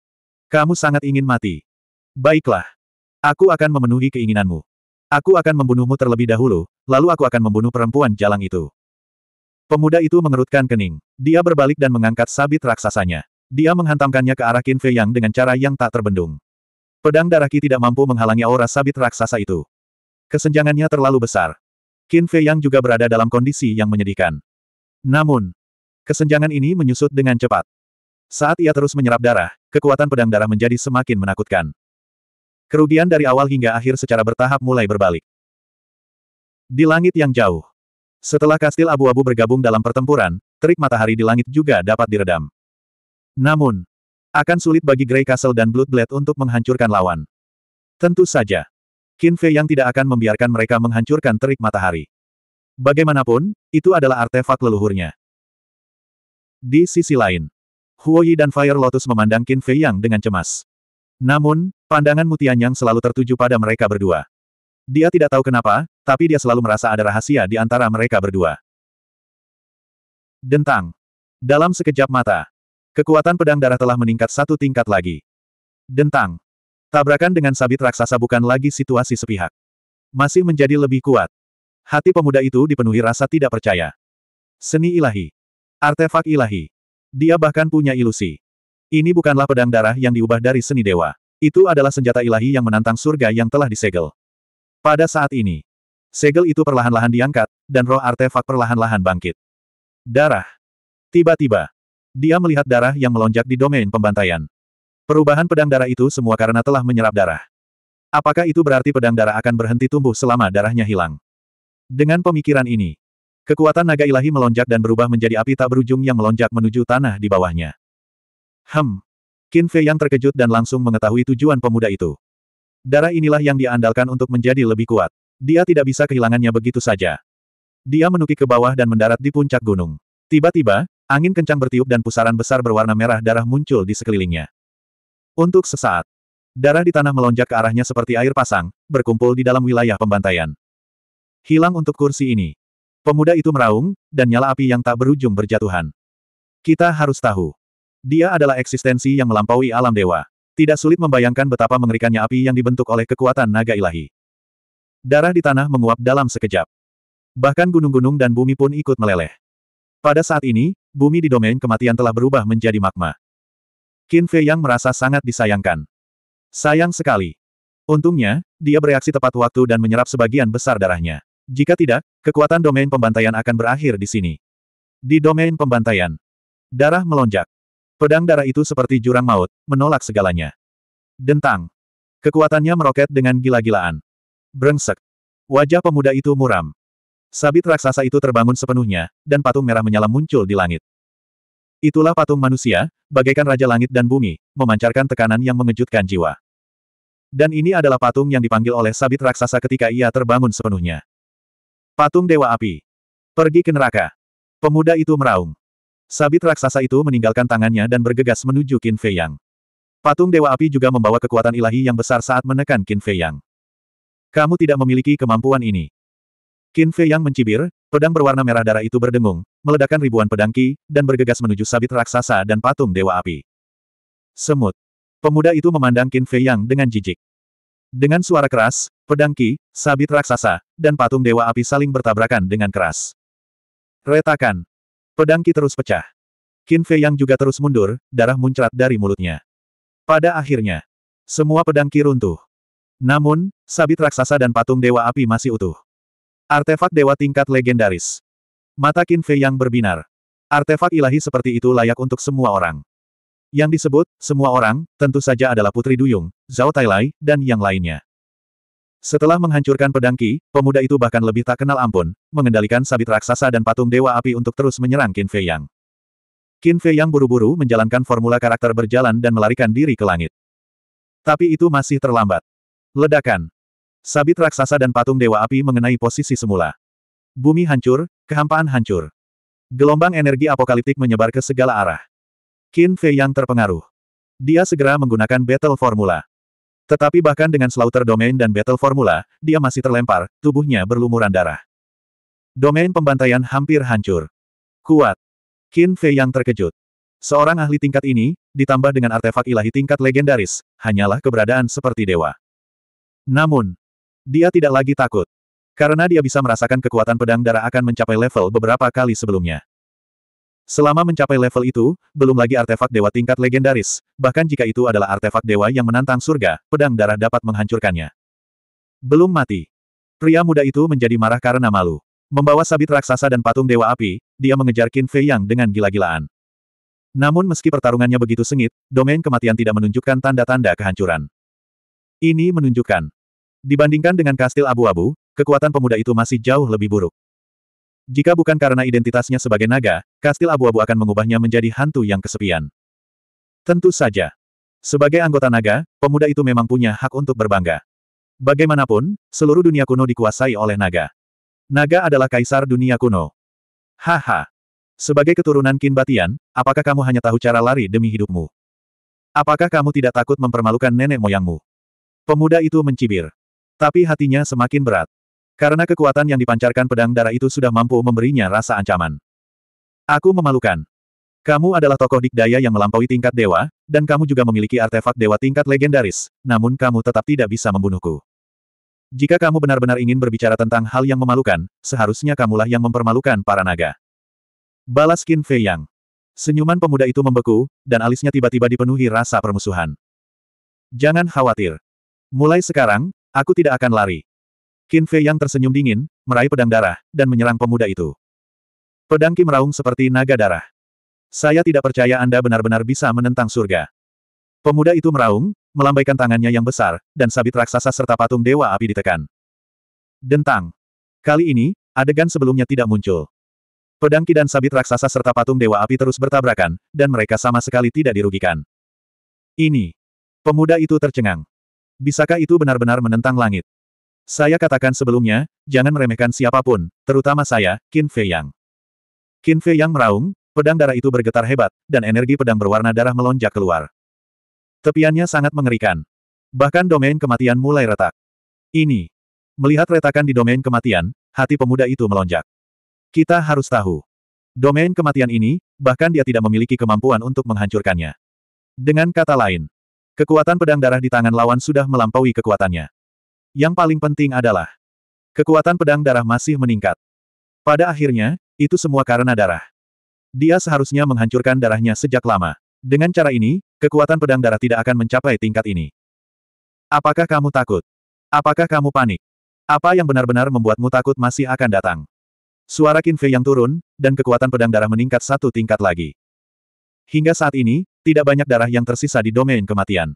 Kamu sangat ingin mati. Baiklah. Aku akan memenuhi keinginanmu. Aku akan membunuhmu terlebih dahulu, lalu aku akan membunuh perempuan jalang itu. Pemuda itu mengerutkan kening. Dia berbalik dan mengangkat sabit raksasanya. Dia menghantamkannya ke arah Qin Fei Yang dengan cara yang tak terbendung. Pedang darah Qi tidak mampu menghalangi aura sabit raksasa itu. Kesenjangannya terlalu besar. Qin Fei Yang juga berada dalam kondisi yang menyedihkan. Namun, kesenjangan ini menyusut dengan cepat. Saat ia terus menyerap darah, kekuatan pedang darah menjadi semakin menakutkan. Kerugian dari awal hingga akhir secara bertahap mulai berbalik. Di langit yang jauh. Setelah kastil abu-abu bergabung dalam pertempuran, terik matahari di langit juga dapat diredam. Namun, akan sulit bagi Grey Castle dan Bloodblade untuk menghancurkan lawan. Tentu saja. Qin Fei yang tidak akan membiarkan mereka menghancurkan terik matahari. Bagaimanapun, itu adalah artefak leluhurnya. Di sisi lain, Huoyi dan Fire Lotus memandang Qin Fei Yang dengan cemas. Namun, pandangan Mutian Yang selalu tertuju pada mereka berdua. Dia tidak tahu kenapa, tapi dia selalu merasa ada rahasia di antara mereka berdua. Dentang. Dalam sekejap mata, Kekuatan pedang darah telah meningkat satu tingkat lagi. Dentang. Tabrakan dengan sabit raksasa bukan lagi situasi sepihak. Masih menjadi lebih kuat. Hati pemuda itu dipenuhi rasa tidak percaya. Seni ilahi. Artefak ilahi. Dia bahkan punya ilusi. Ini bukanlah pedang darah yang diubah dari seni dewa. Itu adalah senjata ilahi yang menantang surga yang telah disegel. Pada saat ini, segel itu perlahan-lahan diangkat, dan roh artefak perlahan-lahan bangkit. Darah. Tiba-tiba, dia melihat darah yang melonjak di domain pembantaian. Perubahan pedang darah itu semua karena telah menyerap darah. Apakah itu berarti pedang darah akan berhenti tumbuh selama darahnya hilang? Dengan pemikiran ini, kekuatan naga ilahi melonjak dan berubah menjadi api tak berujung yang melonjak menuju tanah di bawahnya. Hem. Qin Fei yang terkejut dan langsung mengetahui tujuan pemuda itu. Darah inilah yang diandalkan untuk menjadi lebih kuat. Dia tidak bisa kehilangannya begitu saja. Dia menukik ke bawah dan mendarat di puncak gunung. Tiba-tiba, Angin kencang bertiup dan pusaran besar berwarna merah darah muncul di sekelilingnya. Untuk sesaat, darah di tanah melonjak ke arahnya seperti air pasang, berkumpul di dalam wilayah pembantaian. Hilang untuk kursi ini. Pemuda itu meraung, dan nyala api yang tak berujung berjatuhan. Kita harus tahu. Dia adalah eksistensi yang melampaui alam dewa. Tidak sulit membayangkan betapa mengerikannya api yang dibentuk oleh kekuatan naga ilahi. Darah di tanah menguap dalam sekejap. Bahkan gunung-gunung dan bumi pun ikut meleleh. Pada saat ini, bumi di domain kematian telah berubah menjadi magma. Qin Fei Yang merasa sangat disayangkan. Sayang sekali. Untungnya, dia bereaksi tepat waktu dan menyerap sebagian besar darahnya. Jika tidak, kekuatan domain pembantaian akan berakhir di sini. Di domain pembantaian, darah melonjak. Pedang darah itu seperti jurang maut, menolak segalanya. Dentang. Kekuatannya meroket dengan gila-gilaan. Brengsek. Wajah pemuda itu muram. Sabit raksasa itu terbangun sepenuhnya, dan patung merah menyala muncul di langit. Itulah patung manusia, bagaikan raja langit dan bumi, memancarkan tekanan yang mengejutkan jiwa. Dan ini adalah patung yang dipanggil oleh sabit raksasa ketika ia terbangun sepenuhnya. Patung Dewa Api. Pergi ke neraka. Pemuda itu meraung. Sabit raksasa itu meninggalkan tangannya dan bergegas menuju Qin Fei Yang. Patung Dewa Api juga membawa kekuatan ilahi yang besar saat menekan Qin Fei Yang. Kamu tidak memiliki kemampuan ini. Qin Fei yang mencibir, pedang berwarna merah darah itu berdengung, meledakkan ribuan pedang ki, dan bergegas menuju sabit raksasa dan patung dewa api. Semut. Pemuda itu memandang Qin Fei yang dengan jijik. Dengan suara keras, pedang ki, sabit raksasa, dan patung dewa api saling bertabrakan dengan keras. Retakan. Pedang ki terus pecah. Qin Fei yang juga terus mundur, darah muncrat dari mulutnya. Pada akhirnya, semua pedang ki runtuh. Namun, sabit raksasa dan patung dewa api masih utuh. Artefak dewa tingkat legendaris. Mata Qin Fei yang berbinar. Artefak ilahi seperti itu layak untuk semua orang. Yang disebut, semua orang, tentu saja adalah Putri Duyung, Zhao Tailai, dan yang lainnya. Setelah menghancurkan pedang Qi, pemuda itu bahkan lebih tak kenal ampun, mengendalikan sabit raksasa dan patung dewa api untuk terus menyerang Qin Fei Yang. Qin Fei Yang buru-buru menjalankan formula karakter berjalan dan melarikan diri ke langit. Tapi itu masih terlambat. Ledakan. Sabit raksasa dan patung Dewa Api mengenai posisi semula. Bumi hancur, kehampaan hancur. Gelombang energi apokaliptik menyebar ke segala arah. Qin Fei yang terpengaruh. Dia segera menggunakan Battle Formula. Tetapi bahkan dengan Slaughter Domain dan Battle Formula, dia masih terlempar, tubuhnya berlumuran darah. Domain pembantaian hampir hancur. Kuat. Qin Fei yang terkejut. Seorang ahli tingkat ini, ditambah dengan artefak ilahi tingkat legendaris, hanyalah keberadaan seperti dewa. Namun, dia tidak lagi takut. Karena dia bisa merasakan kekuatan pedang darah akan mencapai level beberapa kali sebelumnya. Selama mencapai level itu, belum lagi artefak dewa tingkat legendaris, bahkan jika itu adalah artefak dewa yang menantang surga, pedang darah dapat menghancurkannya. Belum mati. Pria muda itu menjadi marah karena malu. Membawa sabit raksasa dan patung dewa api, dia mengejar Qin Fei Yang dengan gila-gilaan. Namun meski pertarungannya begitu sengit, domain kematian tidak menunjukkan tanda-tanda kehancuran. Ini menunjukkan, Dibandingkan dengan kastil abu-abu, kekuatan pemuda itu masih jauh lebih buruk. Jika bukan karena identitasnya sebagai naga, kastil abu-abu akan mengubahnya menjadi hantu yang kesepian. Tentu saja. Sebagai anggota naga, pemuda itu memang punya hak untuk berbangga. Bagaimanapun, seluruh dunia kuno dikuasai oleh naga. Naga adalah kaisar dunia kuno. Haha. Sebagai keturunan kinbatian, apakah kamu hanya tahu cara lari demi hidupmu? Apakah kamu tidak takut mempermalukan nenek moyangmu? Pemuda itu mencibir. Tapi hatinya semakin berat. Karena kekuatan yang dipancarkan pedang darah itu sudah mampu memberinya rasa ancaman. Aku memalukan. Kamu adalah tokoh dikdaya yang melampaui tingkat dewa, dan kamu juga memiliki artefak dewa tingkat legendaris, namun kamu tetap tidak bisa membunuhku. Jika kamu benar-benar ingin berbicara tentang hal yang memalukan, seharusnya kamulah yang mempermalukan para naga. Balas Qin Fei Yang. Senyuman pemuda itu membeku, dan alisnya tiba-tiba dipenuhi rasa permusuhan. Jangan khawatir. Mulai sekarang, Aku tidak akan lari. Qin Fei yang tersenyum dingin, meraih pedang darah, dan menyerang pemuda itu. Pedang Ki meraung seperti naga darah. Saya tidak percaya Anda benar-benar bisa menentang surga. Pemuda itu meraung, melambaikan tangannya yang besar, dan sabit raksasa serta patung dewa api ditekan. Dentang. Kali ini, adegan sebelumnya tidak muncul. Pedang ki dan sabit raksasa serta patung dewa api terus bertabrakan, dan mereka sama sekali tidak dirugikan. Ini. Pemuda itu tercengang. Bisakah itu benar-benar menentang langit? Saya katakan sebelumnya, jangan meremehkan siapapun, terutama saya, Qin Fei Yang. Qin Fei Yang meraung, pedang darah itu bergetar hebat, dan energi pedang berwarna darah melonjak keluar. Tepiannya sangat mengerikan. Bahkan domain kematian mulai retak. Ini. Melihat retakan di domain kematian, hati pemuda itu melonjak. Kita harus tahu. Domain kematian ini, bahkan dia tidak memiliki kemampuan untuk menghancurkannya. Dengan kata lain, Kekuatan pedang darah di tangan lawan sudah melampaui kekuatannya. Yang paling penting adalah kekuatan pedang darah masih meningkat. Pada akhirnya, itu semua karena darah. Dia seharusnya menghancurkan darahnya sejak lama. Dengan cara ini, kekuatan pedang darah tidak akan mencapai tingkat ini. Apakah kamu takut? Apakah kamu panik? Apa yang benar-benar membuatmu takut masih akan datang? Suara Qin yang turun, dan kekuatan pedang darah meningkat satu tingkat lagi. Hingga saat ini, tidak banyak darah yang tersisa di domain kematian.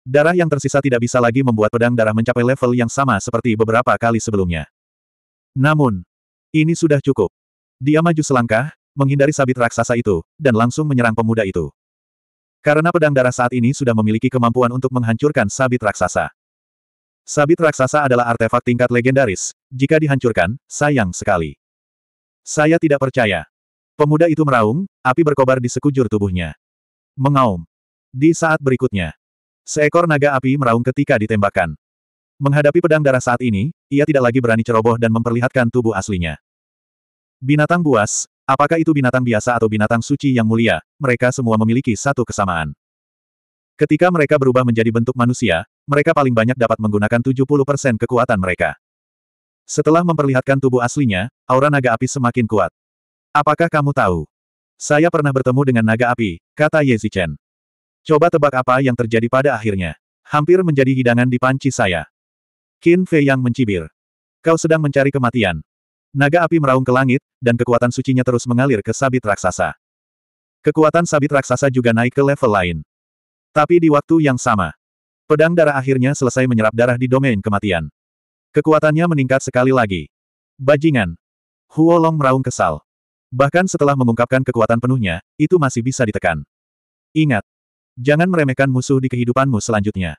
Darah yang tersisa tidak bisa lagi membuat pedang darah mencapai level yang sama seperti beberapa kali sebelumnya. Namun, ini sudah cukup. Dia maju selangkah, menghindari sabit raksasa itu, dan langsung menyerang pemuda itu. Karena pedang darah saat ini sudah memiliki kemampuan untuk menghancurkan sabit raksasa. Sabit raksasa adalah artefak tingkat legendaris, jika dihancurkan, sayang sekali. Saya tidak percaya. Pemuda itu meraung, api berkobar di sekujur tubuhnya. Mengaum. Di saat berikutnya, seekor naga api meraung ketika ditembakkan. Menghadapi pedang darah saat ini, ia tidak lagi berani ceroboh dan memperlihatkan tubuh aslinya. Binatang buas, apakah itu binatang biasa atau binatang suci yang mulia, mereka semua memiliki satu kesamaan. Ketika mereka berubah menjadi bentuk manusia, mereka paling banyak dapat menggunakan 70% kekuatan mereka. Setelah memperlihatkan tubuh aslinya, aura naga api semakin kuat. Apakah kamu tahu? Saya pernah bertemu dengan naga api, kata Ye Zichen. Coba tebak apa yang terjadi pada akhirnya. Hampir menjadi hidangan di panci saya. Qin Fei yang mencibir. Kau sedang mencari kematian. Naga api meraung ke langit, dan kekuatan sucinya terus mengalir ke sabit raksasa. Kekuatan sabit raksasa juga naik ke level lain. Tapi di waktu yang sama, pedang darah akhirnya selesai menyerap darah di domain kematian. Kekuatannya meningkat sekali lagi. Bajingan. Huolong meraung kesal. Bahkan setelah mengungkapkan kekuatan penuhnya, itu masih bisa ditekan. Ingat, jangan meremehkan musuh di kehidupanmu selanjutnya.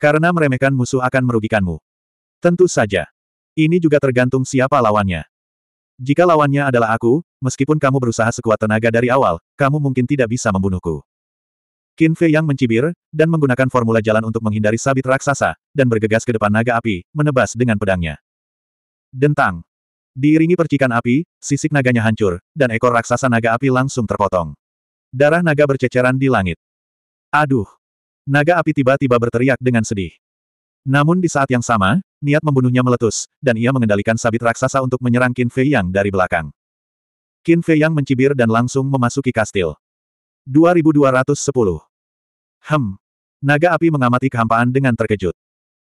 Karena meremehkan musuh akan merugikanmu. Tentu saja. Ini juga tergantung siapa lawannya. Jika lawannya adalah aku, meskipun kamu berusaha sekuat tenaga dari awal, kamu mungkin tidak bisa membunuhku. Qin Fei yang mencibir, dan menggunakan formula jalan untuk menghindari sabit raksasa, dan bergegas ke depan naga api, menebas dengan pedangnya. Dentang. Diiringi percikan api, sisik naganya hancur, dan ekor raksasa naga api langsung terpotong. Darah naga berceceran di langit. Aduh! Naga api tiba-tiba berteriak dengan sedih. Namun di saat yang sama, niat membunuhnya meletus, dan ia mengendalikan sabit raksasa untuk menyerang Qin Fei Yang dari belakang. Qin Fei Yang mencibir dan langsung memasuki kastil. 2210. Hem. Naga api mengamati kehampaan dengan terkejut.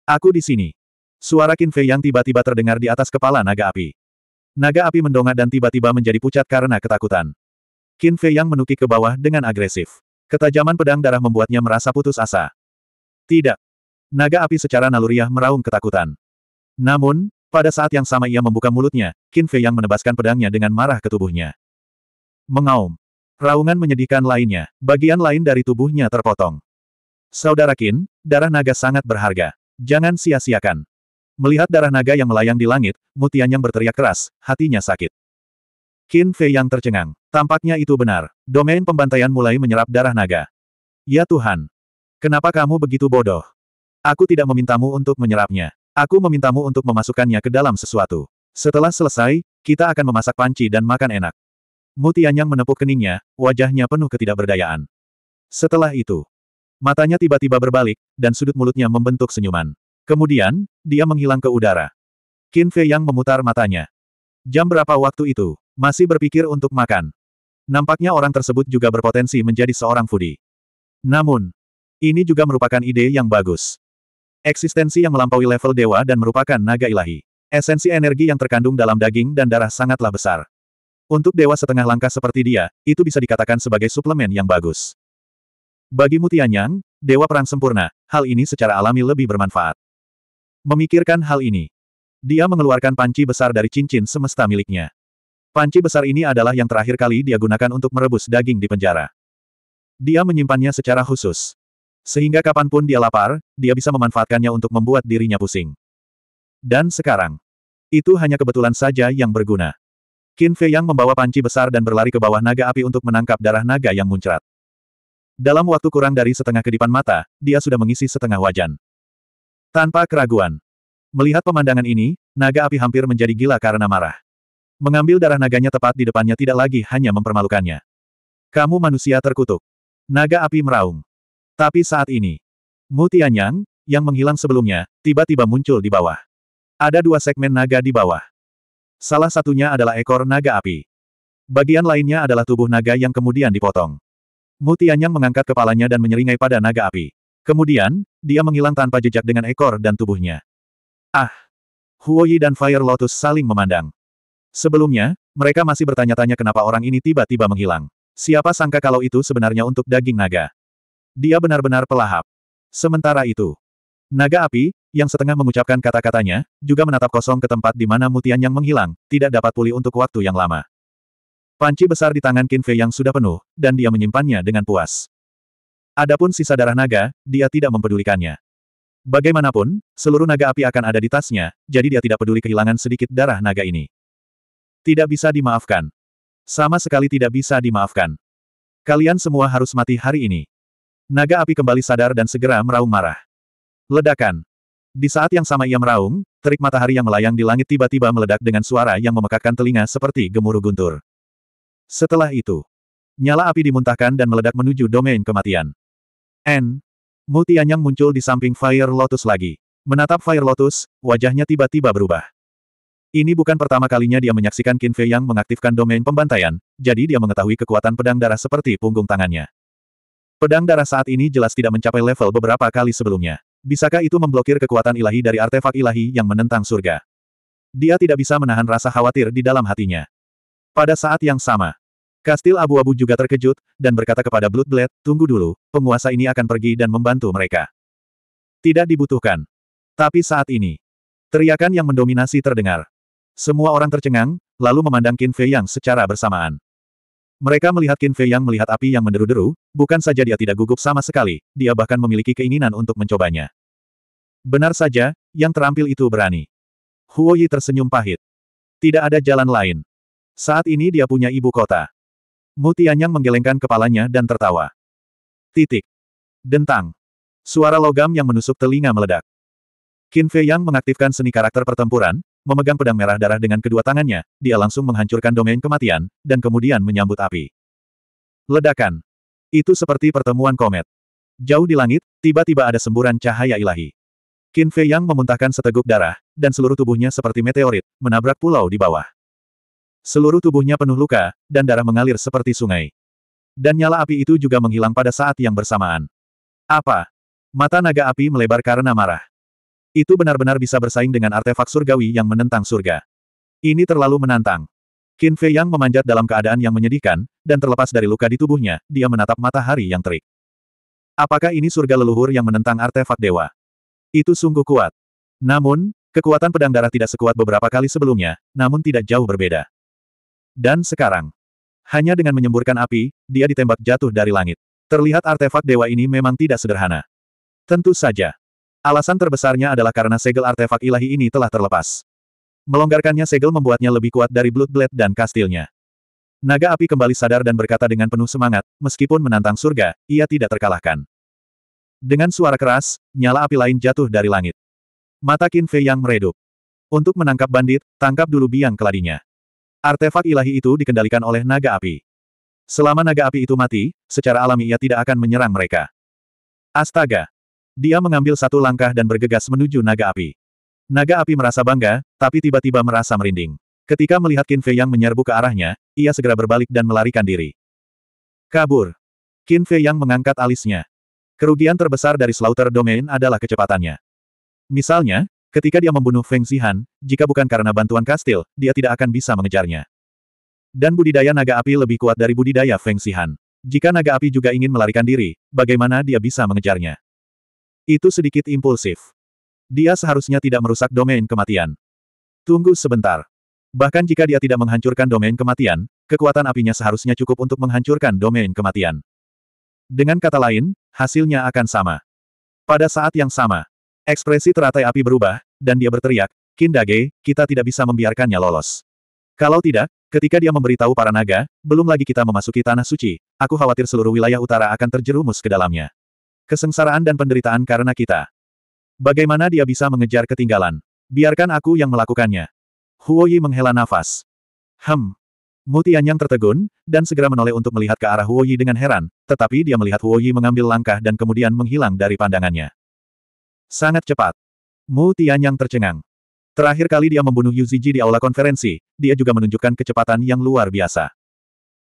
Aku di sini. Suara Qin Fei Yang tiba-tiba terdengar di atas kepala naga api. Naga api mendongak dan tiba-tiba menjadi pucat karena ketakutan. Qin Fei yang menukik ke bawah dengan agresif. Ketajaman pedang darah membuatnya merasa putus asa. Tidak. Naga api secara naluriah meraung ketakutan. Namun, pada saat yang sama ia membuka mulutnya, Qin Fei yang menebaskan pedangnya dengan marah ke tubuhnya. Mengaum. Raungan menyedihkan lainnya, bagian lain dari tubuhnya terpotong. Saudara Qin, darah naga sangat berharga. Jangan sia-siakan. Melihat darah naga yang melayang di langit, Mutianyang berteriak keras, hatinya sakit. Qin Fei yang tercengang. Tampaknya itu benar. Domain pembantaian mulai menyerap darah naga. Ya Tuhan. Kenapa kamu begitu bodoh? Aku tidak memintamu untuk menyerapnya. Aku memintamu untuk memasukkannya ke dalam sesuatu. Setelah selesai, kita akan memasak panci dan makan enak. Mutianyang menepuk keningnya, wajahnya penuh ketidakberdayaan. Setelah itu, matanya tiba-tiba berbalik, dan sudut mulutnya membentuk senyuman. Kemudian, dia menghilang ke udara. Qin Fei yang memutar matanya. Jam berapa waktu itu? Masih berpikir untuk makan. Nampaknya orang tersebut juga berpotensi menjadi seorang foodie. Namun, ini juga merupakan ide yang bagus. Eksistensi yang melampaui level dewa dan merupakan naga ilahi. Esensi energi yang terkandung dalam daging dan darah sangatlah besar. Untuk dewa setengah langkah seperti dia, itu bisa dikatakan sebagai suplemen yang bagus. Bagi Mutianyang, dewa perang sempurna, hal ini secara alami lebih bermanfaat. Memikirkan hal ini, dia mengeluarkan panci besar dari cincin semesta miliknya. Panci besar ini adalah yang terakhir kali dia gunakan untuk merebus daging di penjara. Dia menyimpannya secara khusus. Sehingga kapanpun dia lapar, dia bisa memanfaatkannya untuk membuat dirinya pusing. Dan sekarang, itu hanya kebetulan saja yang berguna. Qin Fei yang membawa panci besar dan berlari ke bawah naga api untuk menangkap darah naga yang muncrat. Dalam waktu kurang dari setengah kedipan mata, dia sudah mengisi setengah wajan. Tanpa keraguan. Melihat pemandangan ini, naga api hampir menjadi gila karena marah. Mengambil darah naganya tepat di depannya tidak lagi hanya mempermalukannya. Kamu manusia terkutuk. Naga api meraung. Tapi saat ini, Mutianyang, yang menghilang sebelumnya, tiba-tiba muncul di bawah. Ada dua segmen naga di bawah. Salah satunya adalah ekor naga api. Bagian lainnya adalah tubuh naga yang kemudian dipotong. Mutianyang mengangkat kepalanya dan menyeringai pada naga api. Kemudian, dia menghilang tanpa jejak dengan ekor dan tubuhnya. Ah! Huoyi dan Fire Lotus saling memandang. Sebelumnya, mereka masih bertanya-tanya kenapa orang ini tiba-tiba menghilang. Siapa sangka kalau itu sebenarnya untuk daging naga. Dia benar-benar pelahap. Sementara itu, naga api, yang setengah mengucapkan kata-katanya, juga menatap kosong ke tempat di mana mutian yang menghilang, tidak dapat pulih untuk waktu yang lama. Panci besar di tangan Qin yang sudah penuh, dan dia menyimpannya dengan puas. Adapun sisa darah naga, dia tidak mempedulikannya. Bagaimanapun, seluruh naga api akan ada di tasnya, jadi dia tidak peduli kehilangan sedikit darah naga ini. Tidak bisa dimaafkan. Sama sekali tidak bisa dimaafkan. Kalian semua harus mati hari ini. Naga api kembali sadar dan segera meraung marah. Ledakan. Di saat yang sama ia meraung, terik matahari yang melayang di langit tiba-tiba meledak dengan suara yang memekakkan telinga seperti gemuruh guntur. Setelah itu, nyala api dimuntahkan dan meledak menuju domain kematian. N. Mutianyang muncul di samping Fire Lotus lagi. Menatap Fire Lotus, wajahnya tiba-tiba berubah. Ini bukan pertama kalinya dia menyaksikan Qin Fei yang mengaktifkan domain pembantaian, jadi dia mengetahui kekuatan pedang darah seperti punggung tangannya. Pedang darah saat ini jelas tidak mencapai level beberapa kali sebelumnya. Bisakah itu memblokir kekuatan ilahi dari artefak ilahi yang menentang surga? Dia tidak bisa menahan rasa khawatir di dalam hatinya. Pada saat yang sama, Kastil abu-abu juga terkejut, dan berkata kepada Bloodblade, tunggu dulu, penguasa ini akan pergi dan membantu mereka. Tidak dibutuhkan. Tapi saat ini, teriakan yang mendominasi terdengar. Semua orang tercengang, lalu memandang Qin Fei Yang secara bersamaan. Mereka melihat Qin Fei Yang melihat api yang menderu-deru, bukan saja dia tidak gugup sama sekali, dia bahkan memiliki keinginan untuk mencobanya. Benar saja, yang terampil itu berani. Huo Yi tersenyum pahit. Tidak ada jalan lain. Saat ini dia punya ibu kota. Mu Tianyang menggelengkan kepalanya dan tertawa. Titik. Dentang. Suara logam yang menusuk telinga meledak. Qin Fei Yang mengaktifkan seni karakter pertempuran, memegang pedang merah darah dengan kedua tangannya, dia langsung menghancurkan domain kematian, dan kemudian menyambut api. Ledakan. Itu seperti pertemuan komet. Jauh di langit, tiba-tiba ada semburan cahaya ilahi. Qin Fei Yang memuntahkan seteguk darah, dan seluruh tubuhnya seperti meteorit, menabrak pulau di bawah. Seluruh tubuhnya penuh luka, dan darah mengalir seperti sungai. Dan nyala api itu juga menghilang pada saat yang bersamaan. Apa? Mata naga api melebar karena marah. Itu benar-benar bisa bersaing dengan artefak surgawi yang menentang surga. Ini terlalu menantang. Qin Fei Yang memanjat dalam keadaan yang menyedihkan, dan terlepas dari luka di tubuhnya, dia menatap matahari yang terik. Apakah ini surga leluhur yang menentang artefak dewa? Itu sungguh kuat. Namun, kekuatan pedang darah tidak sekuat beberapa kali sebelumnya, namun tidak jauh berbeda. Dan sekarang, hanya dengan menyemburkan api, dia ditembak jatuh dari langit. Terlihat artefak dewa ini memang tidak sederhana. Tentu saja. Alasan terbesarnya adalah karena segel artefak ilahi ini telah terlepas. Melonggarkannya segel membuatnya lebih kuat dari Bloodblade dan kastilnya. Naga api kembali sadar dan berkata dengan penuh semangat, meskipun menantang surga, ia tidak terkalahkan. Dengan suara keras, nyala api lain jatuh dari langit. Mata Qin Fei yang meredup. Untuk menangkap bandit, tangkap dulu biang keladinya. Artefak ilahi itu dikendalikan oleh naga api. Selama naga api itu mati, secara alami ia tidak akan menyerang mereka. Astaga! Dia mengambil satu langkah dan bergegas menuju naga api. Naga api merasa bangga, tapi tiba-tiba merasa merinding. Ketika melihat Qin Fei Yang menyerbu ke arahnya, ia segera berbalik dan melarikan diri. Kabur! Qin Fei Yang mengangkat alisnya. Kerugian terbesar dari Slaughter Domain adalah kecepatannya. Misalnya, Ketika dia membunuh Feng Zihan, jika bukan karena bantuan kastil, dia tidak akan bisa mengejarnya. Dan budidaya naga api lebih kuat dari budidaya Feng Zihan. Jika naga api juga ingin melarikan diri, bagaimana dia bisa mengejarnya? Itu sedikit impulsif. Dia seharusnya tidak merusak domain kematian. Tunggu sebentar. Bahkan jika dia tidak menghancurkan domain kematian, kekuatan apinya seharusnya cukup untuk menghancurkan domain kematian. Dengan kata lain, hasilnya akan sama. Pada saat yang sama, ekspresi teratai api berubah, dan dia berteriak, Kindage, kita tidak bisa membiarkannya lolos. Kalau tidak, ketika dia memberitahu para naga, belum lagi kita memasuki tanah suci, aku khawatir seluruh wilayah utara akan terjerumus ke dalamnya. Kesengsaraan dan penderitaan karena kita. Bagaimana dia bisa mengejar ketinggalan? Biarkan aku yang melakukannya. Huoyi menghela nafas. Hem. Mutian yang tertegun, dan segera menoleh untuk melihat ke arah Huoyi dengan heran, tetapi dia melihat Huoyi mengambil langkah dan kemudian menghilang dari pandangannya. Sangat cepat. Mu Tianyang tercengang. Terakhir kali dia membunuh Yu Ziji di aula konferensi, dia juga menunjukkan kecepatan yang luar biasa.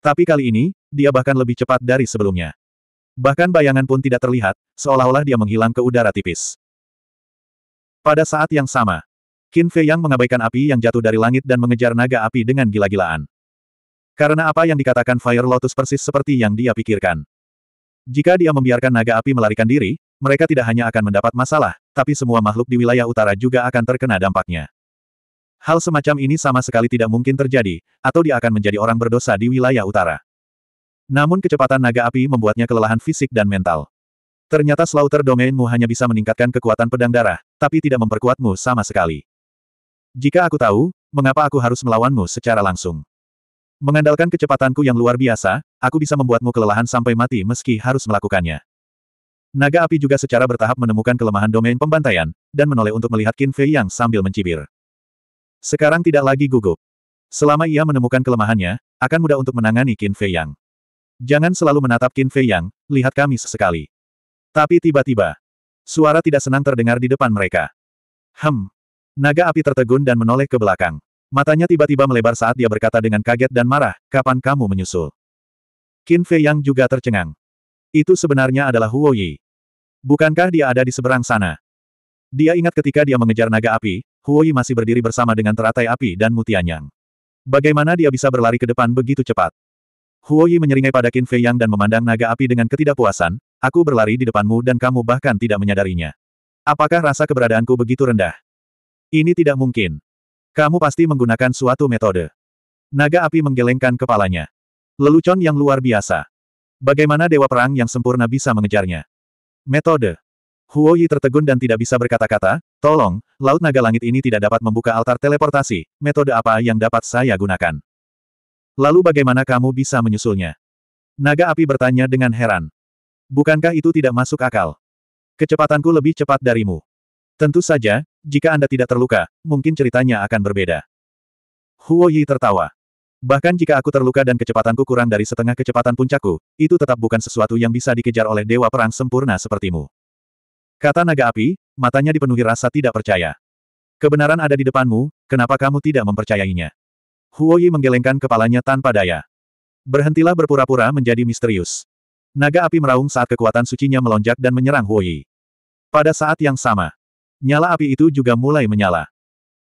Tapi kali ini, dia bahkan lebih cepat dari sebelumnya. Bahkan bayangan pun tidak terlihat, seolah-olah dia menghilang ke udara tipis. Pada saat yang sama, Qin Fei Yang mengabaikan api yang jatuh dari langit dan mengejar naga api dengan gila-gilaan. Karena apa yang dikatakan Fire Lotus persis seperti yang dia pikirkan. Jika dia membiarkan naga api melarikan diri, mereka tidak hanya akan mendapat masalah, tapi semua makhluk di wilayah utara juga akan terkena dampaknya. Hal semacam ini sama sekali tidak mungkin terjadi, atau dia akan menjadi orang berdosa di wilayah utara. Namun kecepatan naga api membuatnya kelelahan fisik dan mental. Ternyata slaughter domainmu hanya bisa meningkatkan kekuatan pedang darah, tapi tidak memperkuatmu sama sekali. Jika aku tahu, mengapa aku harus melawanmu secara langsung? Mengandalkan kecepatanku yang luar biasa, aku bisa membuatmu kelelahan sampai mati meski harus melakukannya. Naga api juga secara bertahap menemukan kelemahan domain pembantaian, dan menoleh untuk melihat Qin Fei Yang sambil mencibir. Sekarang tidak lagi gugup. Selama ia menemukan kelemahannya, akan mudah untuk menangani Qin Fei Yang. Jangan selalu menatap Qin Fei Yang, lihat kami sesekali. Tapi tiba-tiba, suara tidak senang terdengar di depan mereka. Hem. Naga api tertegun dan menoleh ke belakang. Matanya tiba-tiba melebar saat dia berkata dengan kaget dan marah, kapan kamu menyusul? Qin Fei Yang juga tercengang. Itu sebenarnya adalah Huo Yi. Bukankah dia ada di seberang sana? Dia ingat ketika dia mengejar naga api, Huo Yi masih berdiri bersama dengan teratai api dan mutianyang. Bagaimana dia bisa berlari ke depan begitu cepat? Huo Yi menyeringai pada Qin Fei Yang dan memandang naga api dengan ketidakpuasan, aku berlari di depanmu dan kamu bahkan tidak menyadarinya. Apakah rasa keberadaanku begitu rendah? Ini tidak mungkin. Kamu pasti menggunakan suatu metode. Naga api menggelengkan kepalanya. Lelucon yang luar biasa. Bagaimana dewa perang yang sempurna bisa mengejarnya? Metode. Huo Yi tertegun dan tidak bisa berkata-kata, tolong, Laut Naga Langit ini tidak dapat membuka altar teleportasi, metode apa yang dapat saya gunakan? Lalu bagaimana kamu bisa menyusulnya? Naga api bertanya dengan heran. Bukankah itu tidak masuk akal? Kecepatanku lebih cepat darimu. Tentu saja, jika Anda tidak terluka, mungkin ceritanya akan berbeda. Huo Yi tertawa. Bahkan jika aku terluka dan kecepatanku kurang dari setengah kecepatan puncakku, itu tetap bukan sesuatu yang bisa dikejar oleh dewa perang sempurna sepertimu. Kata naga api, matanya dipenuhi rasa tidak percaya. Kebenaran ada di depanmu, kenapa kamu tidak mempercayainya? Huoyi menggelengkan kepalanya tanpa daya. Berhentilah berpura-pura menjadi misterius. Naga api meraung saat kekuatan sucinya melonjak dan menyerang Huoyi. Pada saat yang sama, nyala api itu juga mulai menyala.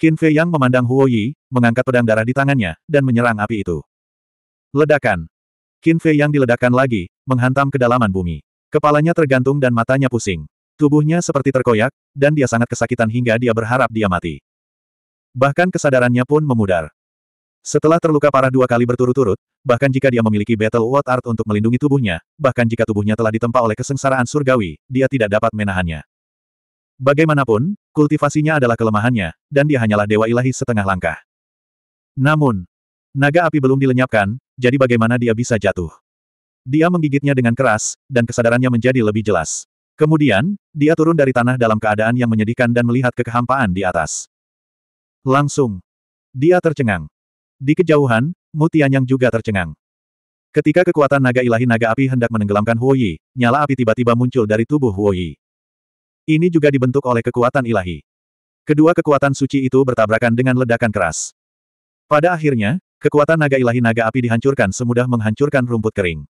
Qin Fei Yang memandang Huo Yi, mengangkat pedang darah di tangannya, dan menyerang api itu. Ledakan. Qin Fei Yang diledakkan lagi, menghantam kedalaman bumi. Kepalanya tergantung dan matanya pusing. Tubuhnya seperti terkoyak, dan dia sangat kesakitan hingga dia berharap dia mati. Bahkan kesadarannya pun memudar. Setelah terluka parah dua kali berturut-turut, bahkan jika dia memiliki Battle World Art untuk melindungi tubuhnya, bahkan jika tubuhnya telah ditempa oleh kesengsaraan surgawi, dia tidak dapat menahannya. Bagaimanapun, kultivasinya adalah kelemahannya, dan dia hanyalah dewa ilahi setengah langkah. Namun, naga api belum dilenyapkan, jadi bagaimana dia bisa jatuh? Dia menggigitnya dengan keras, dan kesadarannya menjadi lebih jelas. Kemudian, dia turun dari tanah dalam keadaan yang menyedihkan dan melihat kekehampaan di atas. Langsung. Dia tercengang. Di kejauhan, Mutian yang juga tercengang. Ketika kekuatan naga ilahi naga api hendak menenggelamkan Huoyi, nyala api tiba-tiba muncul dari tubuh Huoyi. Ini juga dibentuk oleh kekuatan ilahi. Kedua kekuatan suci itu bertabrakan dengan ledakan keras. Pada akhirnya, kekuatan naga ilahi naga api dihancurkan semudah menghancurkan rumput kering.